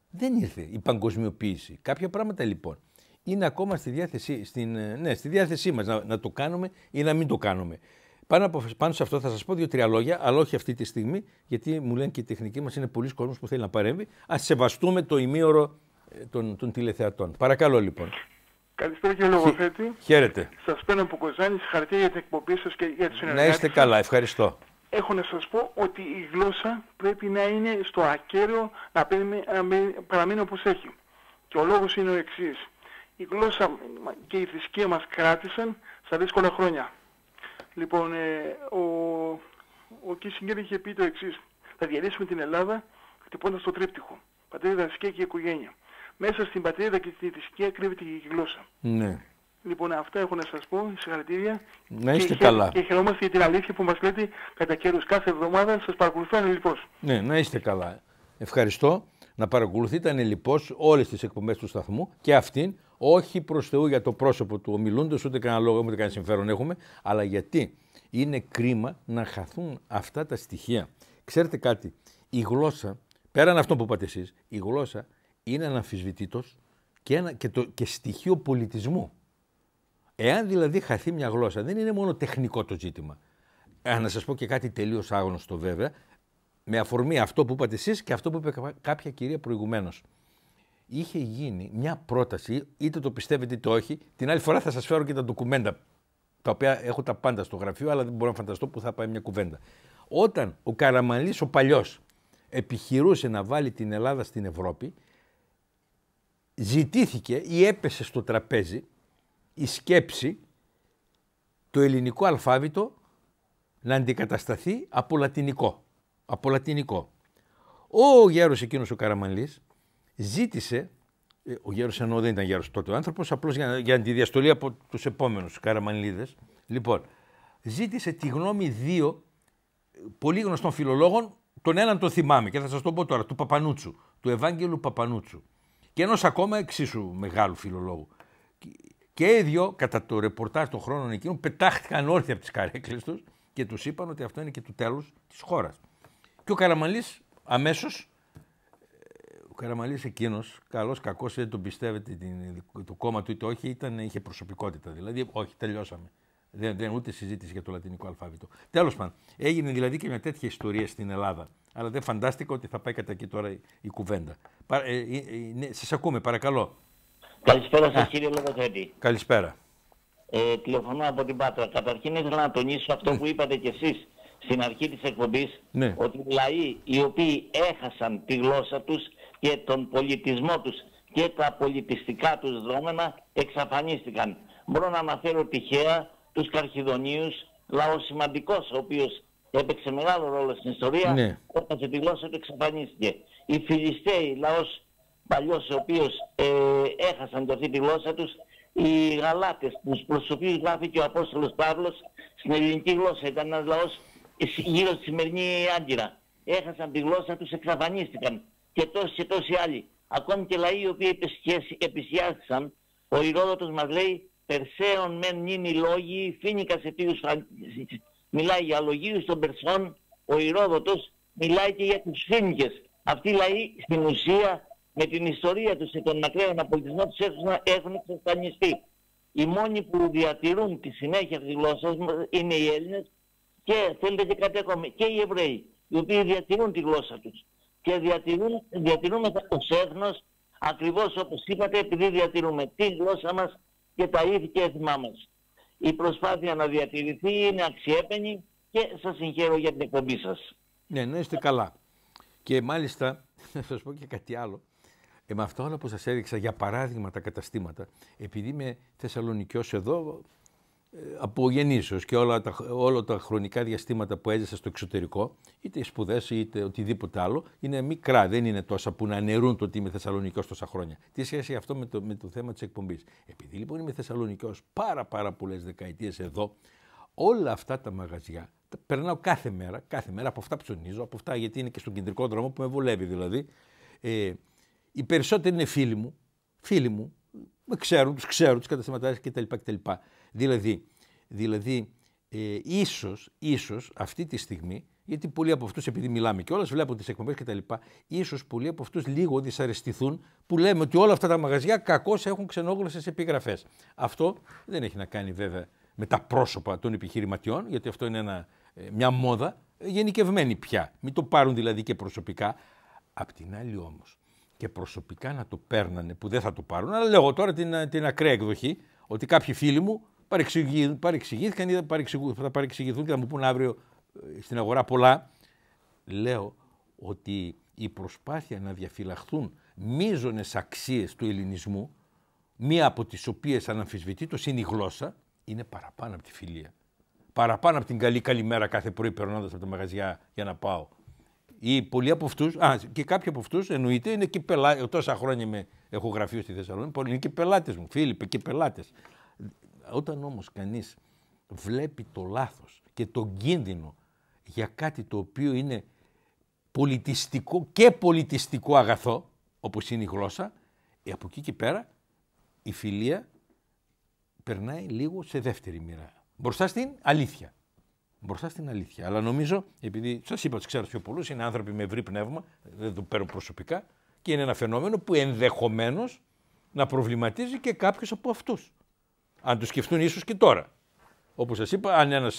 Δεν ήρθε η παγκοσμιοποίηση. Κάποια πράγματα λοιπόν είναι ακόμα στη διάθεσή, στην, ε, ναι, στη διάθεσή μας να, να το κάνουμε ή να μην το κάνουμε. Πάνω, από, πάνω σε αυτό θα σας πω δύο-τρία λόγια, αλλά όχι αυτή τη στιγμή, γιατί μου λένε και η τεχνική μας είναι πολλοί κόσμος που θέλει να παρέμβει. Ας σεβαστούμε το ημίωρο ε, των, των τηλεθεατών. Παρακαλώ λοιπόν. Καλησπέρα κύριε Λογοθέτη. Χαίρετε. Σας παίρνω από Κοζάνη. Συγχαρητήρια για την εκπομπή σας και για τους συνεργάτες. Να είστε καλά, ευχαριστώ. Έχω να σας πω ότι η γλώσσα πρέπει να είναι στο ακέραιο να, παραμείνει όπως έχει. Και ο λόγος είναι ο εξής η γλώσσα και η θρησκεία μας κράτησαν στα δύσκολα χρόνια. Λοιπόν, ε, ο, ο Κίσιγκερ είχε πει το εξής. Θα διαλύσουμε την Ελλάδα χτυπώντας το τρίπτυχο. Πατρίδα, θρησκεία και οικογένεια. Μέσα στην πατρίδα και στη θρησκεία κρύβεται και η γλώσσα. Ναι. Λοιπόν, αυτά έχω να σας πω. Συγχαρητήρια. Να είστε καλά. Και χαιρόμαστε για την αλήθεια που μας λέτε κατά καιρούς Κάθε εβδομάδα Σας παρακολουθώ ανελειπώ. Λοιπόν. Ναι, να είστε καλά. Ευχαριστώ. Να παρακολουθείτε λοιπόν όλες τις εκπομπές του σταθμού και αυτήν όχι προς Θεού για το πρόσωπο του ομιλούντος, ούτε κανένα λόγο ούτε κανένα συμφέρον έχουμε, αλλά γιατί είναι κρίμα να χαθούν αυτά τα στοιχεία. Ξέρετε κάτι, η γλώσσα, πέραν αυτό που είπατε εσείς, η γλώσσα είναι αναμφισβητήτω και, ένα, και, και στοιχείο πολιτισμού. Εάν δηλαδή χαθεί μια γλώσσα, δεν είναι μόνο τεχνικό το ζήτημα. Αν να σας πω και κάτι τελείως άγνωστο βέβαια, με αφορμή αυτό που είπατε εσείς και αυτό που είπε κάποια κυρία προηγουμένως είχε γίνει μια πρόταση, είτε το πιστεύετε είτε όχι. Την άλλη φορά θα σας φέρω και τα ντοκουμέντα, τα οποία έχω τα πάντα στο γραφείο, αλλά δεν μπορώ να φανταστώ που θα πάει μια κουβέντα. Όταν ο Καραμαλής ο παλιός, επιχειρούσε να βάλει την Ελλάδα στην Ευρώπη, ζητήθηκε ή έπεσε στο τραπέζι η σκέψη το ελληνικό αλφάβητο να αντικατασταθεί από λατινικό. Από λατινικό. Ο γέρος εκείνος ο Καραμανλής ζήτησε, ε, ο Γέρος ενώ δεν ήταν γέρος τότε ο άνθρωπος, απλώς για, για διαστολή από τους επόμενους καραμανλίδες. Λοιπόν, ζήτησε τη γνώμη δύο πολύ γνωστών φιλολόγων, τον έναν τον θυμάμαι και θα σας τον πω τώρα, του Παπανούτσου, του Ευάγγελου Παπανούτσου και ενός ακόμα εξίσου μεγάλου φιλολόγου. Και οι δύο, κατά το ρεπορτάζ των χρόνων εκείνων, πετάχτηκαν όρθια από τις καρέκλες τους και τους είπαν ότι αυτό είναι και του τέλος της χώρας. Και ο Καραμαλής αμέσως ο Καραμαλής εκείνος, καλός κακός, δεν τον πιστεύετε την, το κόμμα του είτε όχι, ήταν, είχε προσωπικότητα. Δηλαδή, όχι, τελειώσαμε. Δεν, δεν ούτε συζήτηση για το λατινικό αλφάβητο. Τέλος πάντων, έγινε δηλαδή και μια τέτοια ιστορία στην Ελλάδα. Αλλά δεν φαντάστηκα ότι θα πάει κατά εκεί τώρα η, κουβέντα. Ε, ε, ε, ναι, Σας ακούμε, παρακαλώ. Καλησπέρα σα, κύριε Λογοθέτη. Καλησπέρα. Ε, τηλεφωνώ από την Πάτρα. Καταρχήν ήθελα να τονίσω αυτό ναι. που είπατε κι εσείς στην αρχή της εκπομπής ναι. ότι οι λαοί οι οποίοι έχασαν τη γλώσσα τους και τον πολιτισμό τους και τα πολιτιστικά τους δρόμενα εξαφανίστηκαν. Μπορώ να αναφέρω τυχαία τους Καρχιδονίους, λαός σημαντικός ο οποίος έπαιξε μεγάλο ρόλο στην ιστορία, ναι. όταν σε τη γλώσσα του εξαφανίστηκε. Οι Φιλιστέοι, λαός παλιός ο οποίος ε, έχασαν και αυτή τη γλώσσα τους, οι Γαλάτες, τους προς γράφει και ο Απόστολος Παύλος στην ελληνική γλώσσα, ήταν ένας λαός γύρω στη σημερινή Άγκυρα. Έχασαν τη γλώσσα τους, εξαφανίστηκαν και τόσοι και τόσοι άλλοι. Ακόμη και λαοί οι οποίοι επισιάστησαν, ο Ηρόδοτος μας λέει «Περσέων μεν νυν λόγοι, φίνικας σε ποιους Μιλάει για λογίους των Περσών, ο Ηρόδοτος μιλάει και για τους φίνικες. Αυτοί οι λαοί στην ουσία με την ιστορία τους και τον μακραίων απολυτισμό τους έχουν, έχουν εξαφανιστεί. Οι μόνοι που διατηρούν τη συνέχεια της γλώσσας είναι οι Έλληνες και θέλετε και κάτι ακόμη και οι Εβραίοι οι οποίοι διατηρούν τη γλώσσα τους και διατηρούμε, διατηρούμε ως έθνος ακριβώς όπως είπατε επειδή διατηρούμε τη γλώσσα μας και τα ήθη και έθιμά μας. Η προσπάθεια να διατηρηθεί είναι αξιέπαινη και σας συγχαίρω για την εκπομπή σας. Ναι, ναι, είστε καλά. Και μάλιστα [LAUGHS] να σας πω και κάτι άλλο. Ε, με αυτό που σας έδειξα, για παράδειγμα τα καταστήματα, επειδή είμαι Θεσσαλονικιός εδώ, από γεννήσεω και όλα τα, όλα τα χρονικά διαστήματα που έζησα στο εξωτερικό, είτε οι σπουδές είτε οτιδήποτε άλλο, είναι μικρά. Δεν είναι τόσα που να νερούν το ότι είμαι Θεσσαλονικό τόσα χρόνια. Τι σχέση έχει αυτό με το, με το θέμα της εκπομπής. Επειδή λοιπόν είμαι Θεσσαλονικό πάρα, πάρα πολλές δεκαετίες εδώ, όλα αυτά τα μαγαζιά τα περνάω κάθε μέρα, κάθε μέρα από αυτά ψωνίζω, από αυτά γιατί είναι και στον κεντρικό δρόμο που με βολεύει δηλαδή. Ε, οι περισσότεροι είναι φίλοι μου, φίλοι μου, με ξέρουν, τους ξέρουν, τους καταστηματάρχες κτλ. Δηλαδή, δηλαδή ε, ίσως, ίσως αυτή τη στιγμή, γιατί πολλοί από αυτούς επειδή μιλάμε και όλες βλέπουν τις εκπομπές λοιπά, ίσως πολλοί από αυτούς λίγο δυσαρεστηθούν που λέμε ότι όλα αυτά τα μαγαζιά κακώς έχουν ξενόγλωσσες επιγραφές. Αυτό δεν έχει να κάνει βέβαια με τα πρόσωπα των επιχειρηματιών, γιατί αυτό είναι ένα, ε, μια μόδα ε, γενικευμένη πια. Μην το πάρουν δηλαδή και προσωπικά. Απ' την άλλη όμως, και προσωπικά να το παίρνανε που δεν θα το πάρουν, αλλά λέγω τώρα την, την ακραία εκδοχή, ότι κάποιοι φίλοι μου παρεξηγήθηκαν, ή θα παρεξηγηθούν και θα μου πούν αύριο ε, στην αγορά πολλά. Λέω ότι η προσπάθεια να διαφυλαχθούν μείζονες αξίες του ελληνισμού, μία από τις οποίες αναμφισβητήτως είναι η γλώσσα, είναι παραπάνω από τη φιλία. Παραπάνω από την καλή καλημέρα κάθε πρωί περνώντας από τα μαγαζιά για να πάω. Ή πολλοί από αυτούς, και κάποιοι από αυτούς εννοείται είναι και πελάτε. Τόσα χρόνια με, έχω γραφείο στη Θεσσαλονίκη, είναι και πελάτες μου, φίλοι και πελάτες. Όταν όμως κανείς βλέπει το λάθος και το κίνδυνο για κάτι το οποίο είναι πολιτιστικό και πολιτιστικό αγαθό, όπως είναι η γλώσσα, ε, από εκεί και πέρα η φιλία περνάει λίγο σε δεύτερη μοίρα. Μπροστά στην αλήθεια. Μπροστά στην αλήθεια. Αλλά νομίζω, επειδή σας είπα, του ξέρω πιο πολλούς, είναι άνθρωποι με ευρύ πνεύμα, δεν το παίρνω προσωπικά, και είναι ένα φαινόμενο που ενδεχομένως να προβληματίζει και κάποιου από αυτούς. Αν το σκεφτούν ίσως και τώρα. Όπως σας είπα, αν ένας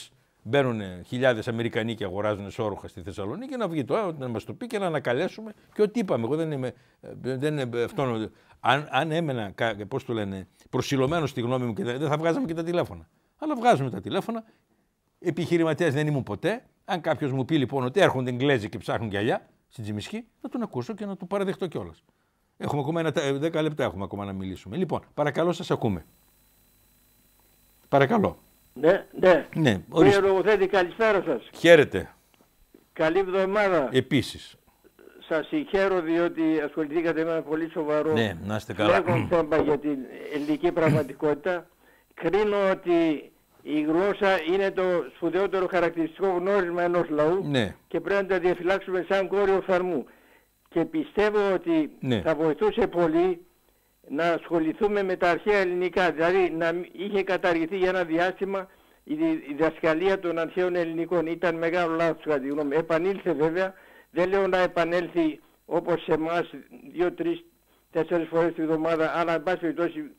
μπαίνουν χιλιάδες Αμερικανοί και αγοράζουν σόρουχα στη Θεσσαλονίκη, να βγει τώρα να μας το πει και να ανακαλέσουμε. Και ό,τι είπαμε, εγώ δεν είμαι. Ε, δεν αυτόν, αν, αν έμενα, πώς το λένε, προσιλωμένος στη γνώμη μου, και δεν θα βγάζαμε και τα τηλέφωνα. Αλλά βγάζουμε τα τηλέφωνα. Επιχειρηματίας δεν ήμουν ποτέ. Αν κάποιος μου πει λοιπόν ότι έρχονται Εγγλέζοι και ψάχνουν γυαλιά στην Τζιμισκή, να τον ακούσω και να του παραδεχτώ κιόλας. Έχουμε ακόμα ένα, 10 ε, λεπτά έχουμε ακόμα να μιλήσουμε. Λοιπόν, παρακαλώ σας ακούμε. Παρακαλώ. Ναι, ναι. ναι Κύριε Λογοθέτη, ε, καλησπέρα σας. Χαίρετε. Καλή εβδομάδα. Επίσης. Σας συγχαίρω διότι ασχοληθήκατε με ένα πολύ σοβαρό ναι, να είστε καλά. θέμα για την ελληνική πραγματικότητα. Κρίνω ότι η γλώσσα είναι το σπουδαιότερο χαρακτηριστικό γνώρισμα ενός λαού ναι. και πρέπει να τα διαφυλάξουμε σαν κόριο φαρμού. Και πιστεύω ότι ναι. θα βοηθούσε πολύ να ασχοληθούμε με τα αρχαία ελληνικά. Δηλαδή να είχε καταργηθεί για ένα διάστημα η διδασκαλία των αρχαίων ελληνικών. Ήταν μεγάλο λάθος κατά τη γνώμη. Επανήλθε βέβαια. Δεν λέω να επανέλθει όπως σε εμάς δύο, τρεις, τέσσερις φορές τη βδομάδα, αλλά εν πάση περιπτώσει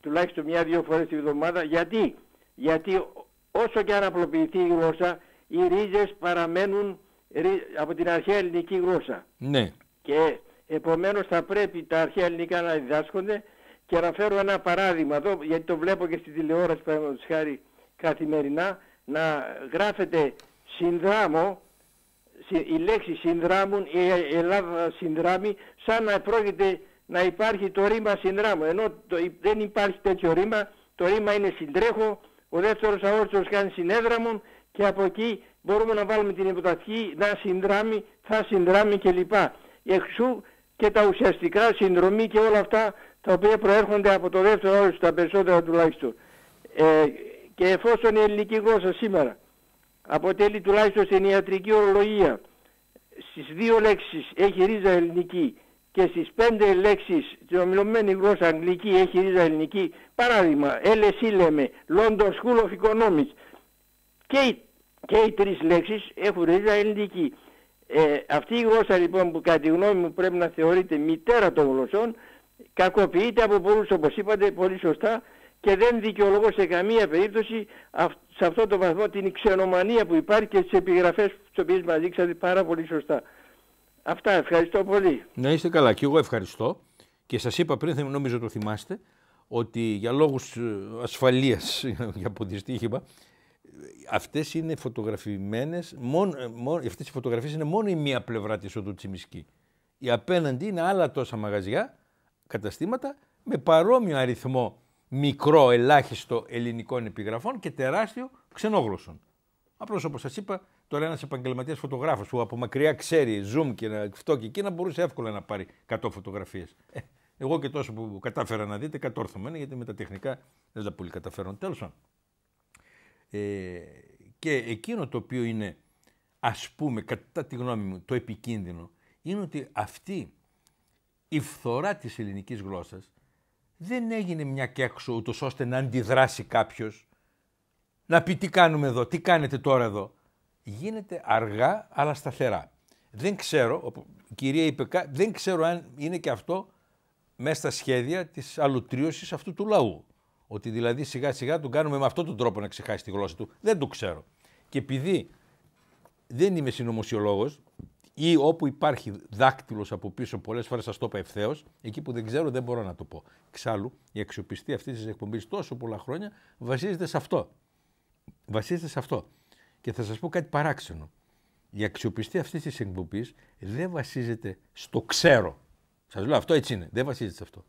τουλάχιστον μια-δύο φορές τη βδομάδα. Γιατί? Γιατί όσο και αν απλοποιηθεί η γλώσσα, οι ρίζες παραμένουν από την αρχαία ελληνική γλώσσα. Ναι. Και Επομένως θα πρέπει τα αρχαία ελληνικά να διδάσκονται και να φέρω ένα παράδειγμα εδώ, γιατί το βλέπω και στη τηλεόραση παραδείγματος χάρη καθημερινά, να γράφεται συνδράμω, η λέξη συνδράμουν, η Ελλάδα συνδράμει, σαν να πρόκειται να υπάρχει το ρήμα συνδράμω. Ενώ δεν υπάρχει τέτοιο ρήμα, το ρήμα είναι συντρέχω, ο δεύτερος αόρτσος κάνει συνέδραμον και από εκεί μπορούμε να βάλουμε την υποταθή να συνδράμει, θα συνδράμει κλπ. Εξού και τα ουσιαστικά συνδρομή και όλα αυτά τα οποία προέρχονται από το δεύτερο όρο τα περισσότερα τουλάχιστον. Ε, και εφόσον η ελληνική γλώσσα σήμερα αποτελεί τουλάχιστον στην ιατρική ορολογία στις δύο λέξεις έχει ρίζα ελληνική και στις πέντε λέξεις την ομιλωμένη γλώσσα αγγλική έχει ρίζα ελληνική παράδειγμα LSE λέμε London School of Economics και οι, και οι τρεις λέξεις έχουν ρίζα ελληνική ε, αυτή η γλώσσα λοιπόν που κατά τη γνώμη μου πρέπει να θεωρείται μητέρα των γλωσσών κακοποιείται από πολλούς όπως είπατε πολύ σωστά και δεν δικαιολογώ σε καμία περίπτωση σε αυτό το βαθμό την ξενομανία που υπάρχει και τις επιγραφές τις οποίες μας δείξατε πάρα πολύ σωστά. Αυτά ευχαριστώ πολύ. Να είστε καλά και εγώ ευχαριστώ και σας είπα πριν νομίζω το θυμάστε ότι για λόγους ε, ασφαλείας [LAUGHS] για από Αυτές είναι φωτογραφημένες. Ε, Αυτές οι φωτογραφίες είναι μόνο η μία πλευρά της οδού Τσιμισκή. Η απέναντι είναι άλλα τόσα μαγαζιά, καταστήματα, με παρόμοιο αριθμό μικρό, ελάχιστο ελληνικών επιγραφών και τεράστιο ξενόγλωσσων. Απλώς όπως σας είπα, τώρα ένας επαγγελματίας φωτογράφος που από μακριά ξέρει, zoom και αυτό και εκεί, να μπορούσε εύκολα να πάρει 100 φωτογραφίες. Ε, εγώ και τόσο που κατάφερα να δείτε, κατόρθωμένα γιατί με τα τεχνικά δεν τα πολύ καταφέρω. Τέλος ε, και εκείνο το οποίο είναι, ας πούμε, κατά τη γνώμη μου, το επικίνδυνο, είναι ότι αυτή η φθορά της ελληνικής γλώσσας δεν έγινε μια και έξω ούτως ώστε να αντιδράσει κάποιος, να πει τι κάνουμε εδώ, τι κάνετε τώρα εδώ. Γίνεται αργά αλλά σταθερά. Δεν ξέρω, η κυρία είπε, δεν ξέρω αν είναι και αυτό μέσα στα σχέδια της αλουτρίωσης αυτού του λαού. Ότι δηλαδή σιγά σιγά του κάνουμε με αυτόν τον τρόπο να ξεχάσει τη γλώσσα του. Δεν το ξέρω. Και επειδή δεν είμαι συνωμοσιολόγος ή όπου υπάρχει δάκτυλος από πίσω, πολλές φορές σας το είπα ευθέως, εκεί που δεν ξέρω δεν μπορώ να το πω. Ξάλλου, η αξιοπιστία αυτής της εκπομπής τόσο πολλά χρόνια βασίζεται σε αυτό. Βασίζεται σε αυτό. Και θα σας πω κάτι παράξενο. Η αξιοπιστία αυτής της εκπομπής δεν βασίζεται στο ξέρω. Σας λέω αυτό έτσι είναι. Δεν βασίζεται σε αυτό.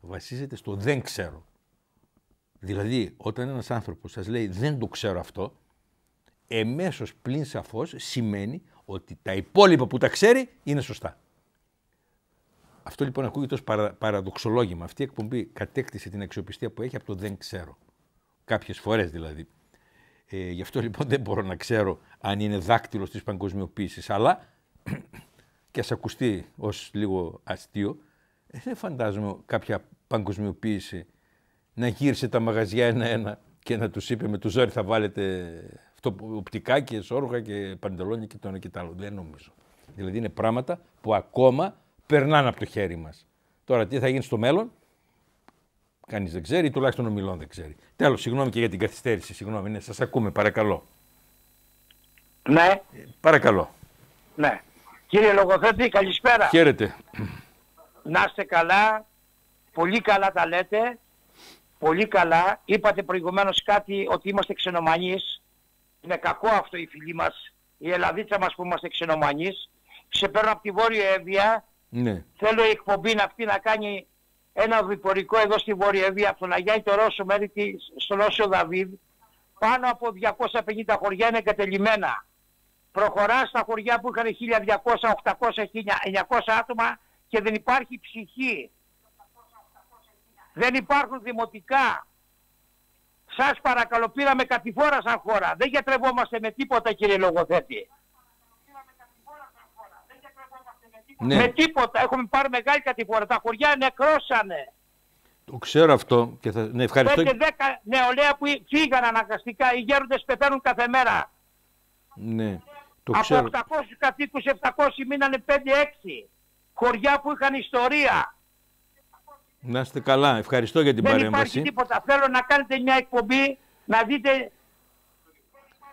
Βασίζεται στο δεν ξέρω. Δηλαδή, όταν ένας άνθρωπος σας λέει δεν το ξέρω αυτό, εμέσως πλην σαφώς σημαίνει ότι τα υπόλοιπα που τα ξέρει είναι σωστά. Αυτό λοιπόν ακούγεται ως παραδοξολόγημα. Αυτή η εκπομπή κατέκτησε την αξιοπιστία που έχει από το δεν ξέρω. Κάποιες φορές δηλαδή. Ε, γι' αυτό λοιπόν δεν μπορώ να ξέρω αν είναι δάκτυλος της παγκοσμιοποίησης. Αλλά [CLEARS THROAT] και ας ακουστεί ως λίγο αστείο, ε, δεν φαντάζομαι κάποια παγκοσμιοποίηση να γύρισε τα μαγαζιά ένα-ένα και να τους είπε με το ζόρι θα βάλετε αυτό, οπτικά και σόρουχα και παντελόνια και το ένα και το άλλο. Δεν νομίζω. Δηλαδή είναι πράγματα που ακόμα περνάνε από το χέρι μας. Τώρα τι θα γίνει στο μέλλον, κανείς δεν ξέρει, ή τουλάχιστον ο Μιλόν δεν ξέρει. Τέλος, συγγνώμη και για την καθυστέρηση. Συγγνώμη, ναι, σας ακούμε, παρακαλώ. Ναι. Παρακαλώ. Ναι. Κύριε Λογοθέτη, καλησπέρα. Χαίρετε. Να είστε καλά. Πολύ καλά τα λέτε πολύ καλά. Είπατε προηγουμένως κάτι ότι είμαστε ξενομανείς. Είναι κακό αυτό η φίλοι μας, η Ελλαδίτσα μας που είμαστε ξενομανείς. Ξεπέρνω από τη Βόρεια Εύβοια. Ναι. Θέλω η εκπομπή να αυτή να κάνει ένα διπορικό εδώ στη Βόρεια Εύβοια από τον Αγιάη το Ρώσο μέρη στο Ρώσιο Δαβίδ. Πάνω από 250 χωριά είναι εγκατελειμμένα. Προχωρά στα χωριά που είχαν 1.200, 800, 900 άτομα και δεν υπάρχει ψυχή. Δεν υπάρχουν δημοτικά. Σας παρακαλώ, πήραμε κατηφόρα σαν χώρα. Δεν γιατρευόμαστε με τίποτα κύριε Λογοθέτη. Ναι. Με τίποτα. Έχουμε πάρει μεγάλη κατηφόρα. Τα χωριά νεκρώσανε. Το ξέρω αυτό και θα... Ναι, ευχαριστώ. 5-10 νεολαία που φύγαν αναγκαστικά. Οι γέροντες πεθαίνουν κάθε μέρα. Ναι, το ξέρω. Από 800 κατοίκους 700 μείνανε 5-6. Χωριά που είχαν ιστορία. Να είστε καλά. Ευχαριστώ για την Δεν παρέμβαση. Δεν υπάρχει τίποτα. Θέλω να κάνετε μια εκπομπή, να δείτε...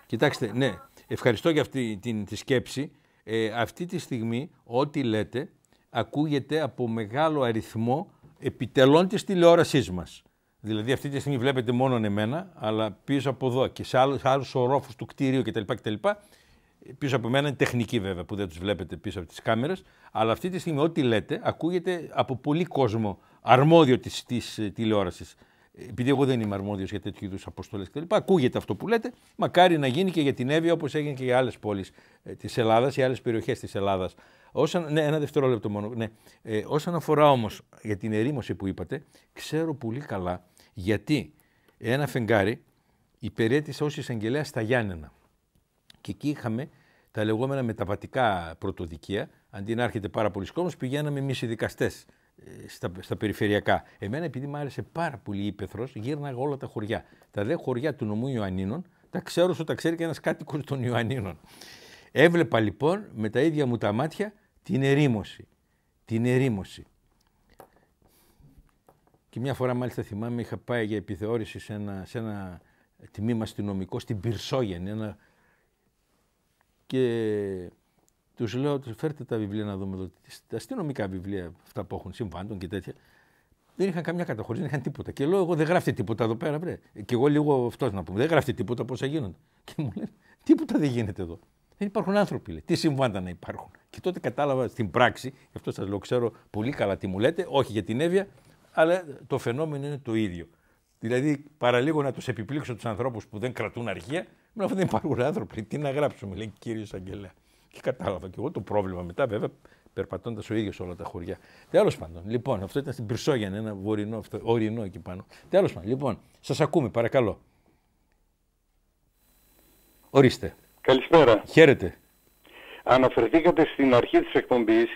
Κοιτάξτε, ναι. Ευχαριστώ για αυτή την, τη σκέψη. Ε, αυτή τη στιγμή ό,τι λέτε ακούγεται από μεγάλο αριθμό επιτελών της τηλεόρασής μας. Δηλαδή αυτή τη στιγμή βλέπετε μόνον εμένα, αλλά πίσω από εδώ και σε άλλους, άλλους ορόφους του κτίριου κτλ. κτλ. Πίσω από μένα είναι τεχνική βέβαια που δεν τους βλέπετε πίσω από τις κάμερες, αλλά αυτή τη στιγμή ό,τι λέτε ακούγεται από πολύ κόσμο αρμόδιο της, της ε, τηλεόρασης. Επειδή εγώ δεν είμαι αρμόδιος για τέτοιου είδους αποστολές κτλ. Ακούγεται αυτό που λέτε. Μακάρι να γίνει και για την Εύη όπως έγινε και για άλλες πόλεις ε, της Ελλάδας ή άλλες περιοχές της Ελλάδας. Όσον, ναι, ένα δευτερόλεπτο μόνο. Ναι. Ε, όσον αφορά όμως για την ερήμωση που είπατε, ξέρω πολύ καλά γιατί ένα φεγγάρι υπηρέτησε ως εισαγγελέα στα Γιάννενα. Και εκεί είχαμε τα λεγόμενα μεταβατικά πρωτοδικεία. Αντί να έρχεται πάρα πολλοί κόσμος, πηγαίναμε εμείς οι δικαστές ε, στα, στα περιφερειακά. Εμένα, επειδή μου άρεσε πάρα πολύ η Ήπεθρος, γύρναγα όλα τα χωριά. Τα δε χωριά του νομού Ιωαννίνων τα ξέρω όσο τα ξέρει και ένας κάτοικος των Ιωαννίνων. Έβλεπα λοιπόν με τα ίδια μου τα μάτια την ερήμωση. Την ερήμωση. Και μια φορά μάλιστα θυμάμαι είχα πάει για επιθεώρηση σε ένα, σε ένα τμήμα αστυνομικό στην Πυρσόγενη. Ένα... Και τους λέω, φέρτε τα βιβλία να δούμε εδώ. Τα αστυνομικά βιβλία, αυτά που έχουν συμβάντων και τέτοια. Δεν είχαν καμιά καταχωρήση, δεν είχαν τίποτα. Και λέω, εγώ δεν γράφτε τίποτα εδώ πέρα, βρε. Και εγώ λίγο αυτός να πούμε, δεν γράφτε τίποτα πώς θα γίνονται. Και μου λένε, τίποτα δεν γίνεται εδώ. Δεν υπάρχουν άνθρωποι, λέει. Τι συμβάντα να υπάρχουν. Και τότε κατάλαβα στην πράξη, γι' αυτό σας λέω, ξέρω πολύ καλά τι μου λέτε, όχι για την έβεια, αλλά το φαινόμενο είναι το ίδιο. Δηλαδή, παραλίγο να τους επιπλήξω τους ανθρώπους που δεν κρατούν αρχεία, μου λένε δεν υπάρχουν άνθρωποι. Τι να γράψουμε, λέει κύριο Αγγελέα. Και κατάλαβα και εγώ το πρόβλημα μετά, βέβαια, περπατώντας ο ίδιος όλα τα χωριά. Τέλος πάντων, λοιπόν, αυτό ήταν στην Πυρσόγεν, ένα βορεινό, αυτό, ορεινό εκεί πάνω. Τέλος πάντων, λοιπόν, σας ακούμε, παρακαλώ. Ορίστε. Καλησπέρα. Χαίρετε. Αναφερθήκατε στην αρχή της εκπομπής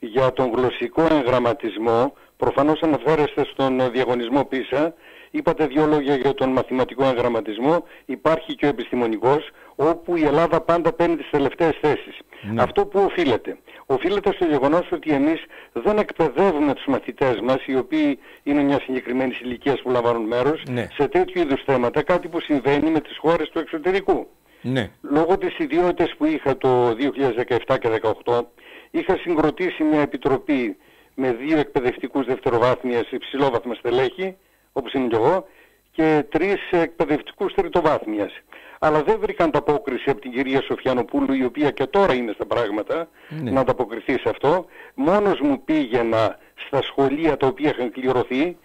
για τον γλωσσικό εγγραμματισμό. Προφανώς αναφέρεστε στον διαγωνισμό πίσα. Είπατε δύο λόγια για τον μαθηματικό εγγραμματισμό. Υπάρχει και ο επιστημονικός όπου η Ελλάδα πάντα παίρνει τις τελευταίες θέσεις. Ναι. Αυτό που οφείλεται. Οφείλεται στο γεγονός ότι εμείς δεν εκπαιδεύουμε τους μαθητές μας, οι οποίοι είναι μια συγκεκριμένη ηλικία που λαμβάνουν μέρος, ναι. σε τέτοιου είδους θέματα, κάτι που συμβαίνει με τις χώρες του εξωτερικού. Ναι. Λόγω της ιδιότητας που είχα το 2017 και 2018, είχα συγκροτήσει μια επιτροπή με δύο εκπαιδευτικούς δευτεροβάθμιας υψηλόβαθμα στελέχη, όπως είναι και εγώ, και τρεις εκπαιδευτικούς τριτοβάθμιας αλλά δεν βρήκαν απόκριση από την κυρία Σοφιανοπούλου, η οποία και τώρα είναι στα πράγματα, ναι. να ανταποκριθεί σε αυτό. Μόνος μου πήγαινα στα σχολεία τα οποία είχαν κληρωθεί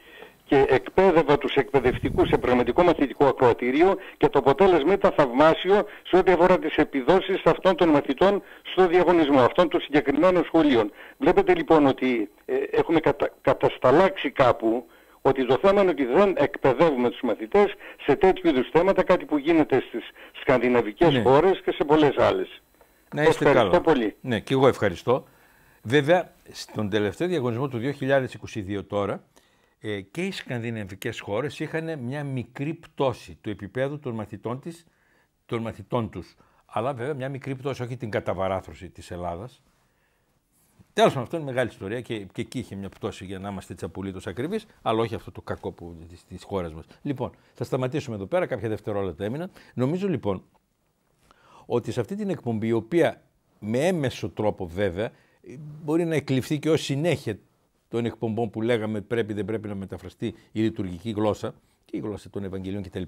και εκπαίδευα τους εκπαιδευτικούς σε πραγματικό μαθητικό ακροατήριο και το αποτέλεσμα ήταν θαυμάσιο σε ό,τι αφορά τις επιδόσεις αυτών των μαθητών στο διαγωνισμό, αυτών των συγκεκριμένων σχολείων. Βλέπετε λοιπόν ότι ε, έχουμε κατασταλάξει κάπου ότι το θέμα είναι ότι δεν εκπαιδεύουμε τους μαθητές σε τέτοιου είδους θέματα, κάτι που γίνεται στις σκανδιναβικές ναι. χώρες και σε πολλές άλλες. Να είστε ευχαριστώ πολύ. Ναι, και εγώ ευχαριστώ. Βέβαια, στον τελευταίο διαγωνισμό του 2022 τώρα, ε, και οι σκανδιναβικές χώρες είχαν μια μικρή πτώση του επίπεδου των μαθητών, της, των μαθητών τους. Αλλά βέβαια μια μικρή πτώση, όχι την καταβαράθρωση της Ελλάδας. Τέλος πάντων, αυτό είναι μεγάλη ιστορία και, και εκεί είχε μια πτώση για να είμαστε έτσι απολύτως ακριβείς, αλλά όχι αυτό το κακό που τη χώρας μας. Λοιπόν, θα σταματήσουμε εδώ πέρα, κάποια δευτερόλεπτα έμειναν. Νομίζω λοιπόν ότι σε αυτή την εκπομπή, η οποία με έμεσο τρόπο βέβαια μπορεί να εκλειφθεί και ως συνέχεια των εκπομπών που λέγαμε πρέπει δεν πρέπει να μεταφραστεί η λειτουργική γλώσσα και η γλώσσα των Ευαγγελίων κτλ.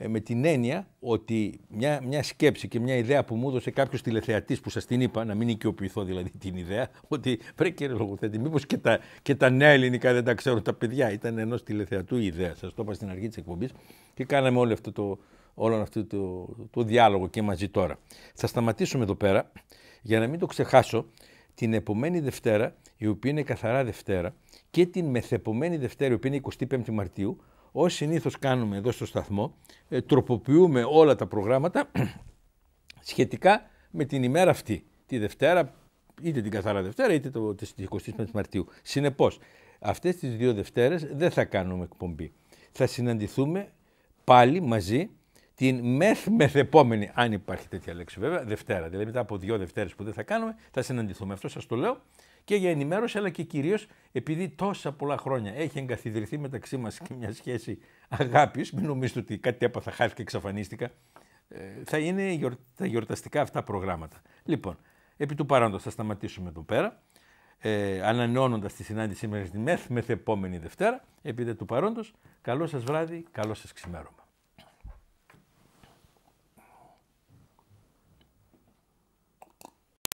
Ε, με την έννοια ότι μια, μια σκέψη και μια ιδέα που μου έδωσε κάποιος τηλεθεατής που σας την είπα, να μην οικειοποιηθώ δηλαδή την ιδέα, ότι πρέπει κύριε Λογοθέτη, μήπως και τα, και τα νέα ελληνικά δεν τα ξέρουν τα παιδιά. Ήταν ενός τηλεθεατού η ιδέα, σας το είπα στην αρχή της εκπομπής και κάναμε όλο αυτό το, αυτό το, το διάλογο και μαζί τώρα. Θα σταματήσουμε εδώ πέρα για να μην το ξεχάσω την επομένη Δευτέρα, η οποία είναι καθαρά Δευτέρα, και την μεθεπομένη Δευτέρα, η οποία είναι 25η Μαρτίου, ως συνήθως κάνουμε εδώ στο σταθμό, ε, τροποποιούμε όλα τα προγράμματα [CLEARS THROAT] σχετικά με την ημέρα αυτή, τη Δευτέρα, είτε την καθαρά Δευτέρα, είτε το 25 Μαρτίου. Συνεπώς, αυτές τις δύο Δευτέρες δεν θα κάνουμε εκπομπή. Θα συναντηθούμε πάλι μαζί την μεθ μεθεπόμενη, αν υπάρχει τέτοια λέξη βέβαια, Δευτέρα. Δηλαδή μετά από δύο Δευτέρες που δεν θα κάνουμε, θα συναντηθούμε. Αυτό σας το λέω και για ενημέρωση, αλλά και κυρίως επειδή τόσα πολλά χρόνια έχει εγκαθιδρυθεί μεταξύ μας και μια σχέση αγάπης. Μην νομίζετε ότι κάτι έπαθα, και εξαφανίστηκα. Ε, θα είναι τα γιορταστικά αυτά προγράμματα. Λοιπόν, επί του παρόντος θα σταματήσουμε εδώ πέρα. Ε, ανανεώνοντας τη συνάντησή μέχρι τη ΜΕΘ μεθ επόμενη Δευτέρα, επί του παρόντος, καλό σας βράδυ, καλό σας ξημέρωμα.